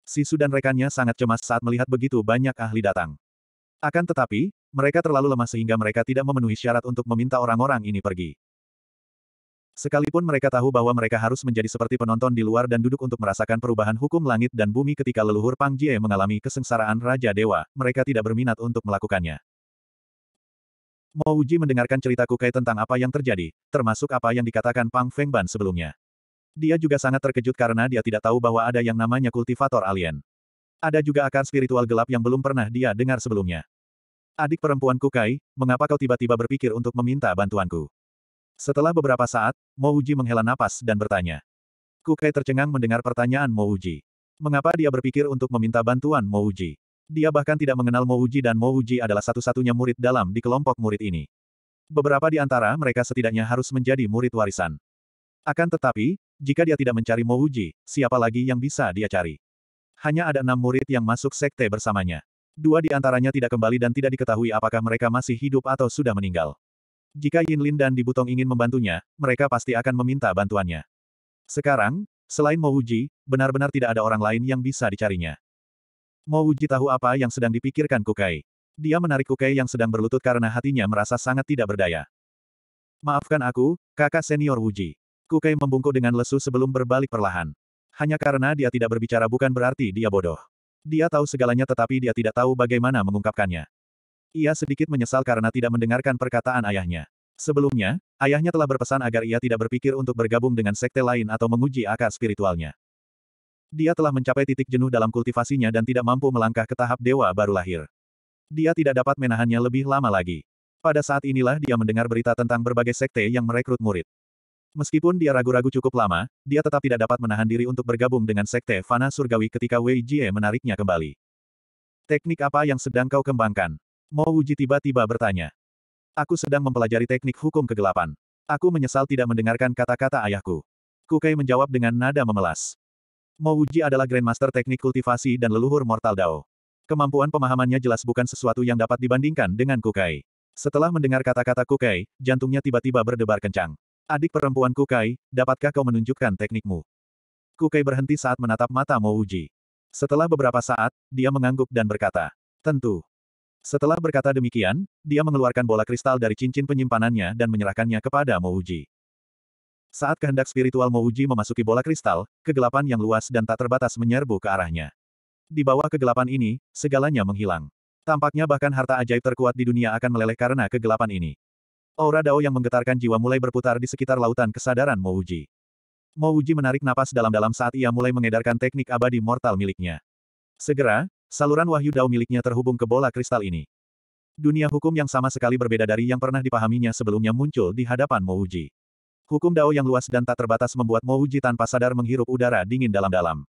[SPEAKER 1] Sisu dan rekannya sangat cemas saat melihat begitu banyak ahli datang. Akan tetapi, mereka terlalu lemah sehingga mereka tidak memenuhi syarat untuk meminta orang-orang ini pergi. Sekalipun mereka tahu bahwa mereka harus menjadi seperti penonton di luar dan duduk untuk merasakan perubahan hukum langit dan bumi ketika leluhur Pang Jie mengalami kesengsaraan Raja Dewa, mereka tidak berminat untuk melakukannya. Mo Uji mendengarkan cerita Kukai tentang apa yang terjadi, termasuk apa yang dikatakan Pang Fengban sebelumnya. Dia juga sangat terkejut karena dia tidak tahu bahwa ada yang namanya kultivator alien. Ada juga akar spiritual gelap yang belum pernah dia dengar sebelumnya. Adik perempuan Kai, mengapa kau tiba-tiba berpikir untuk meminta bantuanku? Setelah beberapa saat, Mo Uji menghela napas dan bertanya. Kukai tercengang mendengar pertanyaan Mo Uji. Mengapa dia berpikir untuk meminta bantuan Mo Uji? Dia bahkan tidak mengenal Mouji dan Mouji adalah satu-satunya murid dalam di kelompok murid ini. Beberapa di antara mereka setidaknya harus menjadi murid warisan. Akan tetapi, jika dia tidak mencari Mouji, siapa lagi yang bisa dia cari? Hanya ada enam murid yang masuk sekte bersamanya. Dua di antaranya tidak kembali dan tidak diketahui apakah mereka masih hidup atau sudah meninggal. Jika Yin Lin dan Dibutong ingin membantunya, mereka pasti akan meminta bantuannya. Sekarang, selain Mouji, benar-benar tidak ada orang lain yang bisa dicarinya. Mau Uji tahu apa yang sedang dipikirkan Kukai. Dia menarik Kukai yang sedang berlutut karena hatinya merasa sangat tidak berdaya. Maafkan aku, kakak senior Wuji. Kukai membungkuk dengan lesu sebelum berbalik perlahan. Hanya karena dia tidak berbicara bukan berarti dia bodoh. Dia tahu segalanya tetapi dia tidak tahu bagaimana mengungkapkannya. Ia sedikit menyesal karena tidak mendengarkan perkataan ayahnya. Sebelumnya, ayahnya telah berpesan agar ia tidak berpikir untuk bergabung dengan sekte lain atau menguji akar spiritualnya. Dia telah mencapai titik jenuh dalam kultivasinya dan tidak mampu melangkah ke tahap dewa baru lahir. Dia tidak dapat menahannya lebih lama lagi. Pada saat inilah dia mendengar berita tentang berbagai sekte yang merekrut murid. Meskipun dia ragu-ragu cukup lama, dia tetap tidak dapat menahan diri untuk bergabung dengan sekte Fana Surgawi ketika Wei Jie menariknya kembali. Teknik apa yang sedang kau kembangkan? Mo Wuji tiba-tiba bertanya. Aku sedang mempelajari teknik hukum kegelapan. Aku menyesal tidak mendengarkan kata-kata ayahku. Kukai menjawab dengan nada memelas. Mo Wuji adalah Grandmaster Teknik Kultivasi dan Leluhur Mortal Dao. Kemampuan pemahamannya jelas bukan sesuatu yang dapat dibandingkan dengan Kukai. Setelah mendengar kata-kata Kukai, jantungnya tiba-tiba berdebar kencang. Adik perempuan Kukai, dapatkah kau menunjukkan teknikmu? Kukai berhenti saat menatap mata Mo Wuji. Setelah beberapa saat, dia mengangguk dan berkata, Tentu. Setelah berkata demikian, dia mengeluarkan bola kristal dari cincin penyimpanannya dan menyerahkannya kepada Mo Uji. Saat kehendak spiritual Mouji memasuki bola kristal, kegelapan yang luas dan tak terbatas menyerbu ke arahnya. Di bawah kegelapan ini, segalanya menghilang. Tampaknya bahkan harta ajaib terkuat di dunia akan meleleh karena kegelapan ini. Aura Dao yang menggetarkan jiwa mulai berputar di sekitar lautan kesadaran Mouji. Mouji menarik napas dalam-dalam saat ia mulai mengedarkan teknik abadi mortal miliknya. Segera, saluran wahyu Dao miliknya terhubung ke bola kristal ini. Dunia hukum yang sama sekali berbeda dari yang pernah dipahaminya sebelumnya muncul di hadapan Mouji. Hukum Dao yang luas dan tak terbatas membuat Mo Uji tanpa sadar menghirup udara dingin dalam-dalam.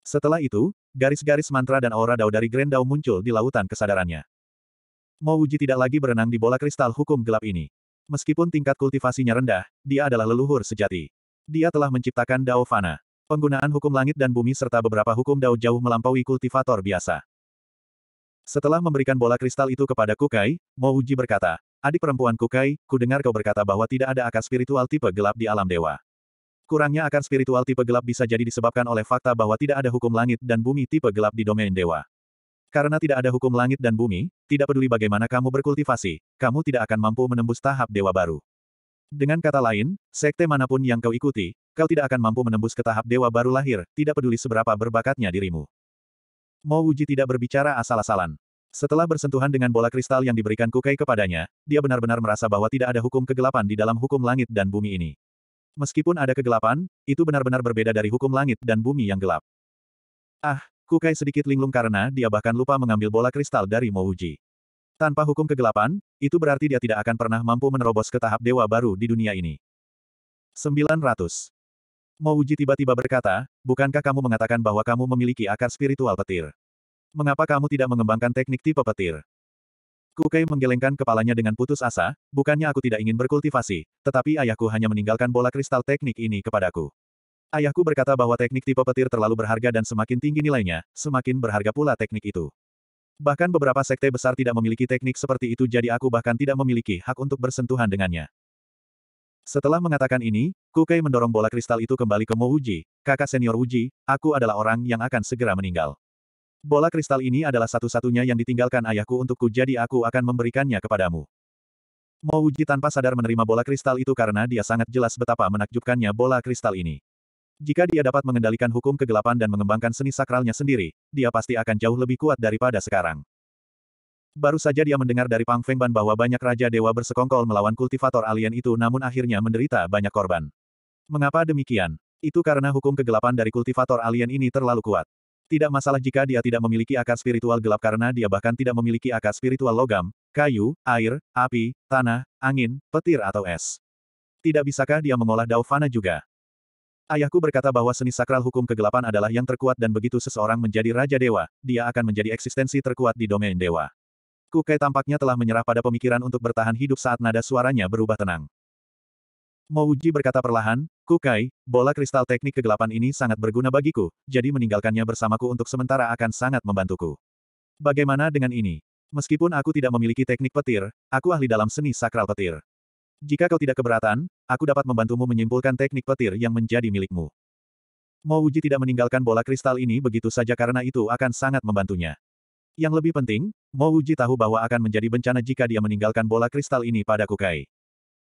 [SPEAKER 1] Setelah itu, garis-garis mantra dan aura Dao dari Grand Dao muncul di lautan kesadarannya. Mo Uji tidak lagi berenang di bola kristal hukum gelap ini. Meskipun tingkat kultivasinya rendah, dia adalah leluhur sejati. Dia telah menciptakan Dao Fana. Penggunaan hukum langit dan bumi serta beberapa hukum Dao jauh melampaui kultivator biasa. Setelah memberikan bola kristal itu kepada Kukai, Mo Uji berkata, Adik perempuan Kukai, ku dengar kau berkata bahwa tidak ada akar spiritual tipe gelap di alam dewa. Kurangnya akar spiritual tipe gelap bisa jadi disebabkan oleh fakta bahwa tidak ada hukum langit dan bumi tipe gelap di domain dewa. Karena tidak ada hukum langit dan bumi, tidak peduli bagaimana kamu berkultivasi, kamu tidak akan mampu menembus tahap dewa baru. Dengan kata lain, sekte manapun yang kau ikuti, kau tidak akan mampu menembus ke tahap dewa baru lahir, tidak peduli seberapa berbakatnya dirimu. Mo Wuji tidak berbicara asal-asalan. Setelah bersentuhan dengan bola kristal yang diberikan Kukai kepadanya, dia benar-benar merasa bahwa tidak ada hukum kegelapan di dalam hukum langit dan bumi ini. Meskipun ada kegelapan, itu benar-benar berbeda dari hukum langit dan bumi yang gelap. Ah, Kukai sedikit linglung karena dia bahkan lupa mengambil bola kristal dari Mouji. Tanpa hukum kegelapan, itu berarti dia tidak akan pernah mampu menerobos ke tahap dewa baru di dunia ini. 900. Mouji tiba-tiba berkata, bukankah kamu mengatakan bahwa kamu memiliki akar spiritual petir? Mengapa kamu tidak mengembangkan teknik tipe petir? Kukai menggelengkan kepalanya dengan putus asa, bukannya aku tidak ingin berkultivasi, tetapi ayahku hanya meninggalkan bola kristal teknik ini kepadaku. Ayahku berkata bahwa teknik tipe petir terlalu berharga dan semakin tinggi nilainya, semakin berharga pula teknik itu. Bahkan beberapa sekte besar tidak memiliki teknik seperti itu jadi aku bahkan tidak memiliki hak untuk bersentuhan dengannya. Setelah mengatakan ini, Kukai mendorong bola kristal itu kembali ke Mo kakak senior Uji, aku adalah orang yang akan segera meninggal. Bola kristal ini adalah satu-satunya yang ditinggalkan ayahku untukku jadi aku akan memberikannya kepadamu. Mouji tanpa sadar menerima bola kristal itu karena dia sangat jelas betapa menakjubkannya bola kristal ini. Jika dia dapat mengendalikan hukum kegelapan dan mengembangkan seni sakralnya sendiri, dia pasti akan jauh lebih kuat daripada sekarang. Baru saja dia mendengar dari Pang Fengban bahwa banyak raja dewa bersekongkol melawan kultivator alien itu namun akhirnya menderita banyak korban. Mengapa demikian? Itu karena hukum kegelapan dari kultivator alien ini terlalu kuat. Tidak masalah jika dia tidak memiliki akar spiritual gelap karena dia bahkan tidak memiliki akar spiritual logam, kayu, air, api, tanah, angin, petir atau es. Tidak bisakah dia mengolah Dao Fana juga? Ayahku berkata bahwa seni sakral hukum kegelapan adalah yang terkuat dan begitu seseorang menjadi raja dewa, dia akan menjadi eksistensi terkuat di domain dewa. Kukai tampaknya telah menyerah pada pemikiran untuk bertahan hidup saat nada suaranya berubah tenang. Mouji berkata perlahan, Kukai, bola kristal teknik kegelapan ini sangat berguna bagiku, jadi meninggalkannya bersamaku untuk sementara akan sangat membantuku. Bagaimana dengan ini? Meskipun aku tidak memiliki teknik petir, aku ahli dalam seni sakral petir. Jika kau tidak keberatan, aku dapat membantumu menyimpulkan teknik petir yang menjadi milikmu. Mo Uji tidak meninggalkan bola kristal ini begitu saja karena itu akan sangat membantunya. Yang lebih penting, Mo Uji tahu bahwa akan menjadi bencana jika dia meninggalkan bola kristal ini pada Kukai.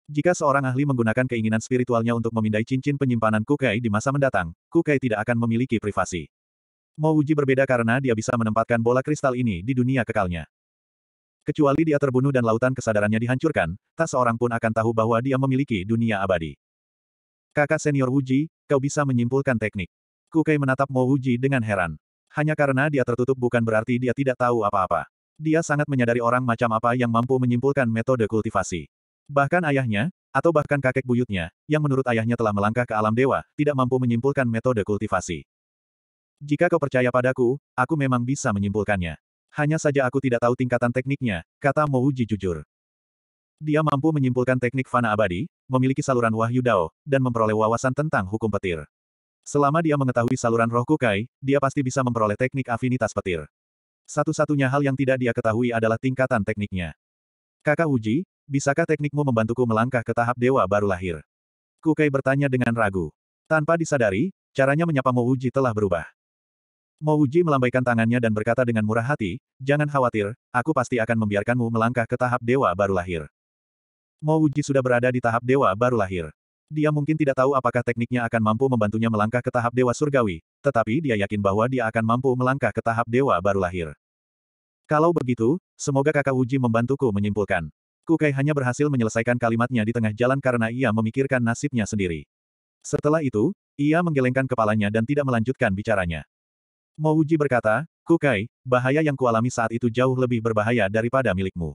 [SPEAKER 1] Jika seorang ahli menggunakan keinginan spiritualnya untuk memindai cincin penyimpanan Kukai di masa mendatang, Kukai tidak akan memiliki privasi. Wuji berbeda karena dia bisa menempatkan bola kristal ini di dunia kekalnya. Kecuali dia terbunuh dan lautan kesadarannya dihancurkan, tak seorang pun akan tahu bahwa dia memiliki dunia abadi. Kakak senior Wuji, kau bisa menyimpulkan teknik. Kukai menatap Mo Wuji dengan heran. Hanya karena dia tertutup bukan berarti dia tidak tahu apa-apa. Dia sangat menyadari orang macam apa yang mampu menyimpulkan metode kultivasi. Bahkan ayahnya, atau bahkan kakek buyutnya, yang menurut ayahnya telah melangkah ke alam dewa, tidak mampu menyimpulkan metode kultivasi. Jika kau percaya padaku, aku memang bisa menyimpulkannya. Hanya saja aku tidak tahu tingkatan tekniknya, kata Mouji jujur. Dia mampu menyimpulkan teknik fana abadi, memiliki saluran wahyu dao, dan memperoleh wawasan tentang hukum petir. Selama dia mengetahui saluran roh kukai, dia pasti bisa memperoleh teknik afinitas petir. Satu-satunya hal yang tidak dia ketahui adalah tingkatan tekniknya. Kakak Uji, Bisakah teknikmu membantuku melangkah ke tahap dewa baru lahir? Kukai bertanya dengan ragu. Tanpa disadari, caranya menyapa Mouji telah berubah. Mouji melambaikan tangannya dan berkata dengan murah hati, Jangan khawatir, aku pasti akan membiarkanmu melangkah ke tahap dewa baru lahir. Mouji sudah berada di tahap dewa baru lahir. Dia mungkin tidak tahu apakah tekniknya akan mampu membantunya melangkah ke tahap dewa surgawi, tetapi dia yakin bahwa dia akan mampu melangkah ke tahap dewa baru lahir. Kalau begitu, semoga kakak Uji membantuku menyimpulkan. Kukai hanya berhasil menyelesaikan kalimatnya di tengah jalan karena ia memikirkan nasibnya sendiri. Setelah itu, ia menggelengkan kepalanya dan tidak melanjutkan bicaranya. Mouji berkata, Kukai, bahaya yang kualami saat itu jauh lebih berbahaya daripada milikmu.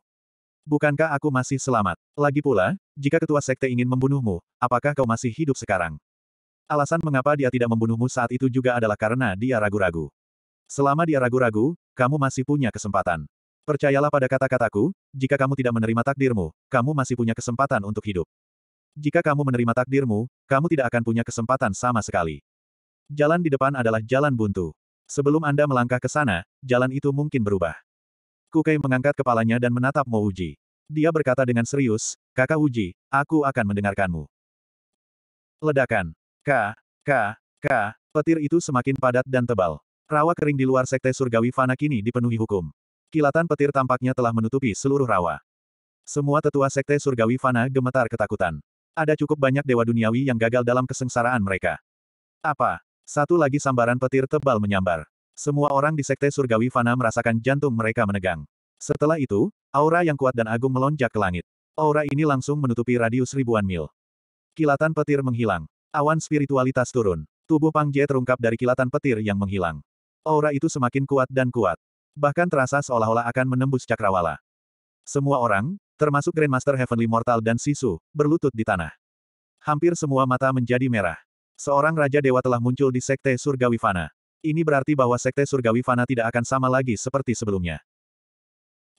[SPEAKER 1] Bukankah aku masih selamat? Lagi pula, jika ketua sekte ingin membunuhmu, apakah kau masih hidup sekarang? Alasan mengapa dia tidak membunuhmu saat itu juga adalah karena dia ragu-ragu. Selama dia ragu-ragu, kamu masih punya kesempatan. Percayalah pada kata-kataku, jika kamu tidak menerima takdirmu, kamu masih punya kesempatan untuk hidup. Jika kamu menerima takdirmu, kamu tidak akan punya kesempatan sama sekali. Jalan di depan adalah jalan buntu. Sebelum Anda melangkah ke sana, jalan itu mungkin berubah. Kukai mengangkat kepalanya dan menatap Uji. Dia berkata dengan serius, Kakak Uji, aku akan mendengarkanmu. Ledakan. K, K, K, petir itu semakin padat dan tebal. Rawa kering di luar sekte surgawi fana kini dipenuhi hukum. Kilatan petir tampaknya telah menutupi seluruh rawa. Semua tetua sekte surgawi fana gemetar ketakutan. Ada cukup banyak dewa duniawi yang gagal dalam kesengsaraan mereka. Apa? Satu lagi sambaran petir tebal menyambar. Semua orang di sekte surgawi fana merasakan jantung mereka menegang. Setelah itu, aura yang kuat dan agung melonjak ke langit. Aura ini langsung menutupi radius ribuan mil. Kilatan petir menghilang. Awan spiritualitas turun. Tubuh Pang Jie terungkap dari kilatan petir yang menghilang. Aura itu semakin kuat dan kuat. Bahkan terasa seolah-olah akan menembus cakrawala. Semua orang, termasuk Grandmaster Heavenly Mortal dan Sisu, berlutut di tanah. Hampir semua mata menjadi merah. Seorang Raja Dewa telah muncul di Sekte Surgawi Fana. Ini berarti bahwa Sekte Surgawi Fana tidak akan sama lagi seperti sebelumnya.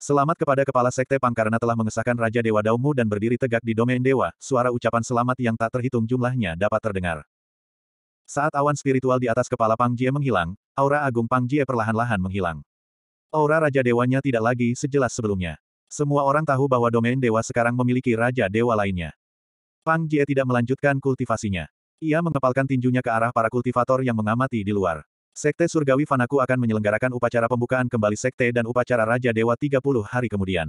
[SPEAKER 1] Selamat kepada Kepala Sekte Pangkarna telah mengesahkan Raja Dewa Daumu dan berdiri tegak di domain Dewa, suara ucapan selamat yang tak terhitung jumlahnya dapat terdengar. Saat awan spiritual di atas kepala Pang Jie menghilang, aura agung Pang Jie perlahan-lahan menghilang. Aura Raja Dewanya tidak lagi sejelas sebelumnya. Semua orang tahu bahwa domain dewa sekarang memiliki Raja Dewa lainnya. Pang Jie tidak melanjutkan kultivasinya. Ia mengepalkan tinjunya ke arah para kultivator yang mengamati di luar. Sekte Surgawi Fanaku akan menyelenggarakan upacara pembukaan kembali sekte dan upacara Raja Dewa 30 hari kemudian.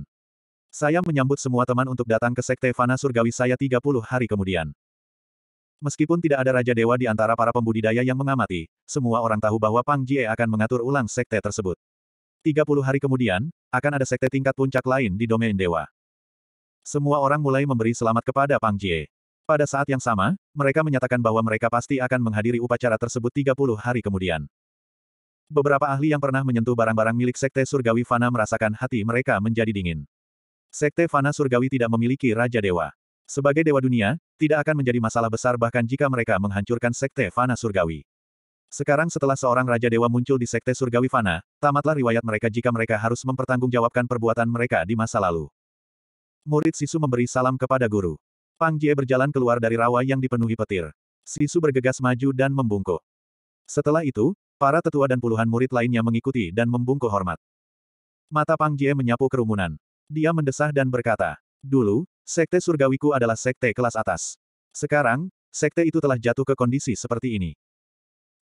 [SPEAKER 1] Saya menyambut semua teman untuk datang ke Sekte Fana Surgawi saya 30 hari kemudian. Meskipun tidak ada Raja Dewa di antara para pembudidaya yang mengamati, semua orang tahu bahwa Pang Jie akan mengatur ulang sekte tersebut. 30 hari kemudian, akan ada sekte tingkat puncak lain di domain dewa. Semua orang mulai memberi selamat kepada Pang Jie. Pada saat yang sama, mereka menyatakan bahwa mereka pasti akan menghadiri upacara tersebut 30 hari kemudian. Beberapa ahli yang pernah menyentuh barang-barang milik Sekte Surgawi Fana merasakan hati mereka menjadi dingin. Sekte Fana Surgawi tidak memiliki Raja Dewa. Sebagai Dewa Dunia, tidak akan menjadi masalah besar bahkan jika mereka menghancurkan Sekte Fana Surgawi. Sekarang setelah seorang Raja Dewa muncul di Sekte Surgawi Fana, tamatlah riwayat mereka jika mereka harus mempertanggungjawabkan perbuatan mereka di masa lalu. Murid Sisu memberi salam kepada guru. Pang Jie berjalan keluar dari rawa yang dipenuhi petir. Sisu bergegas maju dan membungkuk. Setelah itu, para tetua dan puluhan murid lainnya mengikuti dan membungkuk hormat. Mata Pang Jie menyapu kerumunan. Dia mendesah dan berkata, Dulu, Sekte Surgawiku adalah Sekte kelas atas. Sekarang, Sekte itu telah jatuh ke kondisi seperti ini.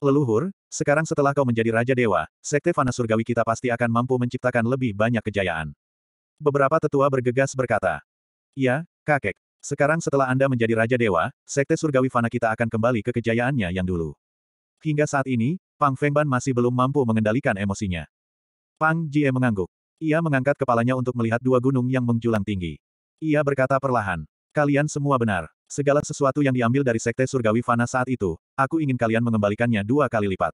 [SPEAKER 1] Leluhur, sekarang setelah kau menjadi Raja Dewa, Sekte Fana Surgawi kita pasti akan mampu menciptakan lebih banyak kejayaan. Beberapa tetua bergegas berkata. Ya, kakek. Sekarang setelah Anda menjadi Raja Dewa, Sekte Surgawi Fana kita akan kembali ke kejayaannya yang dulu. Hingga saat ini, Pang Fengban masih belum mampu mengendalikan emosinya. Pang Jie mengangguk. Ia mengangkat kepalanya untuk melihat dua gunung yang menjulang tinggi. Ia berkata perlahan, kalian semua benar. Segala sesuatu yang diambil dari Sekte Surgawi Fana saat itu, aku ingin kalian mengembalikannya dua kali lipat.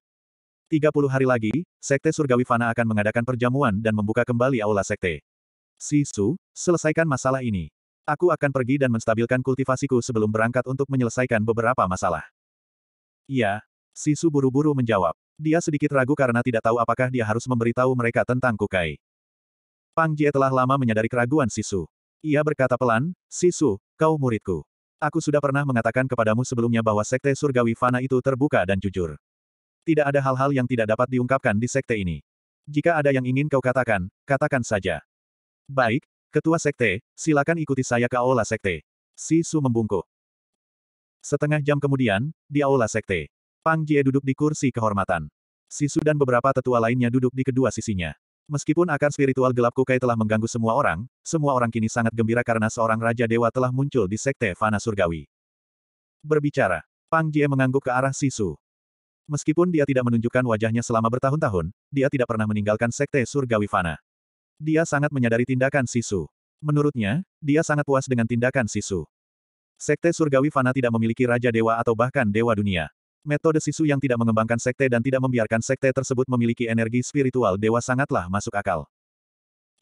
[SPEAKER 1] 30 hari lagi, Sekte Surgawi Fana akan mengadakan perjamuan dan membuka kembali aula Sekte. Sisu, selesaikan masalah ini. Aku akan pergi dan menstabilkan kultivasiku sebelum berangkat untuk menyelesaikan beberapa masalah. Iya, Sisu buru-buru menjawab. Dia sedikit ragu karena tidak tahu apakah dia harus memberitahu mereka tentang Kukai. Pang Jie telah lama menyadari keraguan Sisu. Ia berkata pelan, Sisu, kau muridku. Aku sudah pernah mengatakan kepadamu sebelumnya bahwa sekte surgawi fana itu terbuka dan jujur. Tidak ada hal-hal yang tidak dapat diungkapkan di sekte ini. Jika ada yang ingin kau katakan, katakan saja. Baik, Ketua Sekte, silakan ikuti saya ke Aula Sekte. Si Su membungkuk. Setengah jam kemudian, di Aula Sekte. Pang Jie duduk di kursi kehormatan. Sisu dan beberapa tetua lainnya duduk di kedua sisinya. Meskipun akar spiritual gelap Kukai telah mengganggu semua orang, semua orang kini sangat gembira karena seorang Raja Dewa telah muncul di Sekte Fana Surgawi. Berbicara, Pang Jie mengangguk ke arah Sisu. Meskipun dia tidak menunjukkan wajahnya selama bertahun-tahun, dia tidak pernah meninggalkan Sekte Surgawi Fana. Dia sangat menyadari tindakan Sisu. Menurutnya, dia sangat puas dengan tindakan Sisu. Sekte Surgawi Fana tidak memiliki Raja Dewa atau bahkan Dewa Dunia. Metode Sisu yang tidak mengembangkan sekte dan tidak membiarkan sekte tersebut memiliki energi spiritual dewa sangatlah masuk akal.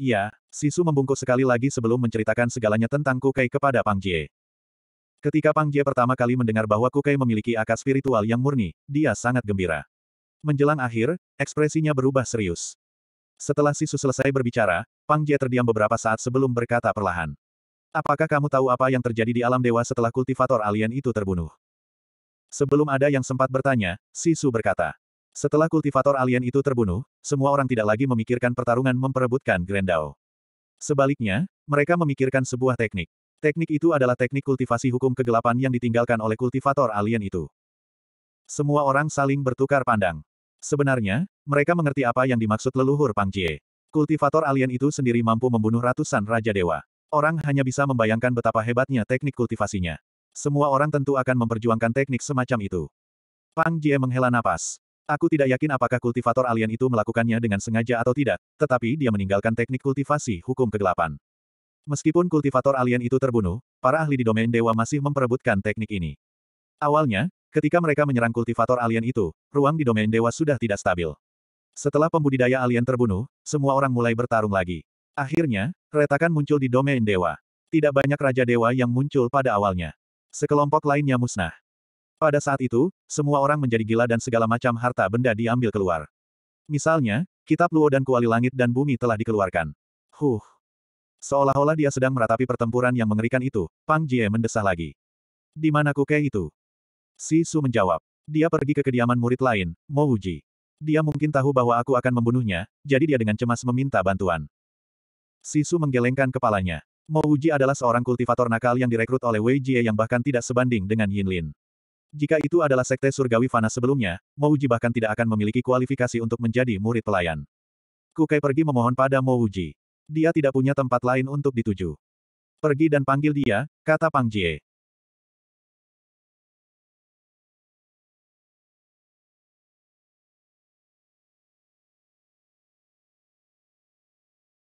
[SPEAKER 1] Iya, Sisu membungkuk sekali lagi sebelum menceritakan segalanya tentang Kukai kepada Pang Jie. Ketika Pang Jie pertama kali mendengar bahwa Kukai memiliki akar spiritual yang murni, dia sangat gembira. Menjelang akhir, ekspresinya berubah serius. Setelah Sisu selesai berbicara, Pang Jie terdiam beberapa saat sebelum berkata perlahan. Apakah kamu tahu apa yang terjadi di alam dewa setelah kultivator alien itu terbunuh? Sebelum ada yang sempat bertanya, Sisu berkata. Setelah kultivator alien itu terbunuh, semua orang tidak lagi memikirkan pertarungan memperebutkan Grendao. Sebaliknya, mereka memikirkan sebuah teknik. Teknik itu adalah teknik kultivasi hukum kegelapan yang ditinggalkan oleh kultivator alien itu. Semua orang saling bertukar pandang. Sebenarnya, mereka mengerti apa yang dimaksud leluhur Pang Jie. Kultivator alien itu sendiri mampu membunuh ratusan Raja Dewa. Orang hanya bisa membayangkan betapa hebatnya teknik kultivasinya. Semua orang tentu akan memperjuangkan teknik semacam itu. Pang Jie menghela napas. Aku tidak yakin apakah kultivator alien itu melakukannya dengan sengaja atau tidak, tetapi dia meninggalkan teknik kultivasi hukum kegelapan. Meskipun kultivator alien itu terbunuh, para ahli di domain dewa masih memperebutkan teknik ini. Awalnya, ketika mereka menyerang kultivator alien itu, ruang di domain dewa sudah tidak stabil. Setelah pembudidaya alien terbunuh, semua orang mulai bertarung lagi. Akhirnya, retakan muncul di domain dewa. Tidak banyak raja dewa yang muncul pada awalnya. Sekelompok lainnya musnah. Pada saat itu, semua orang menjadi gila dan segala macam harta benda diambil keluar. Misalnya, kitab Luo dan kuali langit dan bumi telah dikeluarkan. Huh. Seolah-olah dia sedang meratapi pertempuran yang mengerikan itu, Pang Jie mendesah lagi. Di mana kuke itu? Si Su menjawab. Dia pergi ke kediaman murid lain, Mo Uji. Dia mungkin tahu bahwa aku akan membunuhnya, jadi dia dengan cemas meminta bantuan. Sisu menggelengkan kepalanya. Mo Uji adalah seorang kultivator nakal yang direkrut oleh Wei Jie yang bahkan tidak sebanding dengan Yin Lin. Jika itu adalah sekte surgawi fana sebelumnya, Mo Uji bahkan tidak akan memiliki kualifikasi untuk menjadi murid pelayan. Kukai pergi memohon pada Mo Uji. Dia tidak punya tempat lain untuk dituju. Pergi dan panggil dia, kata Pang Jie.